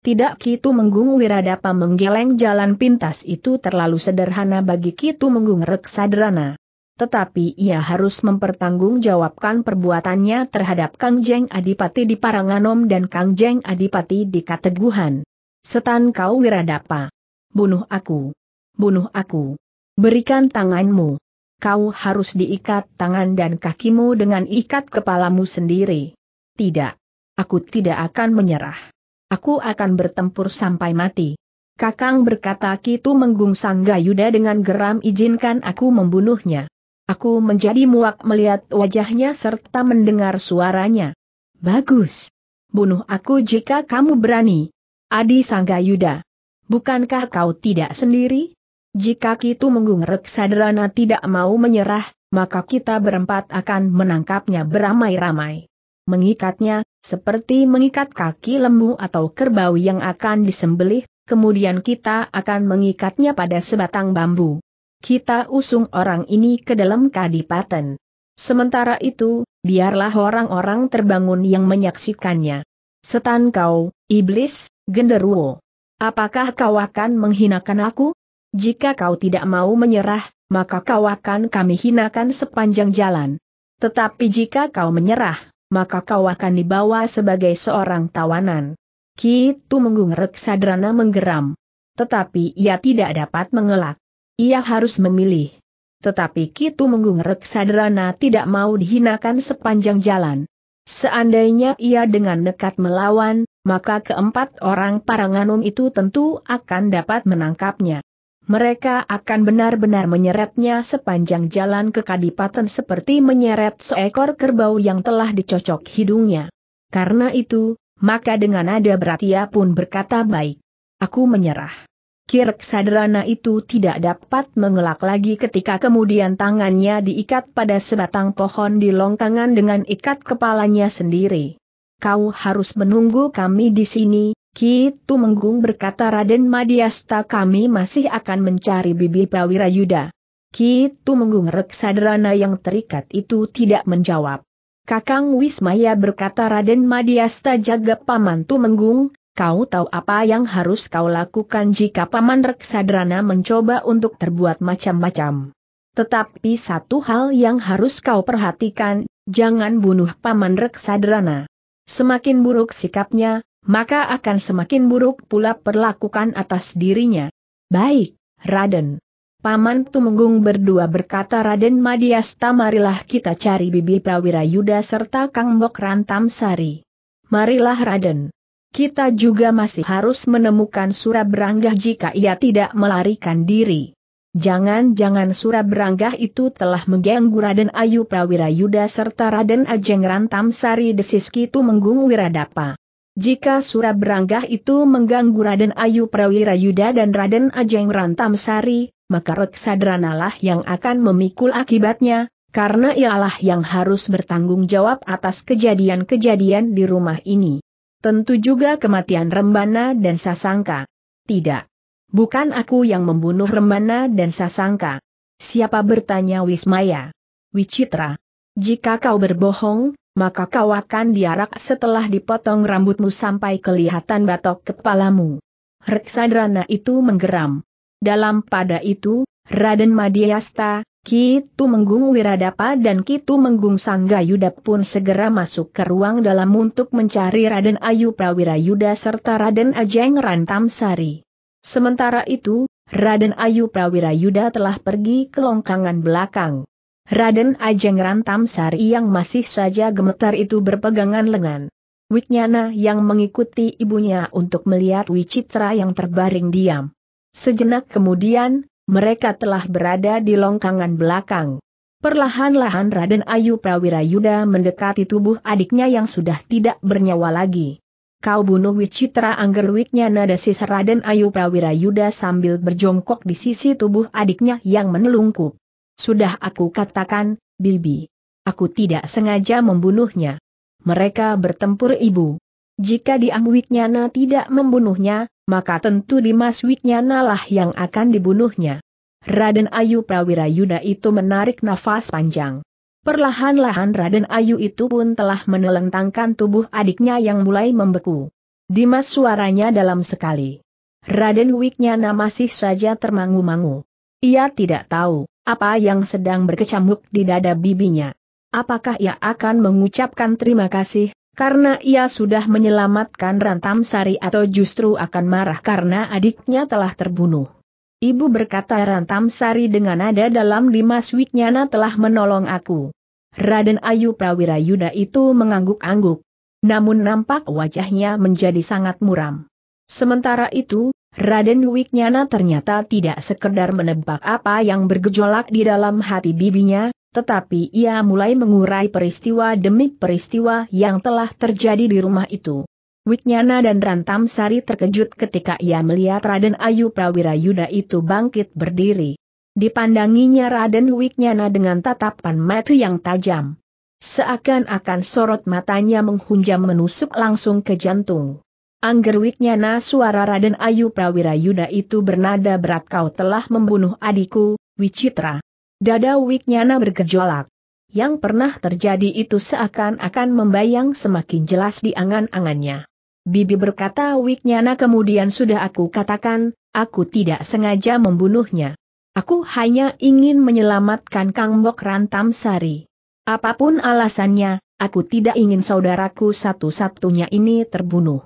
S1: Tidak Kitu Menggung Wiradapa menggeleng jalan pintas itu terlalu sederhana bagi Kitu Menggung Reksadrana. Tetapi ia harus mempertanggungjawabkan perbuatannya terhadap Kang Jeng Adipati di Paranganom dan Kang Jeng Adipati di Kateguhan. Setan kau Wiradapa. Bunuh aku. Bunuh aku. Berikan tanganmu. Kau harus diikat tangan dan kakimu dengan ikat kepalamu sendiri. Tidak. Aku tidak akan menyerah. Aku akan bertempur sampai mati. Kakang berkata Kitu Menggung Yuda dengan geram izinkan aku membunuhnya. Aku menjadi muak melihat wajahnya serta mendengar suaranya. Bagus. Bunuh aku jika kamu berani. Adi Sangga Yuda. Bukankah kau tidak sendiri? Jika Kitu menggungrek sadrana tidak mau menyerah, maka kita berempat akan menangkapnya beramai-ramai. Mengikatnya, seperti mengikat kaki lembu atau kerbau yang akan disembelih, kemudian kita akan mengikatnya pada sebatang bambu. Kita usung orang ini ke dalam kadipaten. Sementara itu, biarlah orang-orang terbangun yang menyaksikannya. Setan kau, iblis, genderuwo. Apakah kau akan menghinakan aku? Jika kau tidak mau menyerah, maka kau akan kami hinakan sepanjang jalan. Tetapi jika kau menyerah, maka kau akan dibawa sebagai seorang tawanan. Kitu menggungrek sadrana menggeram. Tetapi ia tidak dapat mengelak. Ia harus memilih. Tetapi Kitu menggungrek sadrana tidak mau dihinakan sepanjang jalan. Seandainya ia dengan dekat melawan, maka keempat orang Paranganum itu tentu akan dapat menangkapnya mereka akan benar-benar menyeretnya sepanjang jalan ke Kadipaten seperti menyeret seekor kerbau yang telah dicocok hidungnya. Karena itu, maka dengan nada berat ia pun berkata baik. Aku menyerah. Kirk sadrana itu tidak dapat mengelak lagi ketika kemudian tangannya diikat pada sebatang pohon di longkangan dengan ikat kepalanya sendiri. Kau harus menunggu kami di sini, Ki Tumenggung berkata Raden Madiasta kami masih akan mencari bibi prawira Yuda. Ki Tumenggung Reksadrana yang terikat itu tidak menjawab. Kakang Wismaya berkata Raden Madiasta jaga paman Tumenggung, kau tahu apa yang harus kau lakukan jika paman Reksadrana mencoba untuk terbuat macam-macam. Tetapi satu hal yang harus kau perhatikan, jangan bunuh paman Reksadrana. Semakin buruk sikapnya, maka akan semakin buruk pula perlakukan atas dirinya. Baik, Raden. Paman Tumenggung berdua berkata Raden Madiasta marilah kita cari Bibi Prawira Yuda serta Kang Bok Rantam Sari. Marilah Raden. Kita juga masih harus menemukan beranggah jika ia tidak melarikan diri. Jangan-jangan beranggah itu telah mengganggu Raden Ayu Prawira Yuda serta Raden Ajeng Rantam Sari desis Kitu Menggung Wiradapa. Jika surat Beranggah itu mengganggu Raden Ayu Prawira Yuda dan Raden Ajeng Rantamsari, Sari, maka Reksadranalah yang akan memikul akibatnya, karena ialah yang harus bertanggung jawab atas kejadian-kejadian di rumah ini. Tentu juga kematian Rembana dan Sasangka. Tidak. Bukan aku yang membunuh Rembana dan Sasangka. Siapa bertanya Wismaya? Wicitra. Jika kau berbohong, maka kau akan diarak setelah dipotong rambutmu sampai kelihatan batok kepalamu. Reksadrana itu menggeram. Dalam pada itu, Raden Madiasta, Kitu Menggung Wiradapa dan Kitu Menggung Sanggayuda pun segera masuk ke ruang dalam untuk mencari Raden Ayu Prawirayuda serta Raden Ajeng Rantamsari. Sementara itu, Raden Ayu Prawirayuda telah pergi ke longkangan belakang. Raden Ajeng Rantam Sari yang masih saja gemetar itu berpegangan lengan. Wiknyana yang mengikuti ibunya untuk melihat Wicitra yang terbaring diam. Sejenak kemudian, mereka telah berada di longkangan belakang. Perlahan-lahan Raden Ayu Prawirayuda mendekati tubuh adiknya yang sudah tidak bernyawa lagi. Kau bunuh Wicitra Angger Wiknyana desis Raden Ayu Prawirayuda sambil berjongkok di sisi tubuh adiknya yang menelungkup. Sudah aku katakan, Bibi. Aku tidak sengaja membunuhnya. Mereka bertempur ibu. Jika di Amwiknyana tidak membunuhnya, maka tentu Dimas Wiknyana lah yang akan dibunuhnya. Raden Ayu Prawira Yuda itu menarik nafas panjang. Perlahan-lahan Raden Ayu itu pun telah menelentangkan tubuh adiknya yang mulai membeku. Dimas suaranya dalam sekali. Raden Wiknyana masih saja termangu-mangu. Ia tidak tahu, apa yang sedang berkecamuk di dada bibinya. Apakah ia akan mengucapkan terima kasih, karena ia sudah menyelamatkan Rantam Sari atau justru akan marah karena adiknya telah terbunuh. Ibu berkata Rantam Sari dengan nada dalam Dimas Wiknyana telah menolong aku. Raden Ayu Prawira Yuda itu mengangguk-angguk. Namun nampak wajahnya menjadi sangat muram. Sementara itu, Raden Wiknyana ternyata tidak sekedar menebak apa yang bergejolak di dalam hati bibinya, tetapi ia mulai mengurai peristiwa demi peristiwa yang telah terjadi di rumah itu. Wiknyana dan Rantam Sari terkejut ketika ia melihat Raden Ayu Prawira Yuda itu bangkit berdiri. Dipandanginya Raden Wiknyana dengan tatapan mata yang tajam. Seakan-akan sorot matanya menghunjam menusuk langsung ke jantung. Anggerwiknya na suara Raden Ayu Prawira Yuda itu bernada berat kau telah membunuh adikku, Wicitra. Dada Wiknyana bergejolak. Yang pernah terjadi itu seakan-akan membayang semakin jelas di angan-angannya. Bibi berkata Wiknyana kemudian sudah aku katakan, aku tidak sengaja membunuhnya. Aku hanya ingin menyelamatkan Kang Bok Rantam Sari. Apapun alasannya, aku tidak ingin saudaraku satu-satunya ini terbunuh.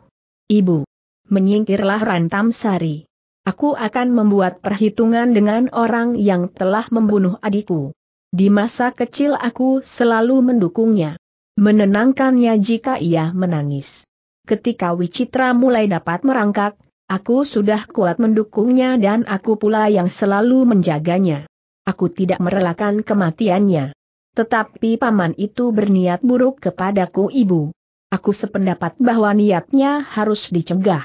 S1: Ibu. Menyingkirlah Rantam Sari. Aku akan membuat perhitungan dengan orang yang telah membunuh adikku. Di masa kecil aku selalu mendukungnya. Menenangkannya jika ia menangis. Ketika Wicitra mulai dapat merangkak, aku sudah kuat mendukungnya dan aku pula yang selalu menjaganya. Aku tidak merelakan kematiannya. Tetapi paman itu berniat buruk kepadaku ibu. Aku sependapat bahwa niatnya harus dicegah.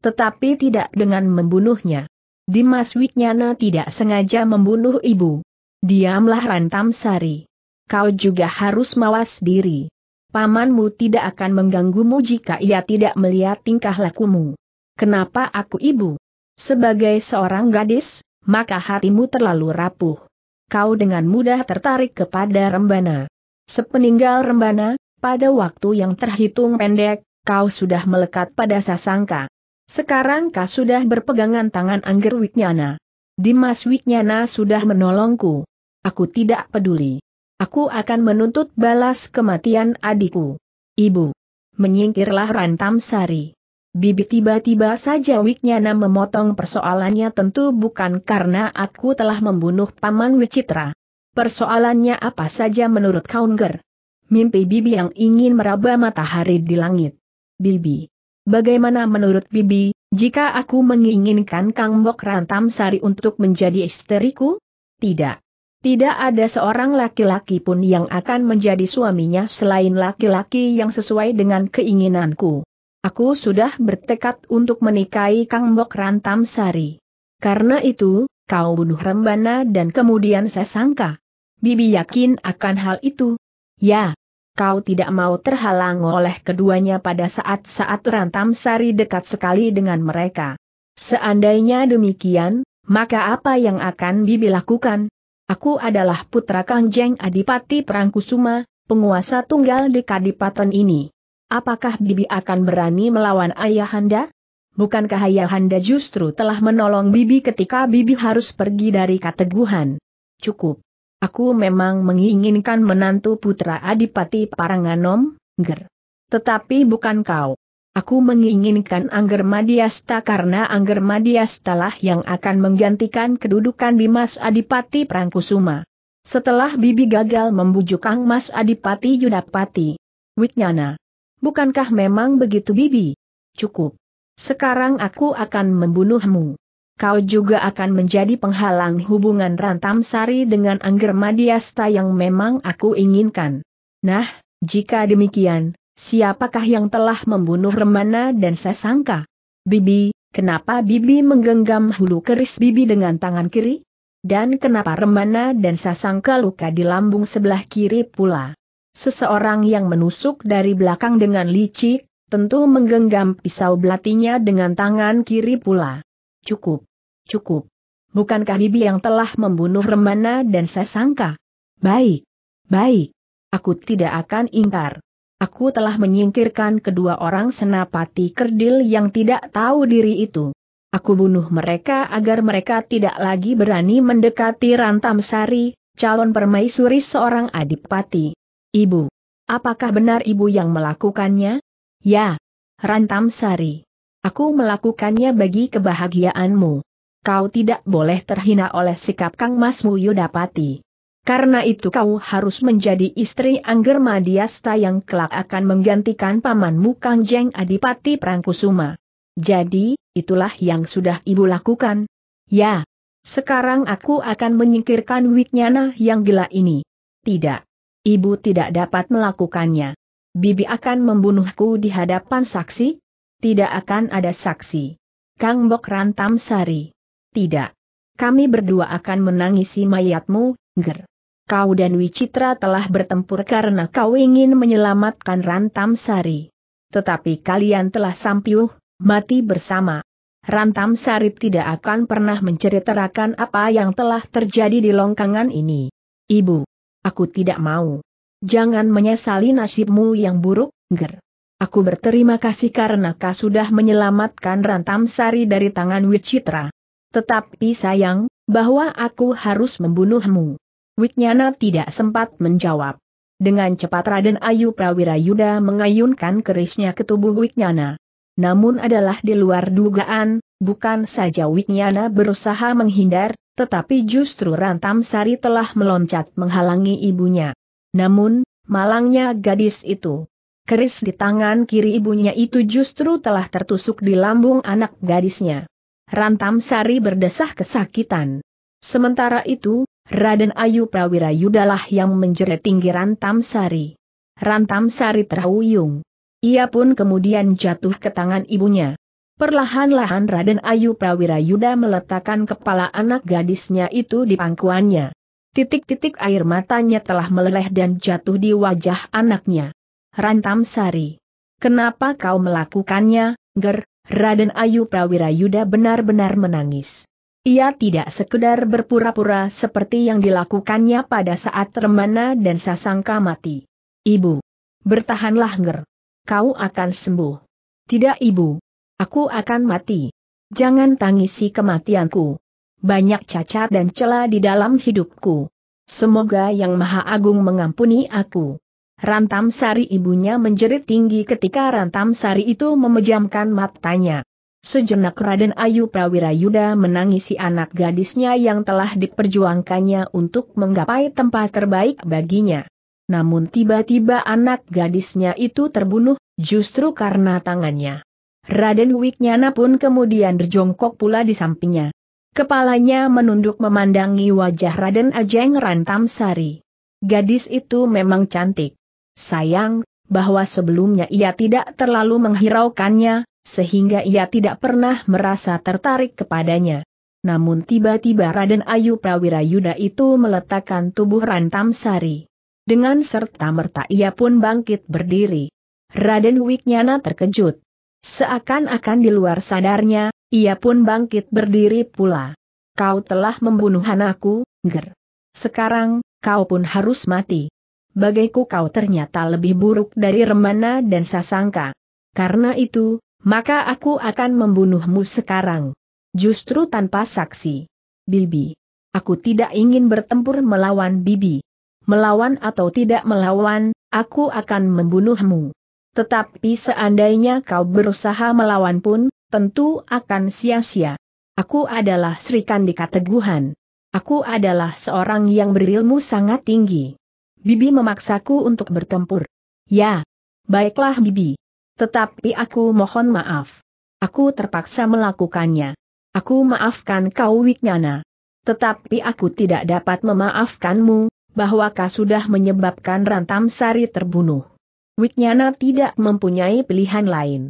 S1: Tetapi tidak dengan membunuhnya. Dimas Wiknyana tidak sengaja membunuh ibu. Diamlah Rantam Sari. Kau juga harus mawas diri. Pamanmu tidak akan mengganggumu jika ia tidak melihat tingkah lakumu. Kenapa aku ibu? Sebagai seorang gadis, maka hatimu terlalu rapuh. Kau dengan mudah tertarik kepada Rembana. Sepeninggal Rembana, pada waktu yang terhitung pendek, kau sudah melekat pada sasangka. Sekarang kau sudah berpegangan tangan Angger Wiknyana. Dimas Wiknyana sudah menolongku. Aku tidak peduli. Aku akan menuntut balas kematian adikku. Ibu. Menyingkirlah Rantam Sari. Bibi tiba-tiba saja Wiknyana memotong persoalannya tentu bukan karena aku telah membunuh Paman Wicitra. Persoalannya apa saja menurut Kaungger? Mimpi Bibi yang ingin meraba matahari di langit. Bibi. Bagaimana menurut Bibi, jika aku menginginkan Kang Bok Rantam Sari untuk menjadi istriku? Tidak. Tidak ada seorang laki-laki pun yang akan menjadi suaminya selain laki-laki yang sesuai dengan keinginanku. Aku sudah bertekad untuk menikahi Kang Bok Rantam Sari. Karena itu, kau bunuh Rembana dan kemudian saya sangka. Bibi yakin akan hal itu, Ya, kau tidak mau terhalang oleh keduanya pada saat-saat rantam sari dekat sekali dengan mereka. Seandainya demikian, maka apa yang akan Bibi lakukan? Aku adalah putra Kangjeng Adipati Prangkusuma, penguasa tunggal di Kadipaten ini. Apakah Bibi akan berani melawan Ayahanda? Bukankah Ayahanda justru telah menolong Bibi ketika Bibi harus pergi dari kateguhan? Cukup. Aku memang menginginkan menantu putra Adipati Paranganom, Ger. Tetapi bukan kau. Aku menginginkan Angger Madiasta karena Angger Madiasta lah yang akan menggantikan kedudukan Bimas Adipati Prangkusuma. Setelah Bibi gagal membujuk Kang Mas Adipati Yudapati. Wignana. Bukankah memang begitu Bibi? Cukup. Sekarang aku akan membunuhmu kau juga akan menjadi penghalang hubungan Rantam Sari dengan Angger Madiasta yang memang aku inginkan. Nah, jika demikian, siapakah yang telah membunuh Remana dan Sasangka? Bibi, kenapa Bibi menggenggam hulu keris Bibi dengan tangan kiri? Dan kenapa Remana dan Sasangka luka di lambung sebelah kiri pula? Seseorang yang menusuk dari belakang dengan licik, tentu menggenggam pisau belatinya dengan tangan kiri pula. Cukup. Cukup. Bukankah Bibi yang telah membunuh Remana dan Sasangka? Baik. Baik. Aku tidak akan ingkar. Aku telah menyingkirkan kedua orang senapati kerdil yang tidak tahu diri itu. Aku bunuh mereka agar mereka tidak lagi berani mendekati Rantamsari, calon permaisuri seorang adipati. Ibu. Apakah benar ibu yang melakukannya? Ya. Rantamsari. Aku melakukannya bagi kebahagiaanmu. Kau tidak boleh terhina oleh sikap Kang Mas Yudapati. Karena itu kau harus menjadi istri Angger Madiasta yang kelak akan menggantikan pamanmu Kang Jeng Adipati Prangkusuma. Jadi, itulah yang sudah ibu lakukan. Ya, sekarang aku akan menyingkirkan Wiknyana yang gila ini. Tidak. Ibu tidak dapat melakukannya. Bibi akan membunuhku di hadapan saksi, tidak akan ada saksi. Kang Bok rantam sari. Tidak. Kami berdua akan menangisi mayatmu, Ger. Kau dan Wicitra telah bertempur karena kau ingin menyelamatkan Rantam Sari. Tetapi kalian telah sampiuh, mati bersama. Rantam Sari tidak akan pernah menceritakan apa yang telah terjadi di longkangan ini. Ibu, aku tidak mau. Jangan menyesali nasibmu yang buruk, Ger. Aku berterima kasih karena kau sudah menyelamatkan Rantam Sari dari tangan Wicitra. Tetapi sayang, bahwa aku harus membunuhmu. Wiknyana tidak sempat menjawab. Dengan cepat Raden Ayu Prawira Yuda mengayunkan kerisnya ke tubuh Wiknyana. Namun adalah di luar dugaan, bukan saja Wiknyana berusaha menghindar, tetapi justru Rantam Sari telah meloncat menghalangi ibunya. Namun, malangnya gadis itu keris di tangan kiri ibunya itu justru telah tertusuk di lambung anak gadisnya. Rantam Sari berdesah kesakitan. Sementara itu, Raden Ayu Prawira Yudalah yang menjerit tinggi Rantam Sari. Rantam Sari terhuyung. Ia pun kemudian jatuh ke tangan ibunya. Perlahan-lahan Raden Ayu Prawira Yuda meletakkan kepala anak gadisnya itu di pangkuannya. Titik-titik air matanya telah meleleh dan jatuh di wajah anaknya. Rantam Sari. Kenapa kau melakukannya, Ger? Raden Ayu Prawira Yuda benar-benar menangis. Ia tidak sekedar berpura-pura seperti yang dilakukannya pada saat Remana dan Sasangka mati. Ibu. Bertahanlah Ger. Kau akan sembuh. Tidak ibu. Aku akan mati. Jangan tangisi kematianku. Banyak cacat dan celah di dalam hidupku. Semoga Yang Maha Agung mengampuni aku. Rantam Sari ibunya menjerit tinggi ketika Rantam Sari itu memejamkan matanya. Sejenak Raden Ayu Prawira Yuda menangisi anak gadisnya yang telah diperjuangkannya untuk menggapai tempat terbaik baginya. Namun tiba-tiba anak gadisnya itu terbunuh, justru karena tangannya. Raden Wiknyana pun kemudian berjongkok pula di sampingnya. Kepalanya menunduk memandangi wajah Raden Ajeng Rantam Sari. Gadis itu memang cantik. Sayang, bahwa sebelumnya ia tidak terlalu menghiraukannya, sehingga ia tidak pernah merasa tertarik kepadanya. Namun tiba-tiba Raden Ayu Prawirayuda itu meletakkan tubuh Rantam Sari. Dengan serta-merta ia pun bangkit berdiri. Raden Wiknyana terkejut. Seakan-akan di luar sadarnya, ia pun bangkit berdiri pula. Kau telah membunuh anakku, Ger. Sekarang, kau pun harus mati bagaiku kau ternyata lebih buruk dari Remana dan Sasangka. Karena itu, maka aku akan membunuhmu sekarang. Justru tanpa saksi. Bibi. Aku tidak ingin bertempur melawan Bibi. Melawan atau tidak melawan, aku akan membunuhmu. Tetapi seandainya kau berusaha melawan pun, tentu akan sia-sia. Aku adalah Sri Kandika Teguhan. Aku adalah seorang yang berilmu sangat tinggi. Bibi memaksaku untuk bertempur. Ya. Baiklah Bibi. Tetapi aku mohon maaf. Aku terpaksa melakukannya. Aku maafkan kau Wiknyana. Tetapi aku tidak dapat memaafkanmu, bahwa kau sudah menyebabkan Rantam Sari terbunuh. Wiknyana tidak mempunyai pilihan lain.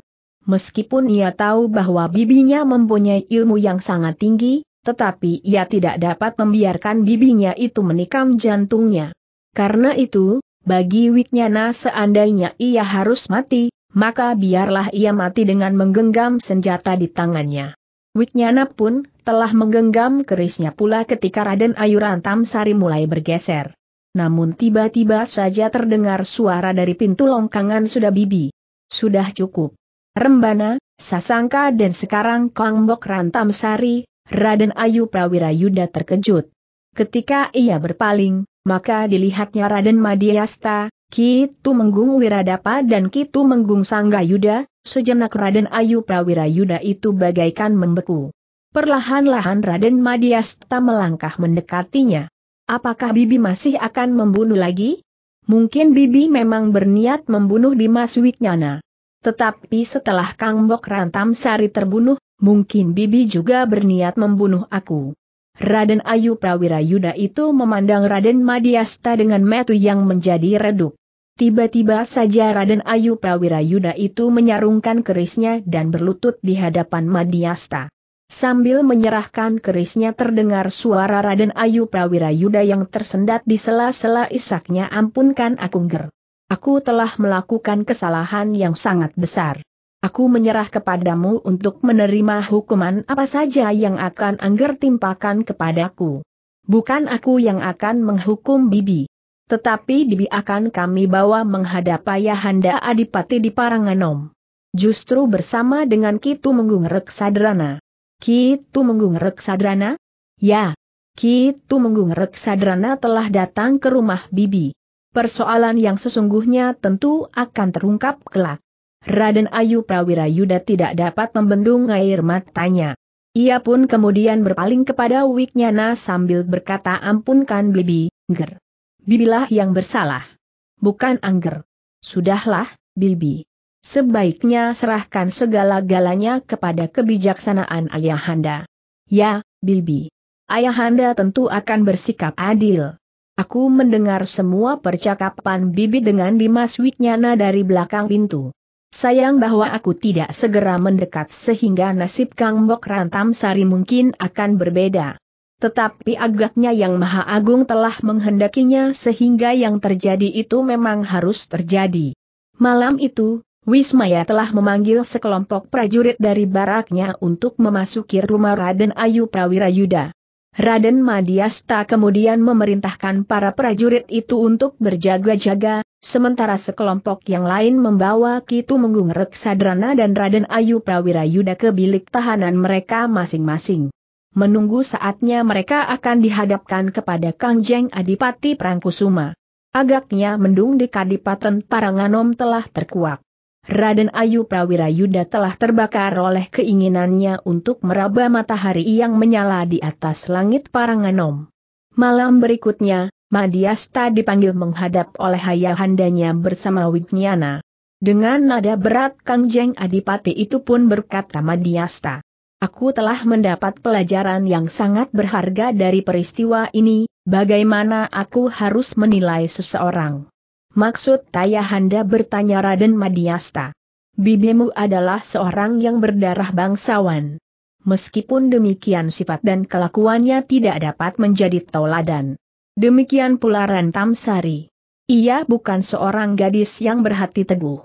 S1: Meskipun ia tahu bahwa bibinya mempunyai ilmu yang sangat tinggi, tetapi ia tidak dapat membiarkan bibinya itu menikam jantungnya. Karena itu, bagi Witnyana seandainya ia harus mati, maka biarlah ia mati dengan menggenggam senjata di tangannya. Witnyana pun telah menggenggam kerisnya pula ketika Raden Ayu Tamsari mulai bergeser. Namun tiba-tiba saja terdengar suara dari pintu longkangan sudah bibi. Sudah cukup. Rembana, Sasangka dan sekarang Kongbok Rantamsari. Raden Ayu Prawirayuda terkejut. Ketika ia berpaling, maka dilihatnya Raden Madiasta, Kitu Menggung Wiradapa dan Kitu Menggung Sanggayuda, sejenak Raden Ayu Prawirayuda itu bagaikan membeku. Perlahan-lahan Raden Madiasta melangkah mendekatinya. Apakah Bibi masih akan membunuh lagi? Mungkin Bibi memang berniat membunuh Dimas Wiknyana. Tetapi setelah Kang Bok Rantam Sari terbunuh, mungkin Bibi juga berniat membunuh aku. Raden Ayu Prawira Yuda itu memandang Raden Madiasta dengan metu yang menjadi redup. Tiba-tiba saja Raden Ayu Prawira Yuda itu menyarungkan kerisnya dan berlutut di hadapan Madiasta. Sambil menyerahkan kerisnya terdengar suara Raden Ayu Prawira Yuda yang tersendat di sela-sela isaknya ampunkan aku ger. Aku telah melakukan kesalahan yang sangat besar. Aku menyerah kepadamu untuk menerima hukuman apa saja yang akan Angger timpakan kepadaku. Bukan aku yang akan menghukum Bibi. Tetapi Bibi akan kami bawa menghadap Ayahanda Adipati di Paranganom. Justru bersama dengan Kitu Menggung Sadrana. Kitu Menggung Sadrana? Ya, Kitu Menggung Sadrana telah datang ke rumah Bibi. Persoalan yang sesungguhnya tentu akan terungkap kelak. Raden Ayu Prawira Yuda tidak dapat membendung air matanya. Ia pun kemudian berpaling kepada Wiknyana sambil berkata ampunkan Bibi, Ger. Bibilah yang bersalah. Bukan Angger. Sudahlah, Bibi. Sebaiknya serahkan segala-galanya kepada kebijaksanaan Ayahanda. Ya, Bibi. Ayahanda tentu akan bersikap adil. Aku mendengar semua percakapan Bibi dengan Dimas Wiknyana dari belakang pintu. Sayang bahwa aku tidak segera mendekat sehingga nasib Kang Bok Rantam Sari mungkin akan berbeda. Tetapi agaknya yang Maha Agung telah menghendakinya sehingga yang terjadi itu memang harus terjadi. Malam itu, Wismaya telah memanggil sekelompok prajurit dari baraknya untuk memasuki rumah Raden Ayu Prawirayuda. Raden Madiasta kemudian memerintahkan para prajurit itu untuk berjaga-jaga, sementara sekelompok yang lain membawa Kitu Menggung Reksadrana dan Raden Ayu Prawira Yuda ke bilik tahanan mereka masing-masing. Menunggu saatnya mereka akan dihadapkan kepada Kangjeng Adipati Prangkusuma. Agaknya mendung di Kadipaten Paranganom telah terkuak. Raden Ayu Prawira Yuda telah terbakar oleh keinginannya untuk meraba matahari yang menyala di atas langit Paranganom. Malam berikutnya, Madiasta dipanggil menghadap oleh ayahandanya bersama Wignyana. Dengan nada berat Kangjeng Adipati itu pun berkata Madiasta. Aku telah mendapat pelajaran yang sangat berharga dari peristiwa ini, bagaimana aku harus menilai seseorang. Maksud Tayahanda bertanya Raden Madiasta. Bibimu adalah seorang yang berdarah bangsawan. Meskipun demikian sifat dan kelakuannya tidak dapat menjadi tauladan. Demikian pula Rantam Sari. Ia bukan seorang gadis yang berhati teguh.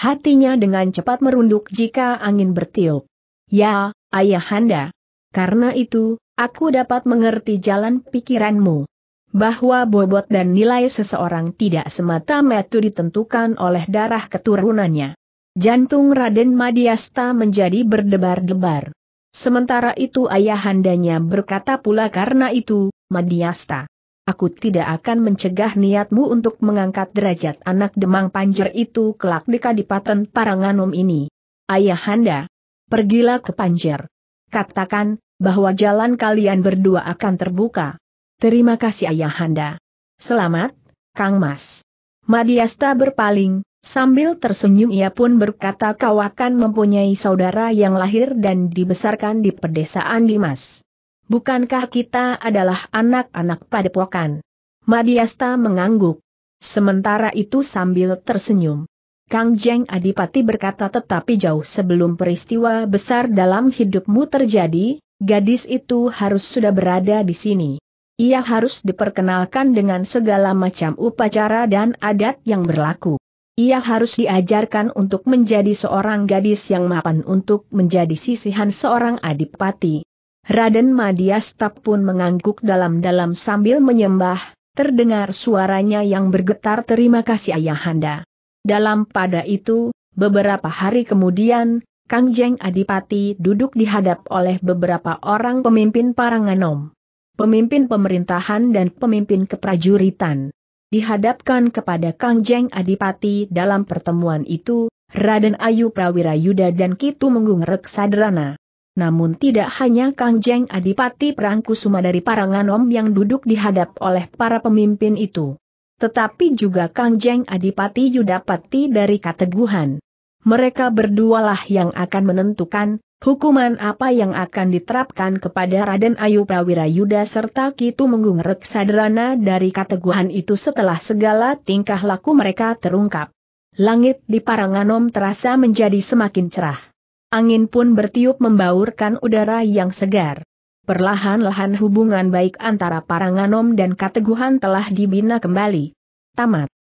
S1: Hatinya dengan cepat merunduk jika angin bertiup. Ya, ayahanda. Karena itu, aku dapat mengerti jalan pikiranmu bahwa bobot dan nilai seseorang tidak semata-mata ditentukan oleh darah keturunannya. Jantung Raden Madiasta menjadi berdebar-debar. Sementara itu ayahandanya berkata pula karena itu, Madiasta. Aku tidak akan mencegah niatmu untuk mengangkat derajat anak demang panjer itu kelak di Kadipaten Paranganom ini. Ayahanda, pergilah ke panjer. Katakan, bahwa jalan kalian berdua akan terbuka. Terima kasih Ayahanda. Selamat, Kang Mas. Madiasta berpaling, sambil tersenyum ia pun berkata kau akan mempunyai saudara yang lahir dan dibesarkan di pedesaan Dimas. Bukankah kita adalah anak-anak padepokan? Madiasta mengangguk. Sementara itu sambil tersenyum. Kang Jeng Adipati berkata tetapi jauh sebelum peristiwa besar dalam hidupmu terjadi, gadis itu harus sudah berada di sini ia harus diperkenalkan dengan segala macam upacara dan adat yang berlaku. Ia harus diajarkan untuk menjadi seorang gadis yang mapan untuk menjadi sisihan seorang adipati. Raden Madiastap pun mengangguk dalam-dalam sambil menyembah, terdengar suaranya yang bergetar terima kasih ayahanda. Dalam pada itu, beberapa hari kemudian, Kangjeng Adipati duduk dihadap oleh beberapa orang pemimpin Paranganom pemimpin pemerintahan dan pemimpin keprajuritan. Dihadapkan kepada Kang Jeng Adipati dalam pertemuan itu, Raden Ayu Prawira Yuda dan Kitu Menggung Reksadrana. Namun tidak hanya Kang Jeng Adipati Prangkusuma dari Paranganom yang duduk dihadap oleh para pemimpin itu. Tetapi juga Kang Jeng Adipati Yudapati dari Kateguhan. Mereka berdualah yang akan menentukan Hukuman apa yang akan diterapkan kepada Raden Ayu Prawira Yuda serta Kitu Menggung Reksadrana dari keteguhan itu setelah segala tingkah laku mereka terungkap. Langit di Paranganom terasa menjadi semakin cerah. Angin pun bertiup membaurkan udara yang segar. Perlahan-lahan hubungan baik antara Paranganom dan Kateguhan telah dibina kembali. Tamat.